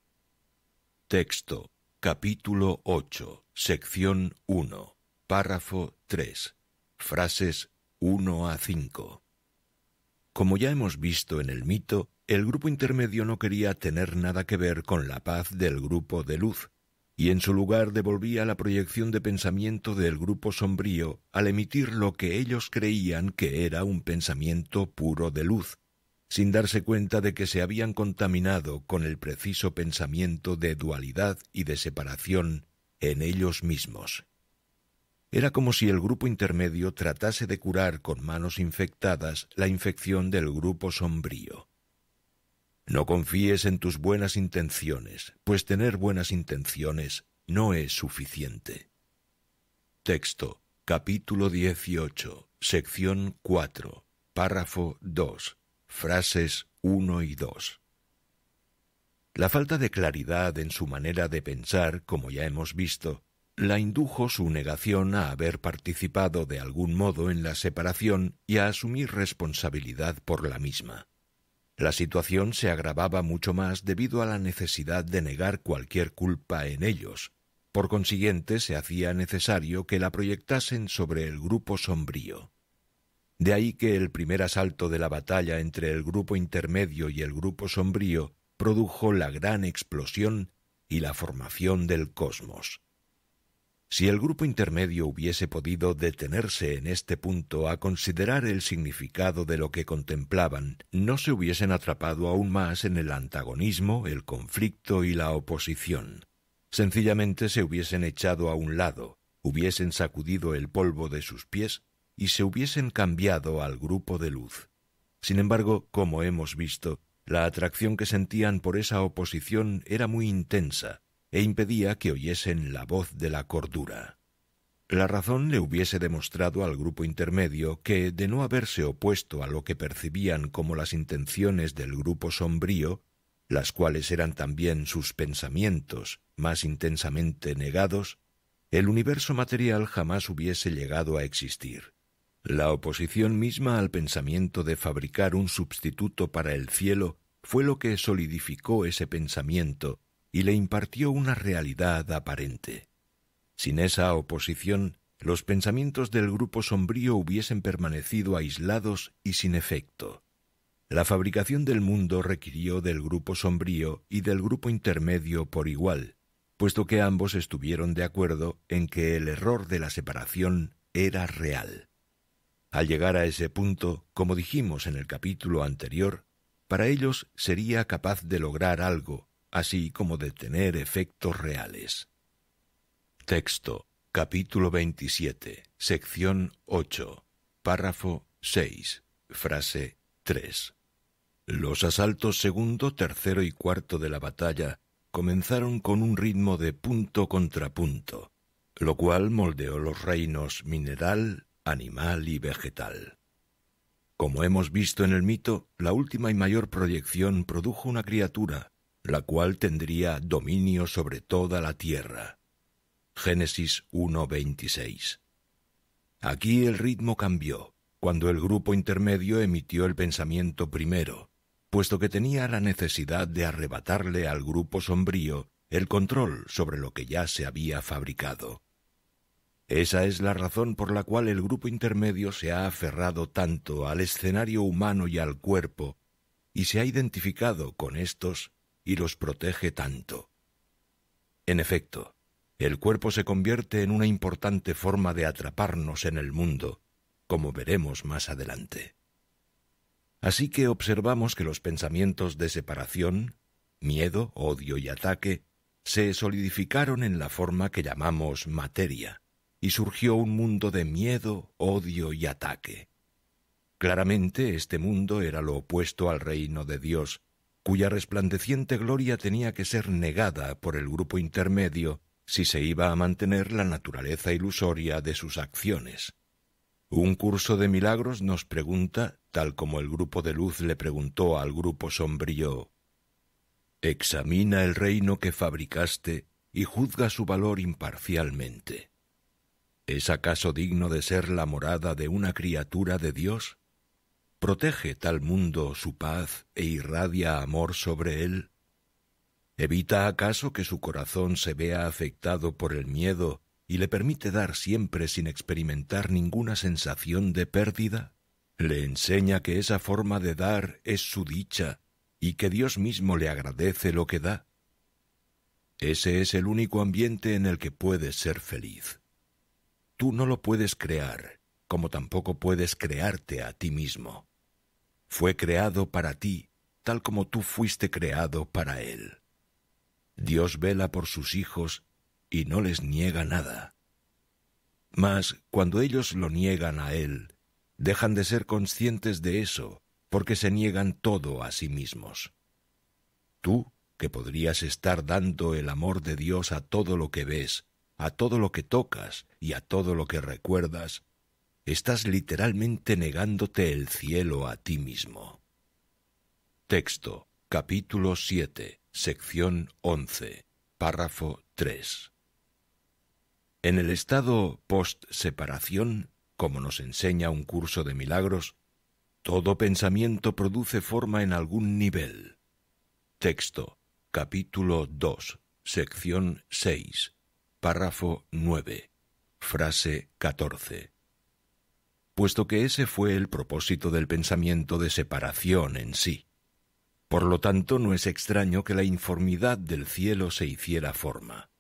A: Texto, capítulo 8, sección 1, párrafo 3, frases 1 a 5. Como ya hemos visto en el mito, el grupo intermedio no quería tener nada que ver con la paz del grupo de luz, y en su lugar devolvía la proyección de pensamiento del grupo sombrío al emitir lo que ellos creían que era un pensamiento puro de luz, sin darse cuenta de que se habían contaminado con el preciso pensamiento de dualidad y de separación en ellos mismos. Era como si el grupo intermedio tratase de curar con manos infectadas la infección del grupo sombrío. No confíes en tus buenas intenciones, pues tener buenas intenciones no es suficiente. Texto, capítulo 18, sección 4, párrafo 2, frases 1 y 2. La falta de claridad en su manera de pensar, como ya hemos visto, la indujo su negación a haber participado de algún modo en la separación y a asumir responsabilidad por la misma. La situación se agravaba mucho más debido a la necesidad de negar cualquier culpa en ellos. Por consiguiente, se hacía necesario que la proyectasen sobre el grupo sombrío. De ahí que el primer asalto de la batalla entre el grupo intermedio y el grupo sombrío produjo la gran explosión y la formación del cosmos. Si el grupo intermedio hubiese podido detenerse en este punto a considerar el significado de lo que contemplaban, no se hubiesen atrapado aún más en el antagonismo, el conflicto y la oposición. Sencillamente se hubiesen echado a un lado, hubiesen sacudido el polvo de sus pies y se hubiesen cambiado al grupo de luz. Sin embargo, como hemos visto, la atracción que sentían por esa oposición era muy intensa, e impedía que oyesen la voz de la cordura. La razón le hubiese demostrado al grupo intermedio que, de no haberse opuesto a lo que percibían como las intenciones del grupo sombrío, las cuales eran también sus pensamientos más intensamente negados, el universo material jamás hubiese llegado a existir. La oposición misma al pensamiento de fabricar un sustituto para el cielo fue lo que solidificó ese pensamiento y le impartió una realidad aparente. Sin esa oposición, los pensamientos del grupo sombrío hubiesen permanecido aislados y sin efecto. La fabricación del mundo requirió del grupo sombrío y del grupo intermedio por igual, puesto que ambos estuvieron de acuerdo en que el error de la separación era real. Al llegar a ese punto, como dijimos en el capítulo anterior, para ellos sería capaz de lograr algo, así como de tener efectos reales. Texto, capítulo 27, sección 8, párrafo 6, frase 3. Los asaltos segundo, tercero y cuarto de la batalla comenzaron con un ritmo de punto contra punto, lo cual moldeó los reinos mineral, animal y vegetal. Como hemos visto en el mito, la última y mayor proyección produjo una criatura la cual tendría dominio sobre toda la tierra. Génesis 1.26. Aquí el ritmo cambió, cuando el grupo intermedio emitió el pensamiento primero, puesto que tenía la necesidad de arrebatarle al grupo sombrío el control sobre lo que ya se había fabricado. Esa es la razón por la cual el grupo intermedio se ha aferrado tanto al escenario humano y al cuerpo, y se ha identificado con estos y los protege tanto. En efecto, el cuerpo se convierte en una importante forma de atraparnos en el mundo, como veremos más adelante. Así que observamos que los pensamientos de separación, miedo, odio y ataque se solidificaron en la forma que llamamos materia, y surgió un mundo de miedo, odio y ataque. Claramente este mundo era lo opuesto al reino de Dios, cuya resplandeciente gloria tenía que ser negada por el grupo intermedio si se iba a mantener la naturaleza ilusoria de sus acciones. Un curso de milagros nos pregunta, tal como el grupo de luz le preguntó al grupo sombrío, Examina el reino que fabricaste y juzga su valor imparcialmente. ¿Es acaso digno de ser la morada de una criatura de Dios? ¿Protege tal mundo su paz e irradia amor sobre él? ¿Evita acaso que su corazón se vea afectado por el miedo y le permite dar siempre sin experimentar ninguna sensación de pérdida? ¿Le enseña que esa forma de dar es su dicha y que Dios mismo le agradece lo que da? Ese es el único ambiente en el que puedes ser feliz. Tú no lo puedes crear, como tampoco puedes crearte a ti mismo fue creado para ti, tal como tú fuiste creado para Él. Dios vela por sus hijos y no les niega nada. Mas cuando ellos lo niegan a Él, dejan de ser conscientes de eso, porque se niegan todo a sí mismos. Tú, que podrías estar dando el amor de Dios a todo lo que ves, a todo lo que tocas y a todo lo que recuerdas, estás literalmente negándote el cielo a ti mismo. Texto, capítulo 7, sección 11, párrafo 3. En el estado post-separación, como nos enseña un curso de milagros, todo pensamiento produce forma en algún nivel. Texto, capítulo 2, sección 6, párrafo 9, frase 14 puesto que ese fue el propósito del pensamiento de separación en sí. Por lo tanto, no es extraño que la informidad del cielo se hiciera forma.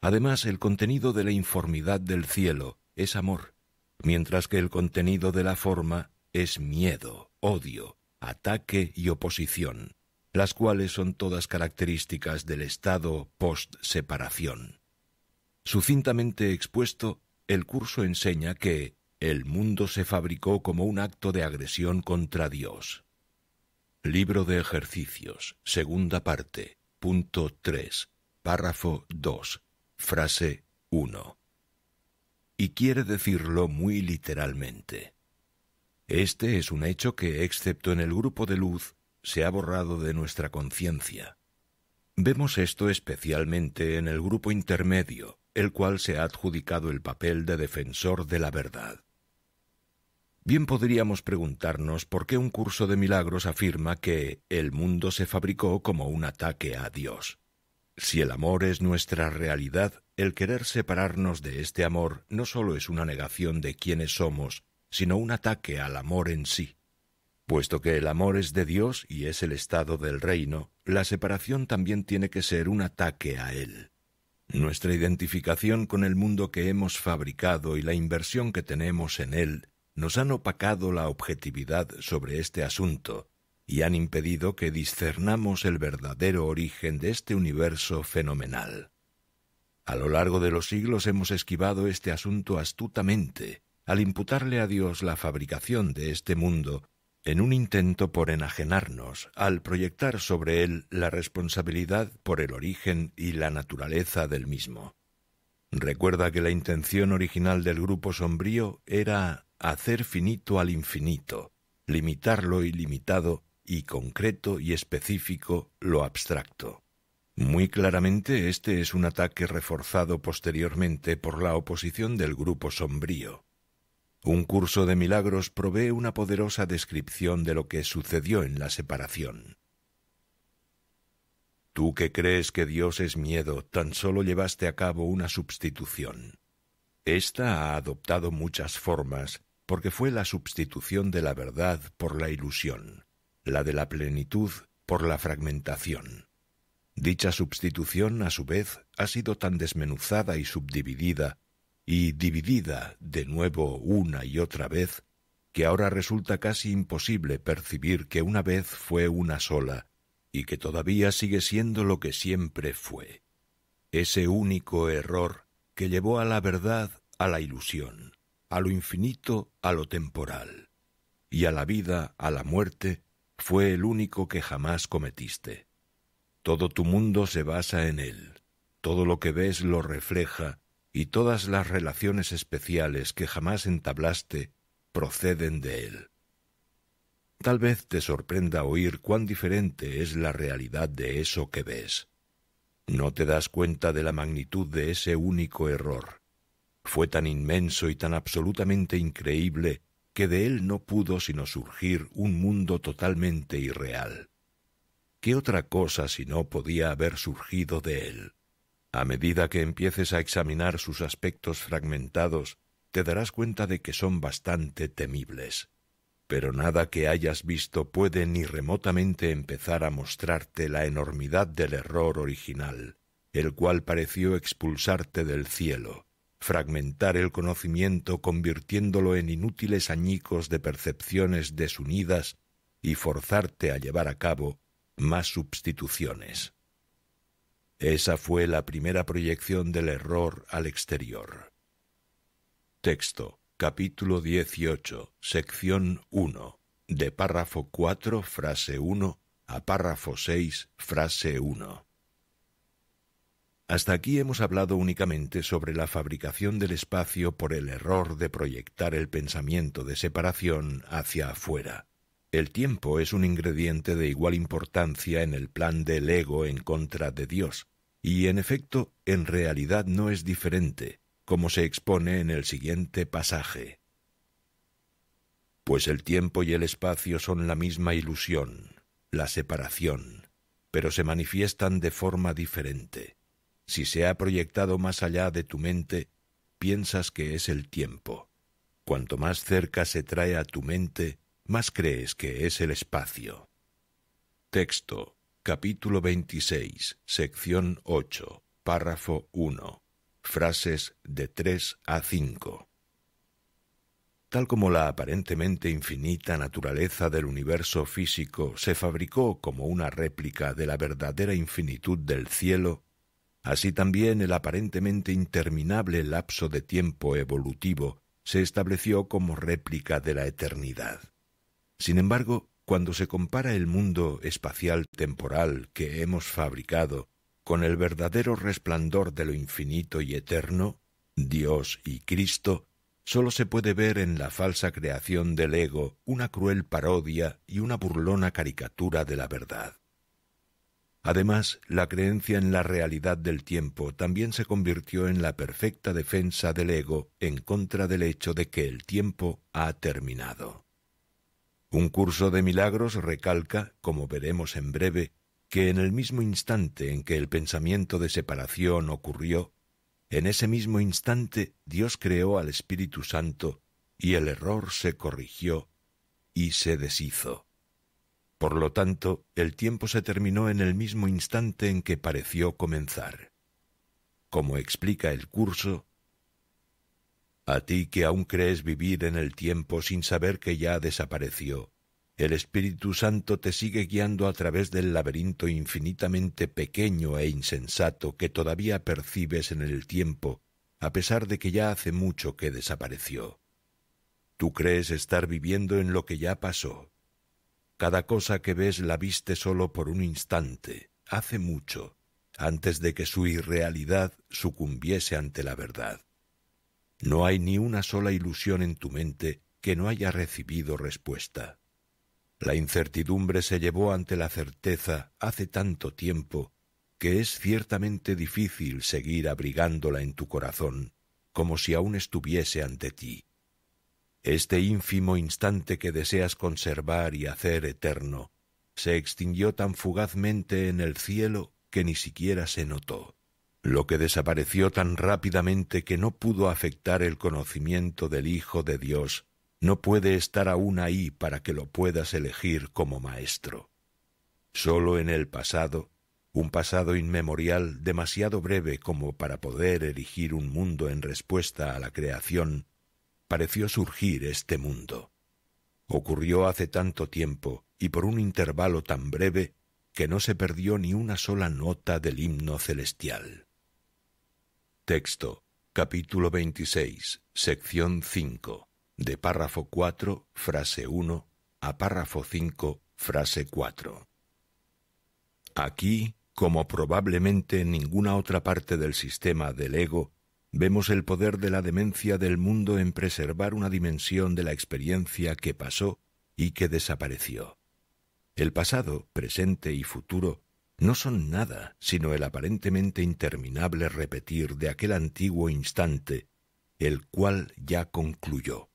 A: Además, el contenido de la informidad del cielo es amor, mientras que el contenido de la forma es miedo, odio, ataque y oposición, las cuales son todas características del estado post-separación. Sucintamente expuesto, el curso enseña que el mundo se fabricó como un acto de agresión contra Dios. Libro de ejercicios, segunda parte, punto 3, párrafo 2, frase 1. Y quiere decirlo muy literalmente. Este es un hecho que, excepto en el grupo de luz, se ha borrado de nuestra conciencia. Vemos esto especialmente en el grupo intermedio, el cual se ha adjudicado el papel de defensor de la verdad. Bien podríamos preguntarnos por qué un curso de milagros afirma que el mundo se fabricó como un ataque a Dios. Si el amor es nuestra realidad, el querer separarnos de este amor no solo es una negación de quiénes somos, sino un ataque al amor en sí. Puesto que el amor es de Dios y es el estado del reino, la separación también tiene que ser un ataque a él. Nuestra identificación con el mundo que hemos fabricado y la inversión que tenemos en él nos han opacado la objetividad sobre este asunto y han impedido que discernamos el verdadero origen de este universo fenomenal. A lo largo de los siglos hemos esquivado este asunto astutamente, al imputarle a Dios la fabricación de este mundo, en un intento por enajenarnos, al proyectar sobre él la responsabilidad por el origen y la naturaleza del mismo. Recuerda que la intención original del grupo sombrío era hacer finito al infinito, limitar lo ilimitado y concreto y específico lo abstracto. Muy claramente este es un ataque reforzado posteriormente por la oposición del grupo sombrío. Un curso de milagros provee una poderosa descripción de lo que sucedió en la separación. Tú que crees que Dios es miedo, tan solo llevaste a cabo una sustitución. Esta ha adoptado muchas formas porque fue la sustitución de la verdad por la ilusión, la de la plenitud por la fragmentación. Dicha sustitución, a su vez, ha sido tan desmenuzada y subdividida, y dividida de nuevo una y otra vez, que ahora resulta casi imposible percibir que una vez fue una sola, y que todavía sigue siendo lo que siempre fue. Ese único error que llevó a la verdad a la ilusión, a lo infinito, a lo temporal, y a la vida, a la muerte, fue el único que jamás cometiste. Todo tu mundo se basa en él, todo lo que ves lo refleja, y todas las relaciones especiales que jamás entablaste proceden de él. Tal vez te sorprenda oír cuán diferente es la realidad de eso que ves. No te das cuenta de la magnitud de ese único error, fue tan inmenso y tan absolutamente increíble que de él no pudo sino surgir un mundo totalmente irreal. ¿Qué otra cosa si no podía haber surgido de él? A medida que empieces a examinar sus aspectos fragmentados, te darás cuenta de que son bastante temibles. Pero nada que hayas visto puede ni remotamente empezar a mostrarte la enormidad del error original, el cual pareció expulsarte del cielo, fragmentar el conocimiento convirtiéndolo en inútiles añicos de percepciones desunidas y forzarte a llevar a cabo más sustituciones. Esa fue la primera proyección del error al exterior. Texto, capítulo 18, sección 1, de párrafo 4, frase 1, a párrafo 6, frase 1. Hasta aquí hemos hablado únicamente sobre la fabricación del espacio por el error de proyectar el pensamiento de separación hacia afuera. El tiempo es un ingrediente de igual importancia en el plan del ego en contra de Dios, y en efecto, en realidad no es diferente, como se expone en el siguiente pasaje. Pues el tiempo y el espacio son la misma ilusión, la separación, pero se manifiestan de forma diferente si se ha proyectado más allá de tu mente, piensas que es el tiempo. Cuanto más cerca se trae a tu mente, más crees que es el espacio. Texto, capítulo 26, sección 8, párrafo 1. Frases de 3 a 5. Tal como la aparentemente infinita naturaleza del universo físico se fabricó como una réplica de la verdadera infinitud del cielo, Así también el aparentemente interminable lapso de tiempo evolutivo se estableció como réplica de la eternidad. Sin embargo, cuando se compara el mundo espacial temporal que hemos fabricado con el verdadero resplandor de lo infinito y eterno, Dios y Cristo, sólo se puede ver en la falsa creación del ego una cruel parodia y una burlona caricatura de la verdad. Además, la creencia en la realidad del tiempo también se convirtió en la perfecta defensa del ego en contra del hecho de que el tiempo ha terminado. Un curso de milagros recalca, como veremos en breve, que en el mismo instante en que el pensamiento de separación ocurrió, en ese mismo instante Dios creó al Espíritu Santo y el error se corrigió y se deshizo. Por lo tanto, el tiempo se terminó en el mismo instante en que pareció comenzar. Como explica el curso, a ti que aún crees vivir en el tiempo sin saber que ya desapareció, el Espíritu Santo te sigue guiando a través del laberinto infinitamente pequeño e insensato que todavía percibes en el tiempo, a pesar de que ya hace mucho que desapareció. Tú crees estar viviendo en lo que ya pasó, cada cosa que ves la viste solo por un instante, hace mucho, antes de que su irrealidad sucumbiese ante la verdad. No hay ni una sola ilusión en tu mente que no haya recibido respuesta. La incertidumbre se llevó ante la certeza hace tanto tiempo que es ciertamente difícil seguir abrigándola en tu corazón, como si aún estuviese ante ti. Este ínfimo instante que deseas conservar y hacer eterno se extinguió tan fugazmente en el cielo que ni siquiera se notó. Lo que desapareció tan rápidamente que no pudo afectar el conocimiento del Hijo de Dios, no puede estar aún ahí para que lo puedas elegir como maestro. Sólo en el pasado, un pasado inmemorial demasiado breve como para poder erigir un mundo en respuesta a la creación, pareció surgir este mundo. Ocurrió hace tanto tiempo y por un intervalo tan breve que no se perdió ni una sola nota del himno celestial. Texto, capítulo 26, sección 5, de párrafo 4, frase 1, a párrafo 5, frase 4. Aquí, como probablemente en ninguna otra parte del sistema del ego, vemos el poder de la demencia del mundo en preservar una dimensión de la experiencia que pasó y que desapareció. El pasado, presente y futuro no son nada sino el aparentemente interminable repetir de aquel antiguo instante, el cual ya concluyó.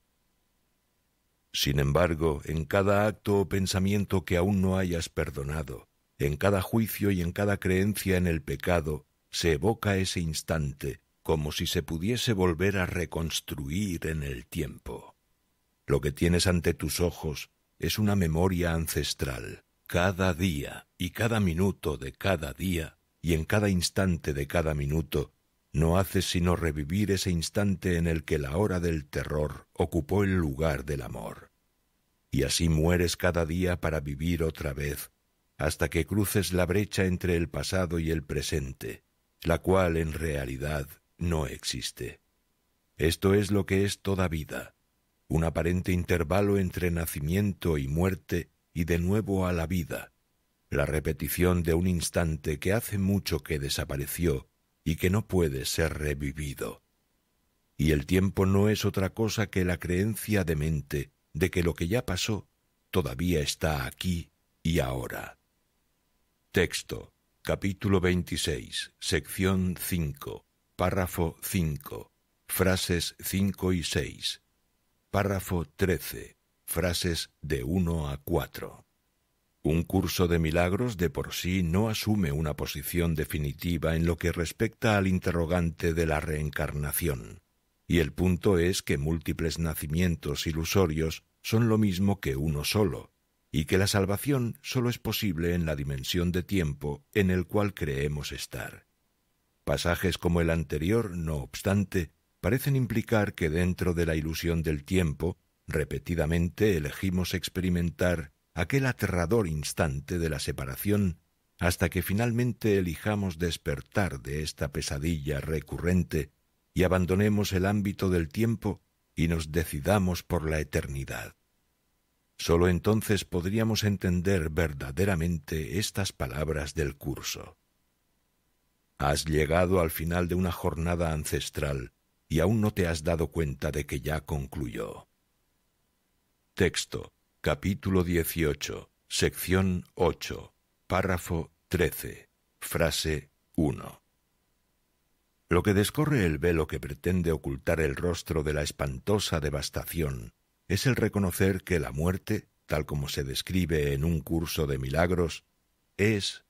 A: Sin embargo, en cada acto o pensamiento que aún no hayas perdonado, en cada juicio y en cada creencia en el pecado, se evoca ese instante como si se pudiese volver a reconstruir en el tiempo. Lo que tienes ante tus ojos es una memoria ancestral. Cada día y cada minuto de cada día y en cada instante de cada minuto no haces sino revivir ese instante en el que la hora del terror ocupó el lugar del amor. Y así mueres cada día para vivir otra vez, hasta que cruces la brecha entre el pasado y el presente, la cual en realidad no existe. Esto es lo que es toda vida, un aparente intervalo entre nacimiento y muerte y de nuevo a la vida, la repetición de un instante que hace mucho que desapareció y que no puede ser revivido. Y el tiempo no es otra cosa que la creencia demente de que lo que ya pasó todavía está aquí y ahora. Texto, capítulo 26, sección 5, Párrafo 5. Frases 5 y 6. Párrafo 13. Frases de 1 a 4. Un curso de milagros de por sí no asume una posición definitiva en lo que respecta al interrogante de la reencarnación, y el punto es que múltiples nacimientos ilusorios son lo mismo que uno solo, y que la salvación solo es posible en la dimensión de tiempo en el cual creemos estar. Pasajes como el anterior, no obstante, parecen implicar que dentro de la ilusión del tiempo, repetidamente elegimos experimentar aquel aterrador instante de la separación hasta que finalmente elijamos despertar de esta pesadilla recurrente y abandonemos el ámbito del tiempo y nos decidamos por la eternidad. Sólo entonces podríamos entender verdaderamente estas palabras del curso. Has llegado al final de una jornada ancestral y aún no te has dado cuenta de que ya concluyó. Texto, capítulo 18, sección 8, párrafo 13, frase 1. Lo que descorre el velo que pretende ocultar el rostro de la espantosa devastación es el reconocer que la muerte, tal como se describe en un curso de milagros, es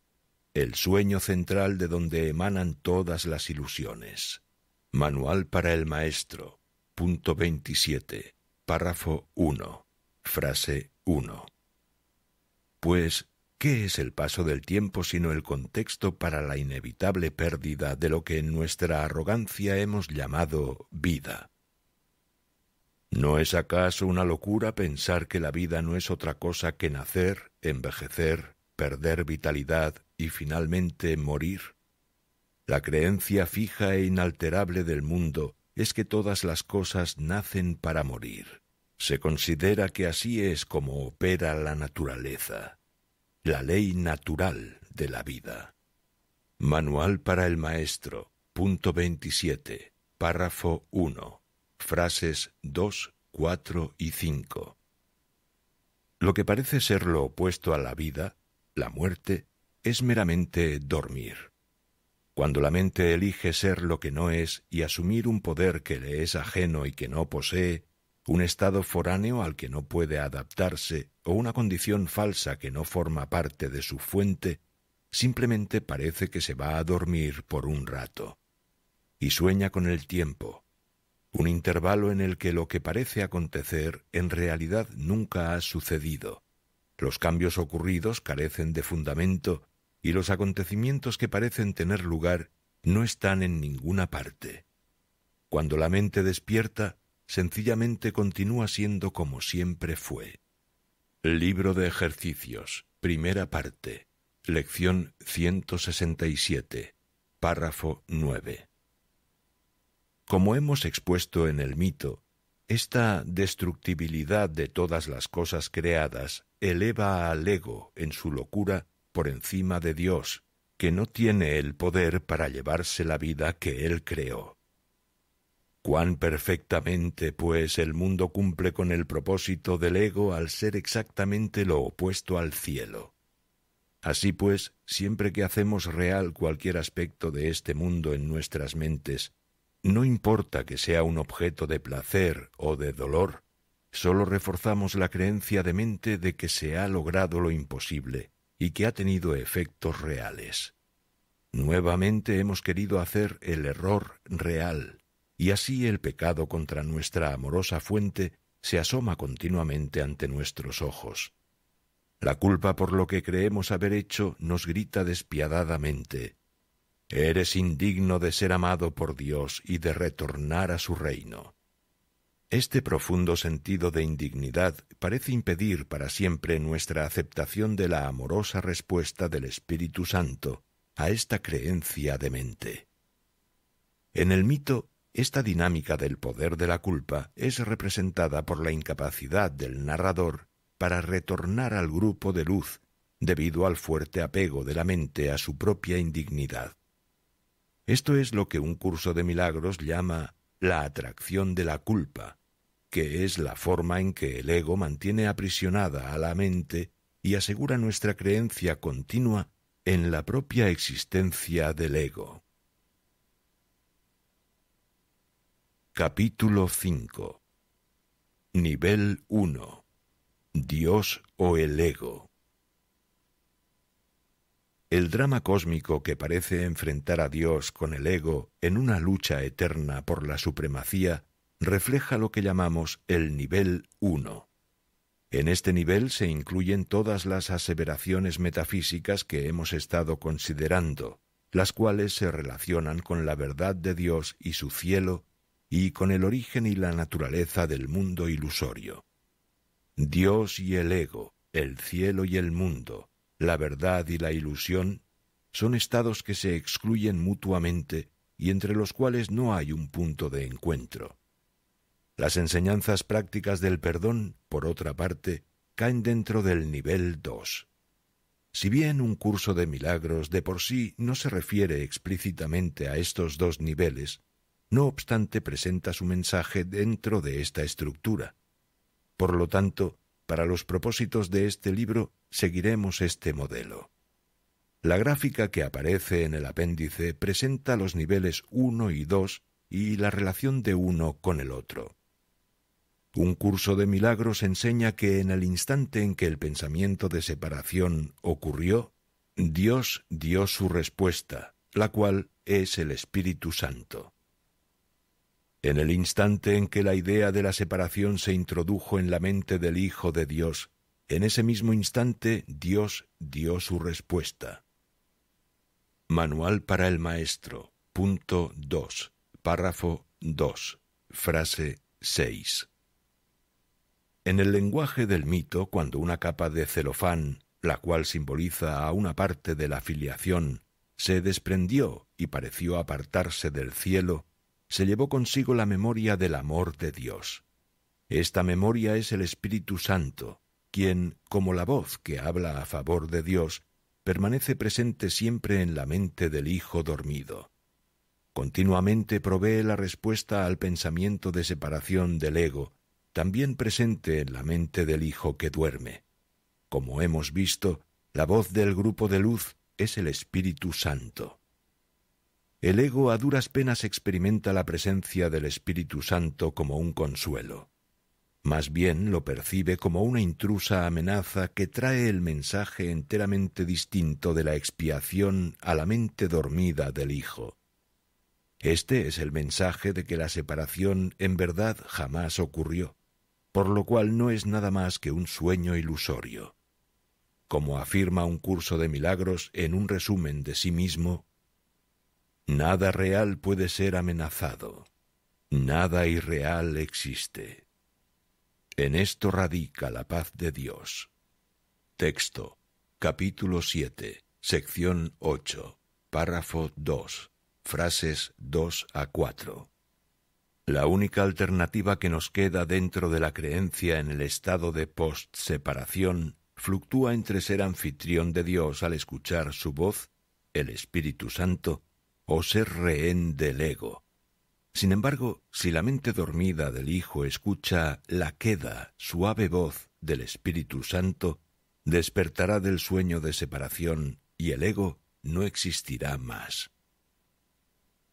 A: el sueño central de donde emanan todas las ilusiones. Manual para el maestro, punto 27, párrafo 1, frase 1. Pues, ¿qué es el paso del tiempo sino el contexto para la inevitable pérdida de lo que en nuestra arrogancia hemos llamado vida? ¿No es acaso una locura pensar que la vida no es otra cosa que nacer, envejecer, perder vitalidad, y finalmente morir. La creencia fija e inalterable del mundo es que todas las cosas nacen para morir. Se considera que así es como opera la naturaleza, la ley natural de la vida. Manual para el Maestro, punto 27, párrafo 1, frases 2, 4 y 5. Lo que parece ser lo opuesto a la vida, la muerte, es meramente dormir. Cuando la mente elige ser lo que no es y asumir un poder que le es ajeno y que no posee, un estado foráneo al que no puede adaptarse o una condición falsa que no forma parte de su fuente, simplemente parece que se va a dormir por un rato. Y sueña con el tiempo, un intervalo en el que lo que parece acontecer en realidad nunca ha sucedido. Los cambios ocurridos carecen de fundamento y los acontecimientos que parecen tener lugar no están en ninguna parte. Cuando la mente despierta, sencillamente continúa siendo como siempre fue. Libro de ejercicios, primera parte, lección 167, párrafo 9. Como hemos expuesto en el mito, esta destructibilidad de todas las cosas creadas eleva al ego, en su locura, por encima de Dios, que no tiene el poder para llevarse la vida que Él creó. Cuán perfectamente, pues, el mundo cumple con el propósito del ego al ser exactamente lo opuesto al cielo. Así pues, siempre que hacemos real cualquier aspecto de este mundo en nuestras mentes, no importa que sea un objeto de placer o de dolor, sólo reforzamos la creencia de mente de que se ha logrado lo imposible, y que ha tenido efectos reales. Nuevamente hemos querido hacer el error real, y así el pecado contra nuestra amorosa fuente se asoma continuamente ante nuestros ojos. La culpa por lo que creemos haber hecho nos grita despiadadamente Eres indigno de ser amado por Dios y de retornar a su reino. Este profundo sentido de indignidad parece impedir para siempre nuestra aceptación de la amorosa respuesta del Espíritu Santo a esta creencia demente. En el mito, esta dinámica del poder de la culpa es representada por la incapacidad del narrador para retornar al grupo de luz debido al fuerte apego de la mente a su propia indignidad. Esto es lo que un curso de milagros llama la atracción de la culpa, que es la forma en que el ego mantiene aprisionada a la mente y asegura nuestra creencia continua en la propia existencia del ego. Capítulo 5 Nivel 1 Dios o el ego El drama cósmico que parece enfrentar a Dios con el ego en una lucha eterna por la supremacía refleja lo que llamamos el nivel 1. En este nivel se incluyen todas las aseveraciones metafísicas que hemos estado considerando, las cuales se relacionan con la verdad de Dios y su cielo y con el origen y la naturaleza del mundo ilusorio. Dios y el ego, el cielo y el mundo, la verdad y la ilusión, son estados que se excluyen mutuamente y entre los cuales no hay un punto de encuentro. Las enseñanzas prácticas del perdón, por otra parte, caen dentro del nivel 2. Si bien un curso de milagros de por sí no se refiere explícitamente a estos dos niveles, no obstante presenta su mensaje dentro de esta estructura. Por lo tanto, para los propósitos de este libro seguiremos este modelo. La gráfica que aparece en el apéndice presenta los niveles 1 y 2 y la relación de uno con el otro. Un curso de milagros enseña que en el instante en que el pensamiento de separación ocurrió, Dios dio su respuesta, la cual es el Espíritu Santo. En el instante en que la idea de la separación se introdujo en la mente del Hijo de Dios, en ese mismo instante Dios dio su respuesta. Manual para el Maestro, punto 2, párrafo 2, frase 6. En el lenguaje del mito, cuando una capa de celofán, la cual simboliza a una parte de la filiación, se desprendió y pareció apartarse del cielo, se llevó consigo la memoria del amor de Dios. Esta memoria es el Espíritu Santo, quien, como la voz que habla a favor de Dios, permanece presente siempre en la mente del Hijo dormido. Continuamente provee la respuesta al pensamiento de separación del ego, también presente en la mente del hijo que duerme. Como hemos visto, la voz del grupo de luz es el Espíritu Santo. El ego a duras penas experimenta la presencia del Espíritu Santo como un consuelo. Más bien lo percibe como una intrusa amenaza que trae el mensaje enteramente distinto de la expiación a la mente dormida del Hijo. Este es el mensaje de que la separación en verdad jamás ocurrió por lo cual no es nada más que un sueño ilusorio. Como afirma un curso de milagros en un resumen de sí mismo, nada real puede ser amenazado, nada irreal existe. En esto radica la paz de Dios. Texto, capítulo 7, sección 8, párrafo 2, frases 2 a 4 la única alternativa que nos queda dentro de la creencia en el estado de post-separación fluctúa entre ser anfitrión de Dios al escuchar su voz, el Espíritu Santo, o ser rehén del ego. Sin embargo, si la mente dormida del Hijo escucha la queda, suave voz del Espíritu Santo, despertará del sueño de separación y el ego no existirá más.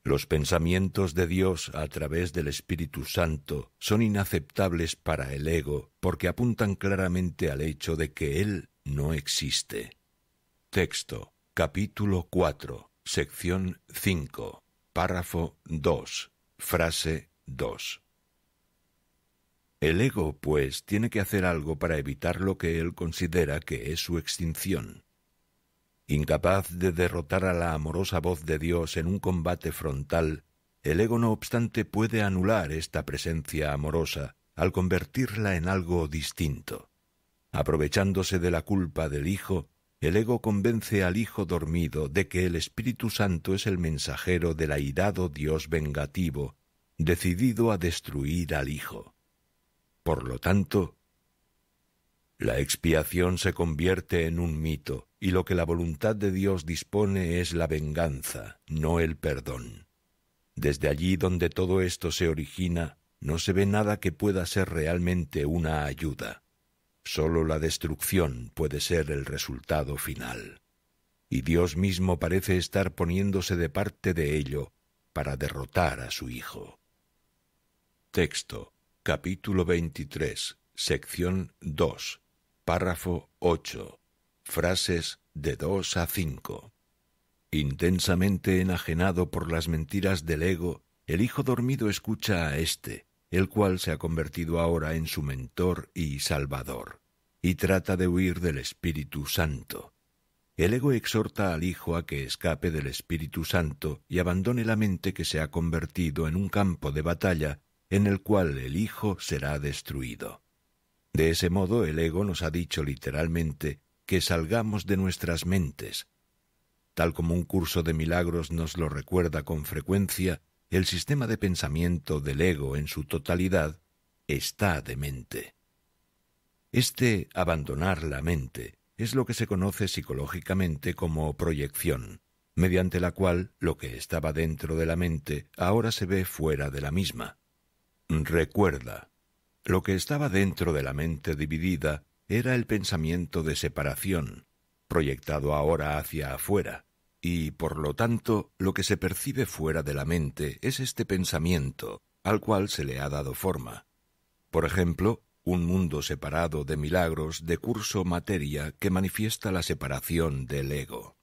A: Los pensamientos de Dios a través del Espíritu Santo son inaceptables para el ego porque apuntan claramente al hecho de que Él no existe. Texto, capítulo 4, sección 5, párrafo 2, frase 2. El ego, pues, tiene que hacer algo para evitar lo que él considera que es su extinción. Incapaz de derrotar a la amorosa voz de Dios en un combate frontal, el ego no obstante puede anular esta presencia amorosa al convertirla en algo distinto. Aprovechándose de la culpa del Hijo, el ego convence al Hijo dormido de que el Espíritu Santo es el mensajero del airado Dios vengativo, decidido a destruir al Hijo. Por lo tanto, la expiación se convierte en un mito, y lo que la voluntad de Dios dispone es la venganza, no el perdón. Desde allí donde todo esto se origina, no se ve nada que pueda ser realmente una ayuda. Sólo la destrucción puede ser el resultado final. Y Dios mismo parece estar poniéndose de parte de ello para derrotar a su Hijo. Texto, capítulo 23, sección 2, Párrafo 8. Frases de 2 a 5. Intensamente enajenado por las mentiras del ego, el hijo dormido escucha a éste, el cual se ha convertido ahora en su mentor y salvador, y trata de huir del Espíritu Santo. El ego exhorta al hijo a que escape del Espíritu Santo y abandone la mente que se ha convertido en un campo de batalla en el cual el hijo será destruido. De ese modo el ego nos ha dicho literalmente que salgamos de nuestras mentes. Tal como un curso de milagros nos lo recuerda con frecuencia, el sistema de pensamiento del ego en su totalidad está demente. Este abandonar la mente es lo que se conoce psicológicamente como proyección, mediante la cual lo que estaba dentro de la mente ahora se ve fuera de la misma. Recuerda, lo que estaba dentro de la mente dividida era el pensamiento de separación, proyectado ahora hacia afuera, y por lo tanto lo que se percibe fuera de la mente es este pensamiento, al cual se le ha dado forma. Por ejemplo, un mundo separado de milagros de curso materia que manifiesta la separación del ego.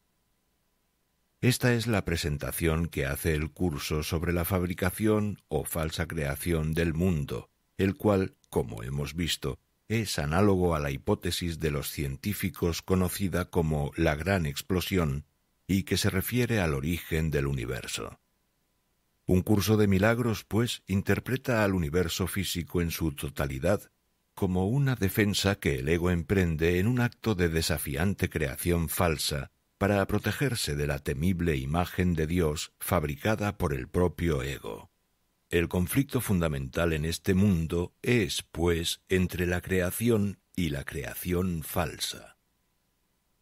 A: Esta es la presentación que hace el curso sobre la fabricación o falsa creación del mundo, el cual, como hemos visto, es análogo a la hipótesis de los científicos conocida como la gran explosión y que se refiere al origen del universo. Un curso de milagros, pues, interpreta al universo físico en su totalidad como una defensa que el ego emprende en un acto de desafiante creación falsa para protegerse de la temible imagen de Dios fabricada por el propio ego. El conflicto fundamental en este mundo es, pues, entre la creación y la creación falsa.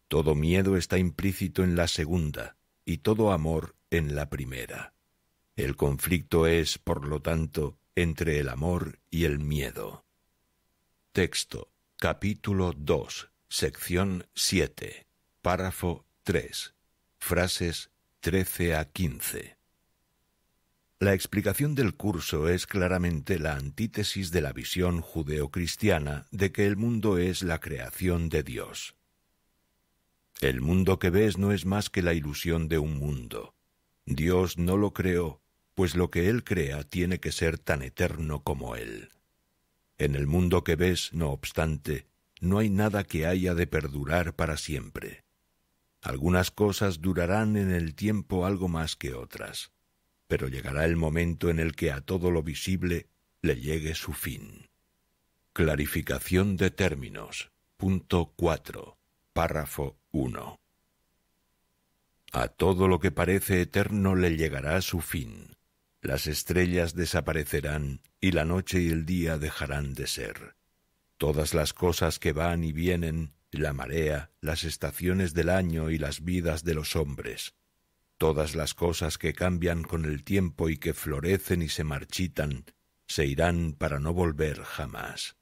A: Todo miedo está implícito en la segunda y todo amor en la primera. El conflicto es, por lo tanto, entre el amor y el miedo. Texto, capítulo 2, sección 7, párrafo 3, frases 13 a 15. La explicación del curso es claramente la antítesis de la visión judeocristiana de que el mundo es la creación de Dios. El mundo que ves no es más que la ilusión de un mundo. Dios no lo creó, pues lo que Él crea tiene que ser tan eterno como Él. En el mundo que ves, no obstante, no hay nada que haya de perdurar para siempre. Algunas cosas durarán en el tiempo algo más que otras pero llegará el momento en el que a todo lo visible le llegue su fin. Clarificación de términos. Punto 4. Párrafo 1. A todo lo que parece eterno le llegará su fin. Las estrellas desaparecerán y la noche y el día dejarán de ser. Todas las cosas que van y vienen, la marea, las estaciones del año y las vidas de los hombres, Todas las cosas que cambian con el tiempo y que florecen y se marchitan, se irán para no volver jamás.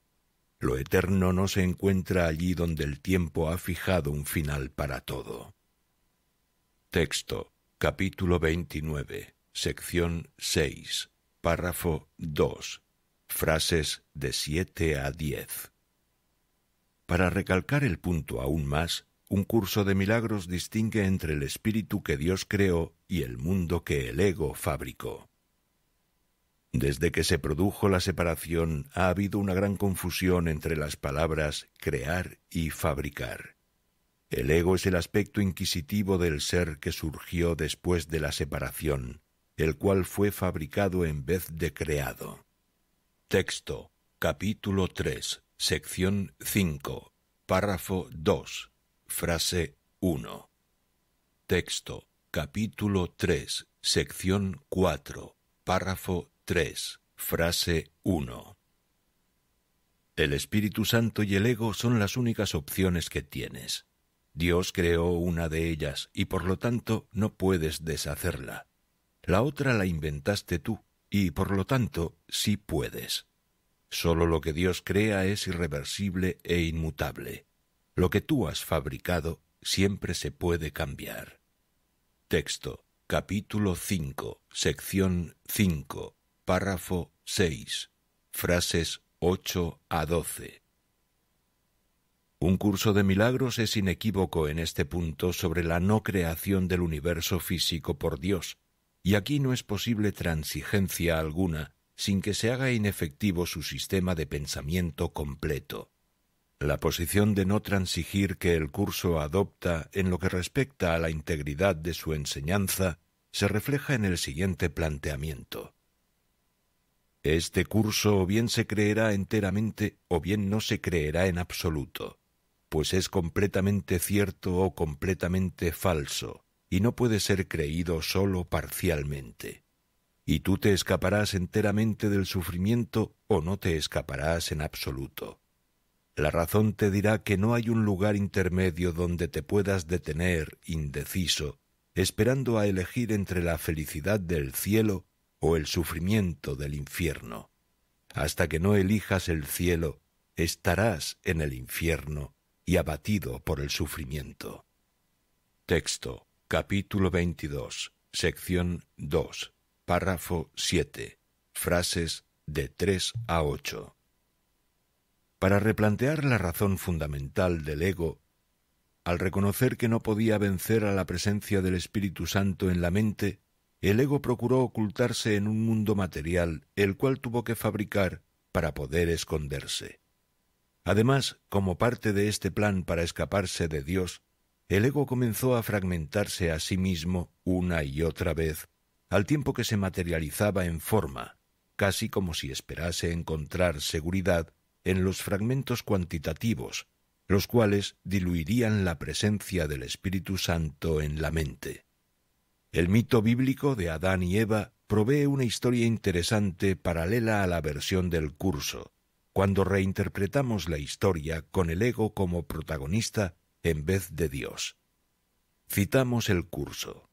A: Lo eterno no se encuentra allí donde el tiempo ha fijado un final para todo. Texto, capítulo 29, sección 6, párrafo 2, frases de 7 a diez. Para recalcar el punto aún más, un curso de milagros distingue entre el espíritu que Dios creó y el mundo que el ego fabricó. Desde que se produjo la separación ha habido una gran confusión entre las palabras crear y fabricar. El ego es el aspecto inquisitivo del ser que surgió después de la separación, el cual fue fabricado en vez de creado. Texto, capítulo 3, sección 5, párrafo 2, Frase 1. Texto. Capítulo 3. Sección 4. Párrafo 3. Frase 1. El Espíritu Santo y el ego son las únicas opciones que tienes. Dios creó una de ellas y por lo tanto no puedes deshacerla. La otra la inventaste tú y por lo tanto sí puedes. Solo lo que Dios crea es irreversible e inmutable. Lo que tú has fabricado siempre se puede cambiar. Texto, capítulo 5, sección 5, párrafo 6, frases 8 a 12. Un curso de milagros es inequívoco en este punto sobre la no creación del universo físico por Dios, y aquí no es posible transigencia alguna sin que se haga inefectivo su sistema de pensamiento completo la posición de no transigir que el curso adopta en lo que respecta a la integridad de su enseñanza se refleja en el siguiente planteamiento. Este curso o bien se creerá enteramente o bien no se creerá en absoluto, pues es completamente cierto o completamente falso, y no puede ser creído sólo parcialmente. Y tú te escaparás enteramente del sufrimiento o no te escaparás en absoluto la razón te dirá que no hay un lugar intermedio donde te puedas detener, indeciso, esperando a elegir entre la felicidad del cielo o el sufrimiento del infierno. Hasta que no elijas el cielo, estarás en el infierno y abatido por el sufrimiento. Texto, capítulo 22, sección 2, párrafo 7, frases de 3 a 8 para replantear la razón fundamental del ego, al reconocer que no podía vencer a la presencia del Espíritu Santo en la mente, el ego procuró ocultarse en un mundo material, el cual tuvo que fabricar para poder esconderse. Además, como parte de este plan para escaparse de Dios, el ego comenzó a fragmentarse a sí mismo una y otra vez, al tiempo que se materializaba en forma, casi como si esperase encontrar seguridad en los fragmentos cuantitativos, los cuales diluirían la presencia del Espíritu Santo en la mente. El mito bíblico de Adán y Eva provee una historia interesante paralela a la versión del curso, cuando reinterpretamos la historia con el ego como protagonista en vez de Dios. Citamos el curso.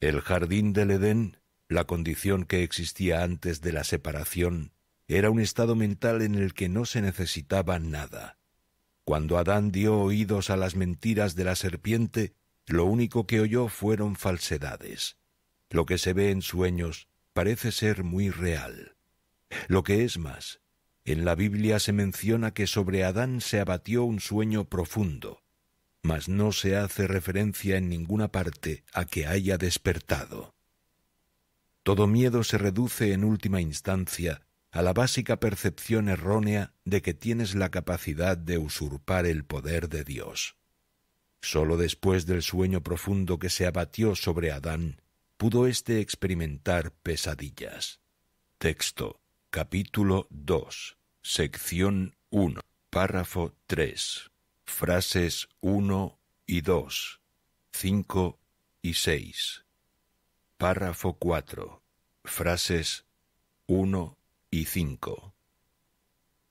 A: El jardín del Edén, la condición que existía antes de la separación, era un estado mental en el que no se necesitaba nada. Cuando Adán dio oídos a las mentiras de la serpiente, lo único que oyó fueron falsedades. Lo que se ve en sueños parece ser muy real. Lo que es más, en la Biblia se menciona que sobre Adán se abatió un sueño profundo, mas no se hace referencia en ninguna parte a que haya despertado. Todo miedo se reduce en última instancia a la básica percepción errónea de que tienes la capacidad de usurpar el poder de Dios. Sólo después del sueño profundo que se abatió sobre Adán pudo éste experimentar pesadillas. Texto, capítulo 2, sección 1, párrafo 3, frases 1 y 2, 5 y 6. Párrafo 4, frases 1 5.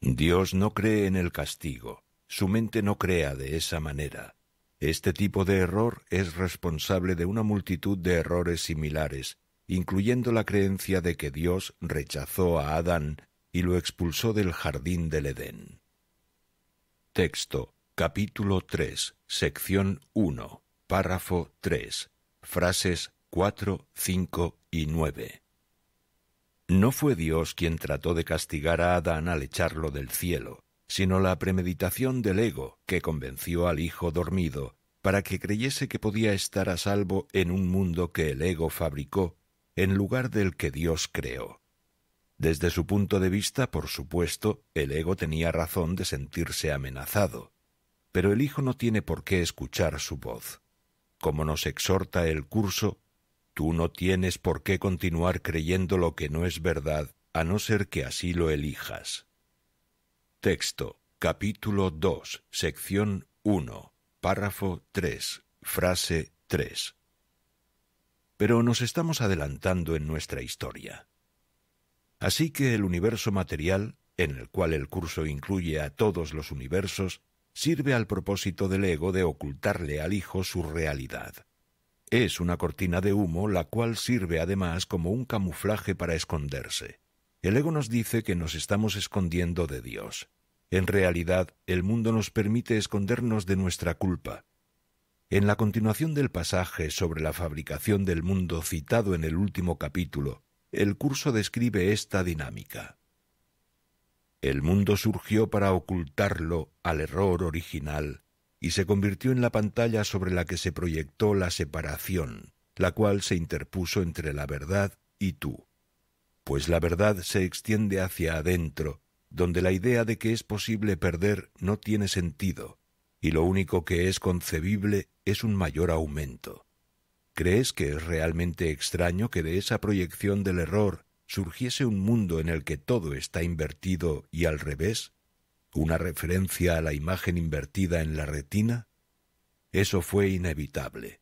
A: Dios no cree en el castigo, su mente no crea de esa manera. Este tipo de error es responsable de una multitud de errores similares, incluyendo la creencia de que Dios rechazó a Adán y lo expulsó del jardín del Edén. Texto, capítulo 3, sección 1, párrafo 3, frases 4, 5 y 9. No fue Dios quien trató de castigar a Adán al echarlo del cielo, sino la premeditación del ego que convenció al hijo dormido para que creyese que podía estar a salvo en un mundo que el ego fabricó en lugar del que Dios creó. Desde su punto de vista, por supuesto, el ego tenía razón de sentirse amenazado, pero el hijo no tiene por qué escuchar su voz. Como nos exhorta el curso, Tú no tienes por qué continuar creyendo lo que no es verdad, a no ser que así lo elijas. Texto, capítulo 2, sección 1, párrafo 3, frase 3. Pero nos estamos adelantando en nuestra historia. Así que el universo material, en el cual el curso incluye a todos los universos, sirve al propósito del ego de ocultarle al hijo su realidad. Es una cortina de humo la cual sirve además como un camuflaje para esconderse. El ego nos dice que nos estamos escondiendo de Dios. En realidad, el mundo nos permite escondernos de nuestra culpa. En la continuación del pasaje sobre la fabricación del mundo citado en el último capítulo, el curso describe esta dinámica. El mundo surgió para ocultarlo al error original y se convirtió en la pantalla sobre la que se proyectó la separación, la cual se interpuso entre la verdad y tú. Pues la verdad se extiende hacia adentro, donde la idea de que es posible perder no tiene sentido, y lo único que es concebible es un mayor aumento. ¿Crees que es realmente extraño que de esa proyección del error surgiese un mundo en el que todo está invertido y al revés? una referencia a la imagen invertida en la retina? Eso fue inevitable,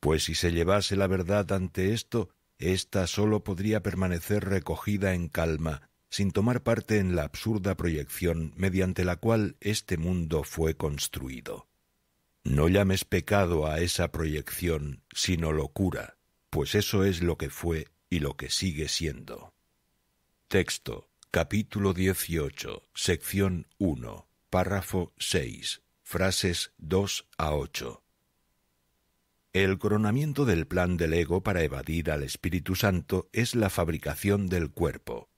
A: pues si se llevase la verdad ante esto, ésta sólo podría permanecer recogida en calma, sin tomar parte en la absurda proyección mediante la cual este mundo fue construido. No llames pecado a esa proyección, sino locura, pues eso es lo que fue y lo que sigue siendo. Texto Capítulo 18, sección 1, párrafo 6, frases 2 a 8. El coronamiento del plan del ego para evadir al Espíritu Santo es la fabricación del cuerpo.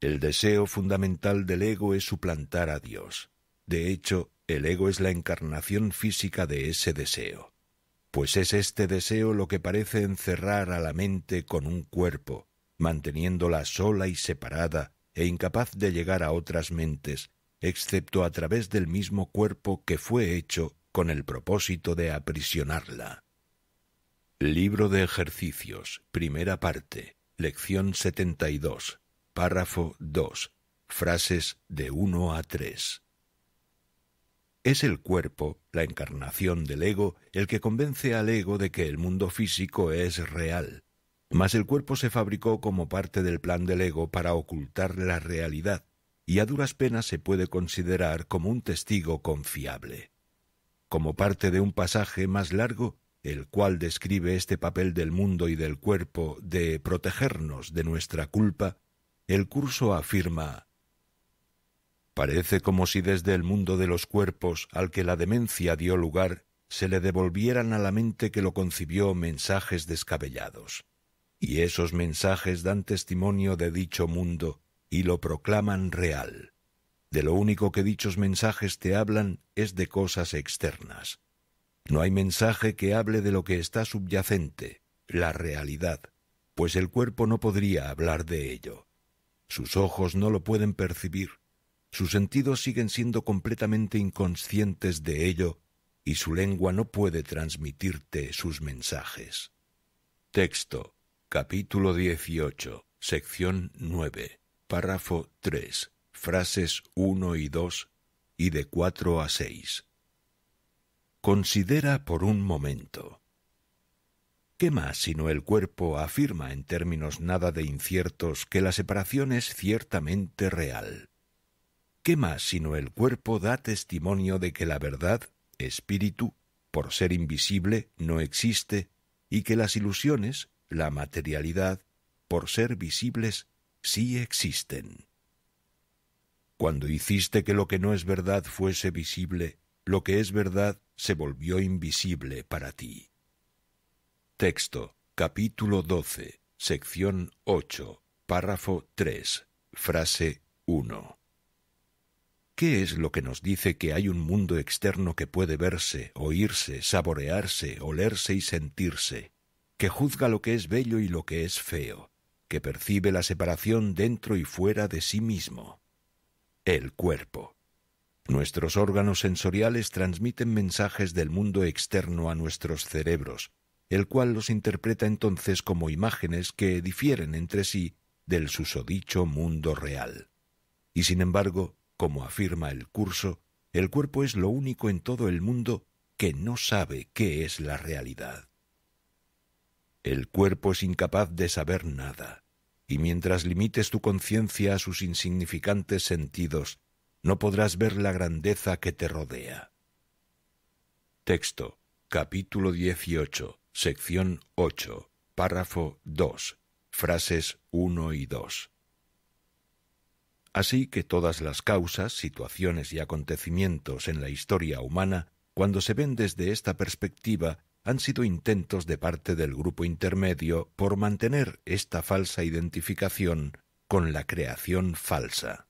A: El deseo fundamental del ego es suplantar a Dios. De hecho, el ego es la encarnación física de ese deseo. Pues es este deseo lo que parece encerrar a la mente con un cuerpo, manteniéndola sola y separada e incapaz de llegar a otras mentes, excepto a través del mismo cuerpo que fue hecho con el propósito de aprisionarla. Libro de ejercicios, primera parte, lección 72, párrafo 2, frases de 1 a 3. Es el cuerpo, la encarnación del ego, el que convence al ego de que el mundo físico es real, mas el cuerpo se fabricó como parte del plan del ego para ocultar la realidad, y a duras penas se puede considerar como un testigo confiable. Como parte de un pasaje más largo, el cual describe este papel del mundo y del cuerpo de protegernos de nuestra culpa, el curso afirma Parece como si desde el mundo de los cuerpos al que la demencia dio lugar se le devolvieran a la mente que lo concibió mensajes descabellados y esos mensajes dan testimonio de dicho mundo y lo proclaman real. De lo único que dichos mensajes te hablan es de cosas externas. No hay mensaje que hable de lo que está subyacente, la realidad, pues el cuerpo no podría hablar de ello. Sus ojos no lo pueden percibir, sus sentidos siguen siendo completamente inconscientes de ello y su lengua no puede transmitirte sus mensajes. Texto Capítulo 18, sección 9, párrafo 3, frases 1 y 2 y de 4 a 6. Considera por un momento. ¿Qué más sino el cuerpo afirma en términos nada de inciertos que la separación es ciertamente real? ¿Qué más sino el cuerpo da testimonio de que la verdad, espíritu, por ser invisible, no existe, y que las ilusiones, la materialidad, por ser visibles, sí existen. Cuando hiciste que lo que no es verdad fuese visible, lo que es verdad se volvió invisible para ti. Texto, capítulo 12, sección 8, párrafo 3, frase 1. ¿Qué es lo que nos dice que hay un mundo externo que puede verse, oírse, saborearse, olerse y sentirse, que juzga lo que es bello y lo que es feo, que percibe la separación dentro y fuera de sí mismo. El cuerpo. Nuestros órganos sensoriales transmiten mensajes del mundo externo a nuestros cerebros, el cual los interpreta entonces como imágenes que difieren entre sí del susodicho mundo real. Y sin embargo, como afirma el curso, el cuerpo es lo único en todo el mundo que no sabe qué es la realidad. El cuerpo es incapaz de saber nada, y mientras limites tu conciencia a sus insignificantes sentidos, no podrás ver la grandeza que te rodea. Texto, capítulo 18, sección 8, párrafo 2, frases 1 y 2. Así que todas las causas, situaciones y acontecimientos en la historia humana, cuando se ven desde esta perspectiva, han sido intentos de parte del grupo intermedio por mantener esta falsa identificación con la creación falsa.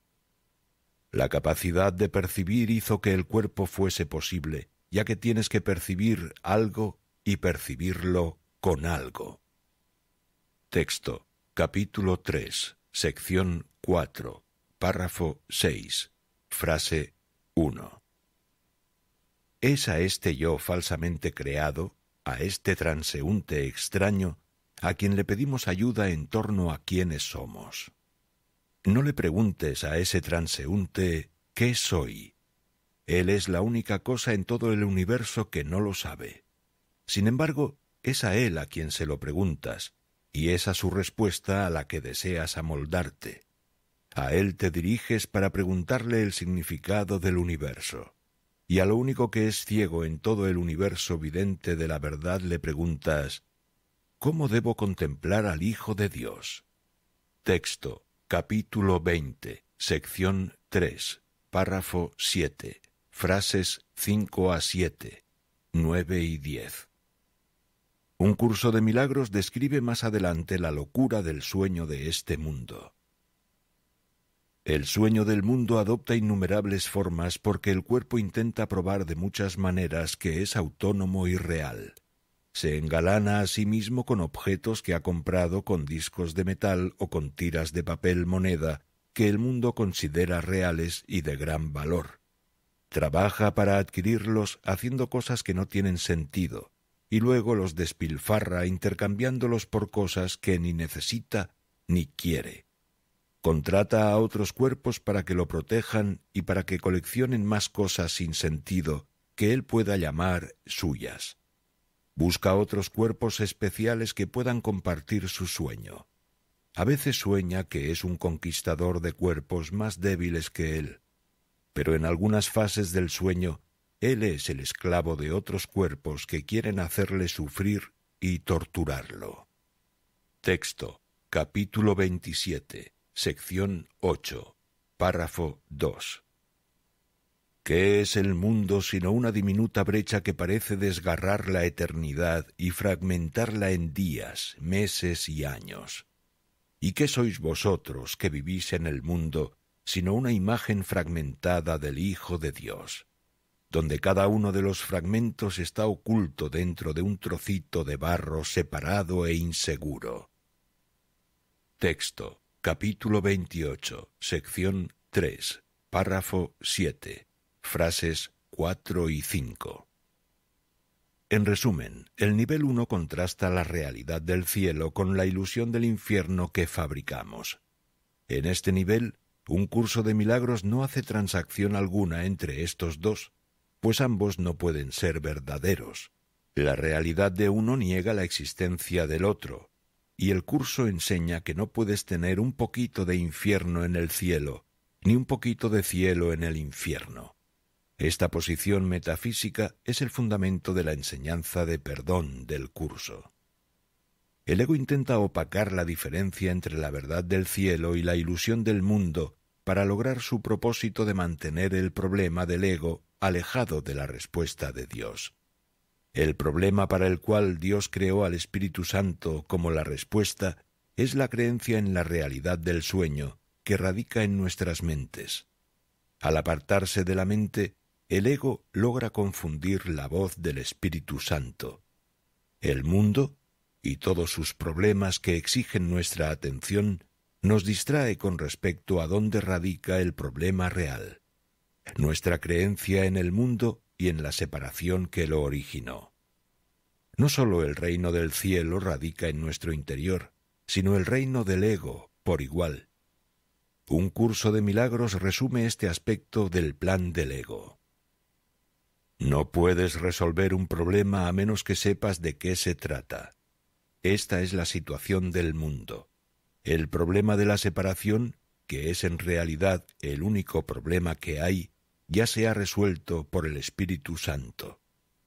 A: La capacidad de percibir hizo que el cuerpo fuese posible, ya que tienes que percibir algo y percibirlo con algo. Texto, capítulo 3, sección 4, párrafo 6, frase 1. ¿Es a este yo falsamente creado a este transeúnte extraño a quien le pedimos ayuda en torno a quiénes somos. No le preguntes a ese transeúnte qué soy. Él es la única cosa en todo el universo que no lo sabe. Sin embargo, es a él a quien se lo preguntas, y es a su respuesta a la que deseas amoldarte. A él te diriges para preguntarle el significado del universo y a lo único que es ciego en todo el universo vidente de la verdad le preguntas, ¿Cómo debo contemplar al Hijo de Dios? Texto, capítulo 20, sección 3, párrafo 7, frases 5 a 7, 9 y 10. Un curso de milagros describe más adelante la locura del sueño de este mundo. El sueño del mundo adopta innumerables formas porque el cuerpo intenta probar de muchas maneras que es autónomo y real. Se engalana a sí mismo con objetos que ha comprado con discos de metal o con tiras de papel moneda que el mundo considera reales y de gran valor. Trabaja para adquirirlos haciendo cosas que no tienen sentido, y luego los despilfarra intercambiándolos por cosas que ni necesita ni quiere. Contrata a otros cuerpos para que lo protejan y para que coleccionen más cosas sin sentido que él pueda llamar suyas. Busca otros cuerpos especiales que puedan compartir su sueño. A veces sueña que es un conquistador de cuerpos más débiles que él, pero en algunas fases del sueño él es el esclavo de otros cuerpos que quieren hacerle sufrir y torturarlo. Texto, capítulo 27 sección 8, párrafo 2. ¿Qué es el mundo sino una diminuta brecha que parece desgarrar la eternidad y fragmentarla en días, meses y años? ¿Y qué sois vosotros que vivís en el mundo sino una imagen fragmentada del Hijo de Dios, donde cada uno de los fragmentos está oculto dentro de un trocito de barro separado e inseguro? Texto. Capítulo 28, sección 3, párrafo 7, frases 4 y 5. En resumen, el nivel 1 contrasta la realidad del cielo con la ilusión del infierno que fabricamos. En este nivel, un curso de milagros no hace transacción alguna entre estos dos, pues ambos no pueden ser verdaderos. La realidad de uno niega la existencia del otro, y el curso enseña que no puedes tener un poquito de infierno en el cielo, ni un poquito de cielo en el infierno. Esta posición metafísica es el fundamento de la enseñanza de perdón del curso. El ego intenta opacar la diferencia entre la verdad del cielo y la ilusión del mundo para lograr su propósito de mantener el problema del ego alejado de la respuesta de Dios. El problema para el cual Dios creó al Espíritu Santo como la respuesta es la creencia en la realidad del sueño que radica en nuestras mentes. Al apartarse de la mente, el ego logra confundir la voz del Espíritu Santo. El mundo, y todos sus problemas que exigen nuestra atención, nos distrae con respecto a dónde radica el problema real. Nuestra creencia en el mundo y en la separación que lo originó. No sólo el reino del cielo radica en nuestro interior, sino el reino del ego, por igual. Un curso de milagros resume este aspecto del plan del ego. No puedes resolver un problema a menos que sepas de qué se trata. Esta es la situación del mundo. El problema de la separación, que es en realidad el único problema que hay, ya se ha resuelto por el Espíritu Santo.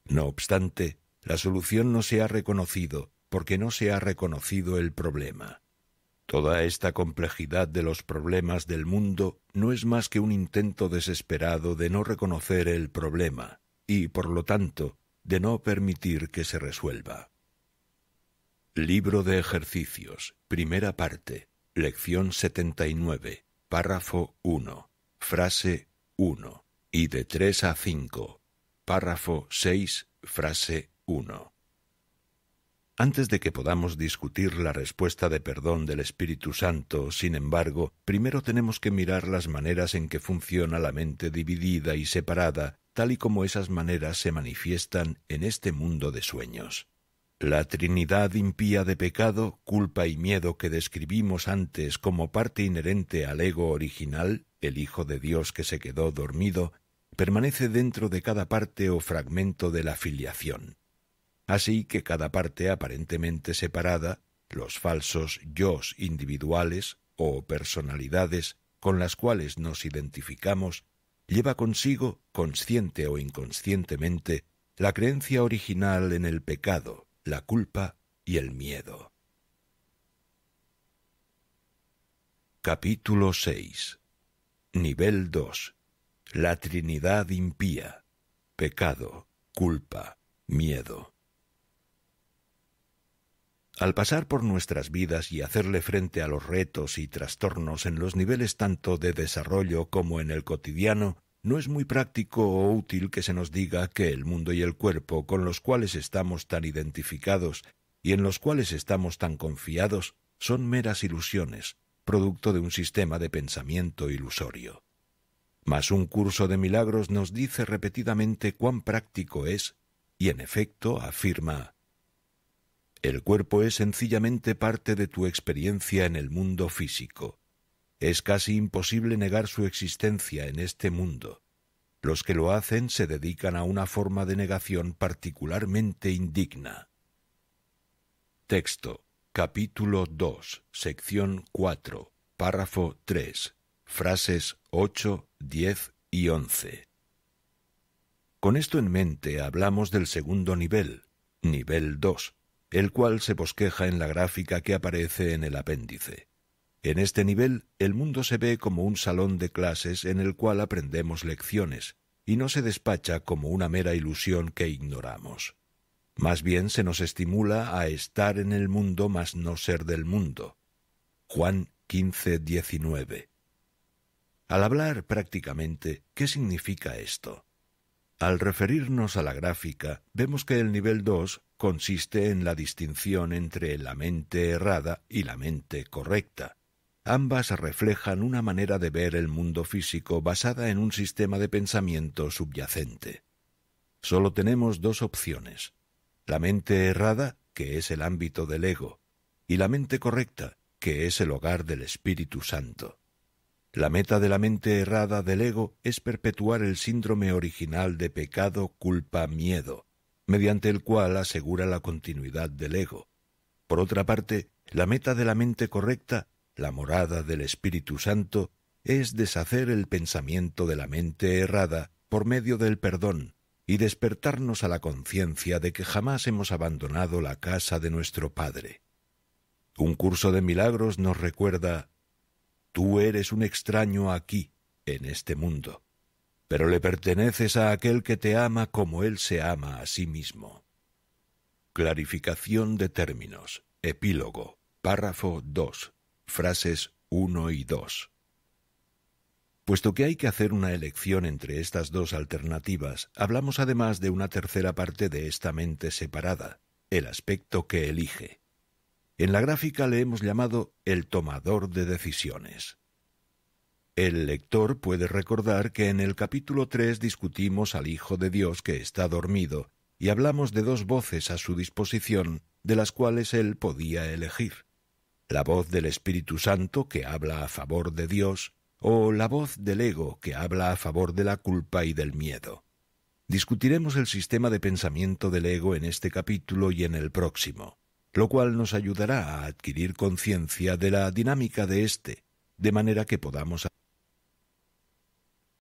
A: No obstante, la solución no se ha reconocido porque no se ha reconocido el problema. Toda esta complejidad de los problemas del mundo no es más que un intento desesperado de no reconocer el problema y, por lo tanto, de no permitir que se resuelva. Libro de ejercicios, primera parte, lección 79, párrafo 1, frase 1 y de 3 a 5. Párrafo 6, frase 1. Antes de que podamos discutir la respuesta de perdón del Espíritu Santo, sin embargo, primero tenemos que mirar las maneras en que funciona la mente dividida y separada, tal y como esas maneras se manifiestan en este mundo de sueños. La Trinidad impía de pecado, culpa y miedo que describimos antes como parte inherente al ego original, el Hijo de Dios que se quedó dormido, permanece dentro de cada parte o fragmento de la filiación. Así que cada parte aparentemente separada, los falsos yos individuales o personalidades con las cuales nos identificamos, lleva consigo, consciente o inconscientemente, la creencia original en el pecado, la culpa y el miedo. Capítulo 6 Nivel 2 la Trinidad impía, pecado, culpa, miedo. Al pasar por nuestras vidas y hacerle frente a los retos y trastornos en los niveles tanto de desarrollo como en el cotidiano, no es muy práctico o útil que se nos diga que el mundo y el cuerpo con los cuales estamos tan identificados y en los cuales estamos tan confiados son meras ilusiones, producto de un sistema de pensamiento ilusorio. Mas un curso de milagros nos dice repetidamente cuán práctico es, y en efecto afirma, el cuerpo es sencillamente parte de tu experiencia en el mundo físico. Es casi imposible negar su existencia en este mundo. Los que lo hacen se dedican a una forma de negación particularmente indigna. Texto. Capítulo 2, sección 4, párrafo 3 frases 8, 10 y 11. Con esto en mente hablamos del segundo nivel, nivel 2, el cual se bosqueja en la gráfica que aparece en el apéndice. En este nivel, el mundo se ve como un salón de clases en el cual aprendemos lecciones, y no se despacha como una mera ilusión que ignoramos. Más bien se nos estimula a estar en el mundo más no ser del mundo. Juan 15, al hablar prácticamente, ¿qué significa esto? Al referirnos a la gráfica, vemos que el nivel 2 consiste en la distinción entre la mente errada y la mente correcta. Ambas reflejan una manera de ver el mundo físico basada en un sistema de pensamiento subyacente. Solo tenemos dos opciones. La mente errada, que es el ámbito del ego, y la mente correcta, que es el hogar del Espíritu Santo. La meta de la mente errada del ego es perpetuar el síndrome original de pecado, culpa, miedo, mediante el cual asegura la continuidad del ego. Por otra parte, la meta de la mente correcta, la morada del Espíritu Santo, es deshacer el pensamiento de la mente errada por medio del perdón y despertarnos a la conciencia de que jamás hemos abandonado la casa de nuestro Padre. Un curso de milagros nos recuerda Tú eres un extraño aquí, en este mundo, pero le perteneces a aquel que te ama como él se ama a sí mismo. Clarificación de términos. Epílogo. Párrafo 2. Frases 1 y 2. Puesto que hay que hacer una elección entre estas dos alternativas, hablamos además de una tercera parte de esta mente separada, el aspecto que elige. En la gráfica le hemos llamado el tomador de decisiones. El lector puede recordar que en el capítulo 3 discutimos al Hijo de Dios que está dormido y hablamos de dos voces a su disposición de las cuales él podía elegir. La voz del Espíritu Santo que habla a favor de Dios o la voz del ego que habla a favor de la culpa y del miedo. Discutiremos el sistema de pensamiento del ego en este capítulo y en el próximo lo cual nos ayudará a adquirir conciencia de la dinámica de éste, de manera que podamos